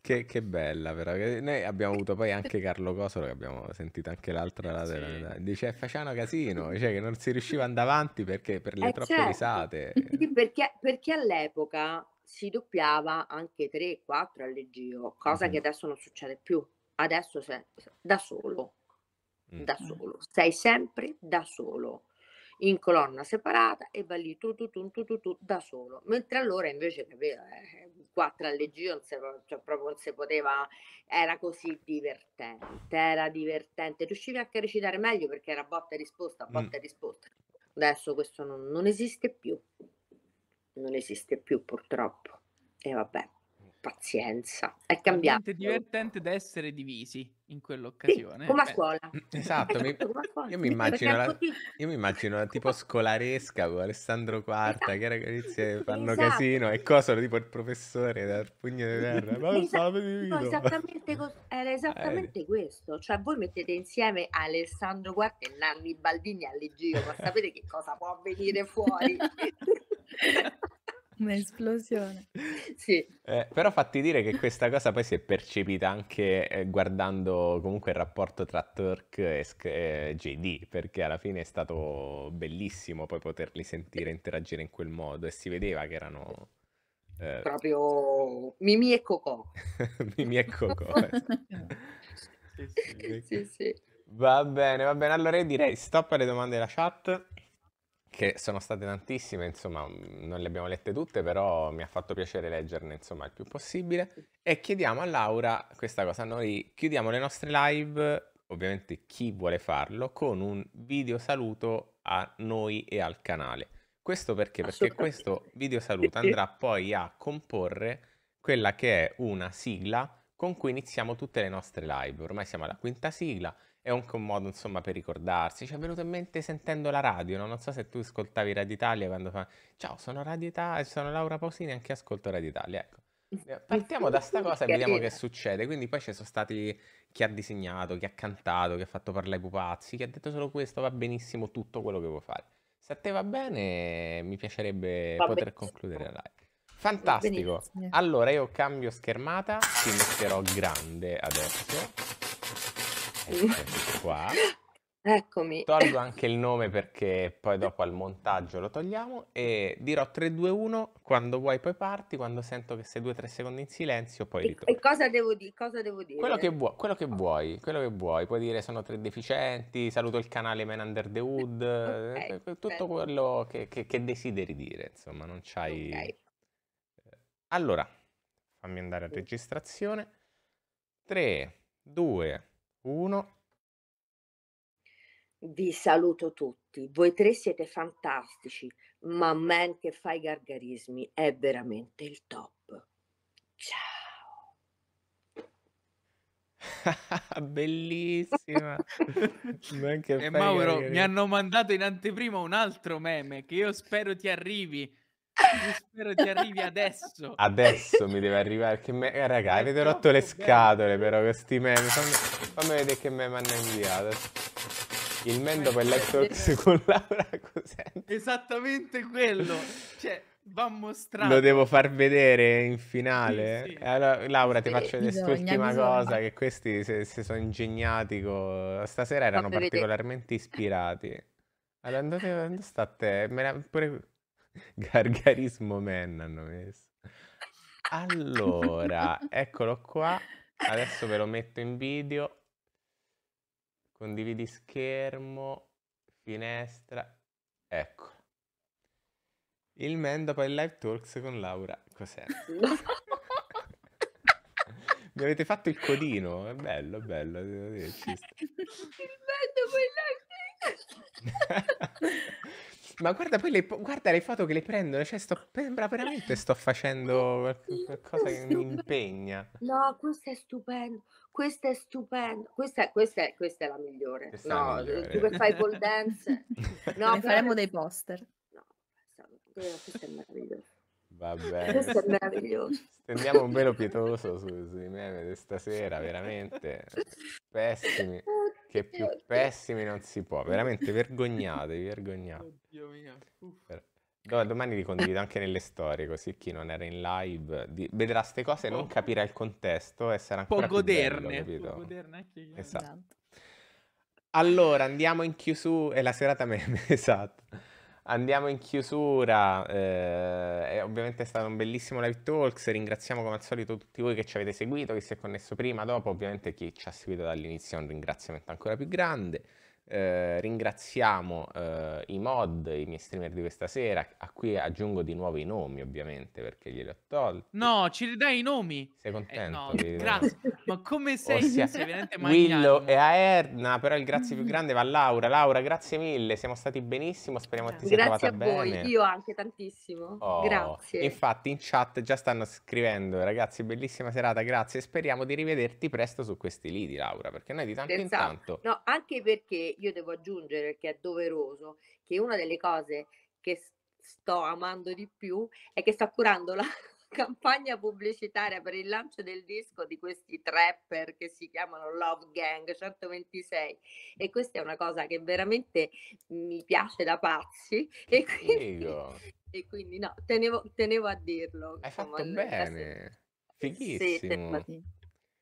che, che, bella però noi abbiamo avuto poi anche Carlo Cosolo che abbiamo sentito anche l'altra lateralità sì. dice eh, facciano casino cioè che non si riusciva ad andare avanti perché per le eh, troppe certo. risate eh. perché, perché all'epoca si doppiava anche 3-4 all'eggio, cosa mm-hmm. che adesso non succede più. Adesso sei da solo, mm-hmm. da solo, sei sempre da solo, in colonna separata e va lì tu tu tu tu tu, tu da solo. Mentre allora invece, capito, eh, 4 eh, all'eggio non si, cioè, proprio non si poteva, era così divertente, era divertente. Riuscivi anche a recitare meglio perché era botta e risposta, botta mm. e risposta. Adesso questo non, non esiste più non esiste più purtroppo. E vabbè, pazienza, è cambiato. È divertente da essere divisi in quell'occasione. Sì, mm, esatto, come a scuola. Esatto, mi, scuola. Io, mi immagino la, io mi immagino la tipo scolaresca con Alessandro Quarta esatto. che inizia, fanno esatto. casino e cosano tipo il professore dal pugno di terra. Ma esatto, no, esattamente cos- era eh. esattamente eh. questo, cioè voi mettete insieme Alessandro Quarta e Nanni Baldini a ma sapete che cosa può venire fuori? Un'esplosione. sì. Eh, però fatti dire che questa cosa poi si è percepita anche eh, guardando comunque il rapporto tra Turk e eh, JD, perché alla fine è stato bellissimo poi poterli sentire interagire in quel modo e si vedeva che erano... Eh, Proprio Mimi e Coco. Mimi e Cocò. sì, sì, sì. Va bene, va bene. Allora io direi eh. stop alle domande della chat che sono state tantissime, insomma, mm, non le abbiamo lette tutte, però mi ha fatto piacere leggerne, insomma, il più possibile. E chiediamo a Laura questa cosa, noi chiudiamo le nostre live, ovviamente chi vuole farlo, con un video saluto a noi e al canale. Questo perché? Perché questo video saluto andrà poi a comporre quella che è una sigla con cui iniziamo tutte le nostre live. Ormai siamo alla quinta sigla, è anche un modo insomma per ricordarsi. Ci è venuto in mente sentendo la radio, no? non so se tu ascoltavi Radio Italia quando fa ciao sono Radio Italia, sono Laura Pausini anche ascolto Radio Italia, ecco. Eh, partiamo da sta cosa e vediamo che succede. Quindi poi ci sono stati chi ha disegnato, chi ha cantato, chi ha fatto parlare i pupazzi, chi ha detto solo questo, va benissimo tutto quello che vuoi fare. Se a te va bene, mi piacerebbe va poter benissimo. concludere la live. Fantastico. Allora io cambio schermata, ti metterò grande adesso. Qua. Eccomi. Tolgo anche il nome perché poi dopo al montaggio lo togliamo e dirò 3-2-1 quando vuoi poi parti, quando sento che sei 2-3 secondi in silenzio poi ritorno. E cosa devo, di- cosa devo dire? Quello che, vuo- quello che, vuoi, quello che vuoi, puoi dire sono tre deficienti, saluto il canale Man Under the Hood, okay, eh, tutto certo. quello che, che, che, desideri dire, insomma non c'hai... Okay. Eh, allora, fammi andare a registrazione. 3, 2, uno. Vi saluto tutti, voi tre siete fantastici, ma man che fa i gargarismi è veramente il top. Ciao. Bellissima. e Mauro, mi hanno mandato in anteprima un altro meme che io spero ti arrivi Spero ti arrivi adesso. Adesso mi deve arrivare. Che me... eh, raga, avete rotto le scatole, però, questi meme. Fammi... Fammi, vedere che meme hanno inviato. Il meme dopo l'ex con Laura cos'è? Esattamente quello. Cioè, va mostrato. Lo devo far vedere in finale? Sì, sì. Eh, allora, Laura, ti faccio vedere quest'ultima cosa, che questi si sono ingegnati con... Stasera erano Vabbè, particolarmente vedete. ispirati. Allora, andate, andate, state... Me la... pure... Gargarismo Man hanno messo. Allora, eccolo qua. Adesso ve lo metto in video. Condividi schermo, finestra. Ecco. Il men dopo il live talks con Laura. Cos'è? Mi avete fatto il codino, è bello, bello, devo dire. Il men dopo il live talks. Ma guarda poi le, guarda le foto che le prendono, cioè sto, sembra veramente sto facendo qualcosa che mi impegna. No, questo è stupendo, questo è stupendo, questa, questa, è, questa è la migliore. Questa no, tu che fai pole dance. No, faremo dei poster. No, questo è meraviglioso. Va bene. Stendiamo un velo pietoso su, sui meme di stasera, veramente. Pessimi che più pessimi non si può. Veramente vergognatevi, vergognatevi. Oddio mio. Domani li condivido anche nelle storie, così chi non era in live di... vedrà queste cose, non capirà il contesto e sarà ancora può goderne, bello, Può goderne anche io. Esatto. esatto. Allora, andiamo in chiusura. È la serata me- esatto. Andiamo in chiusura, eh, ovviamente è stato un bellissimo live talks, ringraziamo come al solito tutti voi che ci avete seguito, chi si è connesso prima, dopo, ovviamente chi ci ha seguito dall'inizio un ringraziamento ancora più grande. Eh, ringraziamo eh, i mod, i miei streamer di questa sera, a cui aggiungo di nuovo i nomi ovviamente perché glieli ho tolti. No, ci ridai i nomi. Sei contento? Eh, no, grazie. Ma come sei? Ossia, sei veramente Willow e Aerna, però il grazie più mm. grande va a Laura. Laura, grazie mille, siamo stati benissimo, speriamo che ti sia grazie trovata bene. Grazie a voi, io anche tantissimo. Oh, grazie. Infatti in chat già stanno scrivendo, ragazzi, bellissima serata, grazie. Speriamo di rivederti presto su questi lidi, Laura, perché noi di tanto Pensavo. in tanto... No, anche perché io devo aggiungere che è doveroso che una delle cose che sto amando di più è che sto curando la campagna pubblicitaria per il lancio del disco di questi trapper che si chiamano Love Gang 126 e questa è una cosa che veramente mi piace da pazzi e quindi, e quindi no, tenevo, tenevo, a dirlo. Hai insomma, fatto bene, se... fighissimo. Sì,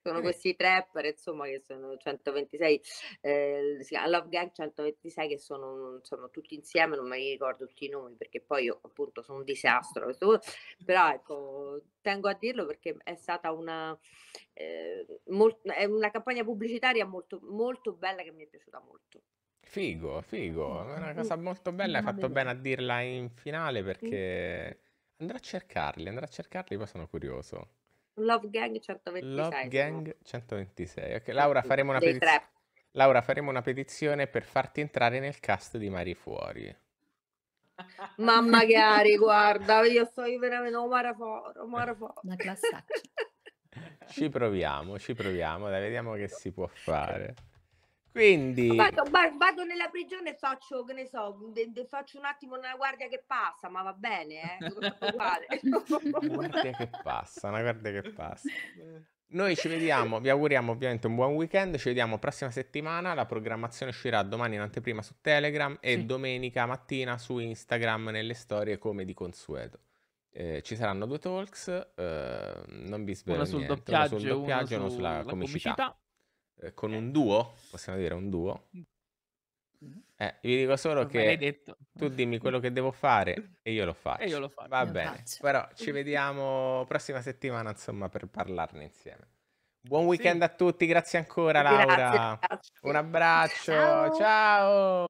sono eh. questi trapper insomma che sono 126 eh, a Love Gang 126 che sono, sono, tutti insieme non mi ricordo tutti i nomi perché poi io appunto sono un disastro questo, però ecco tengo a dirlo perché è stata una eh, molt, è una campagna pubblicitaria molto, molto bella che mi è piaciuta molto Figo, figo, è una mm, cosa molto mm, bella, hai fatto bene a dirla in finale mm. perché andrò a cercarli, andrò a cercarli, poi sono curioso. Love Gang 126. Love Gang 126. Ok, Laura faremo una petizione. Laura, faremo una petizione per farti entrare nel cast di Mari Fuori. Ma magari, guarda, io sto veramente Omara Foro, Omara Foro. Una classaccia. ci proviamo, ci proviamo, dai, vediamo che si può fare. Quindi... Vado, vado, nella prigione e faccio, che ne so, de, de faccio un attimo una guardia che passa, ma va bene, eh? una guardia che passa, una guardia che passa. Noi ci vediamo, vi auguriamo ovviamente un buon weekend, ci vediamo prossima settimana, la programmazione uscirà domani in anteprima su Telegram e sì. domenica mattina su Instagram nelle storie come di consueto. Eh, ci saranno due talks, eh, non vi svelo una sul doppiaggio, uno sul doppiaggio e uno sulla comicità. comicità. Eh, con eh. un duo, possiamo dire un duo. Mm. Eh, vi dico solo Come che tu dimmi quello che devo fare e io lo faccio. E Io lo faccio. Va io bene, faccio. però ci vediamo prossima settimana insomma per parlarne insieme. Buon weekend sì. a tutti, grazie ancora Laura. Grazie, grazie. Un abbraccio, ciao. ciao.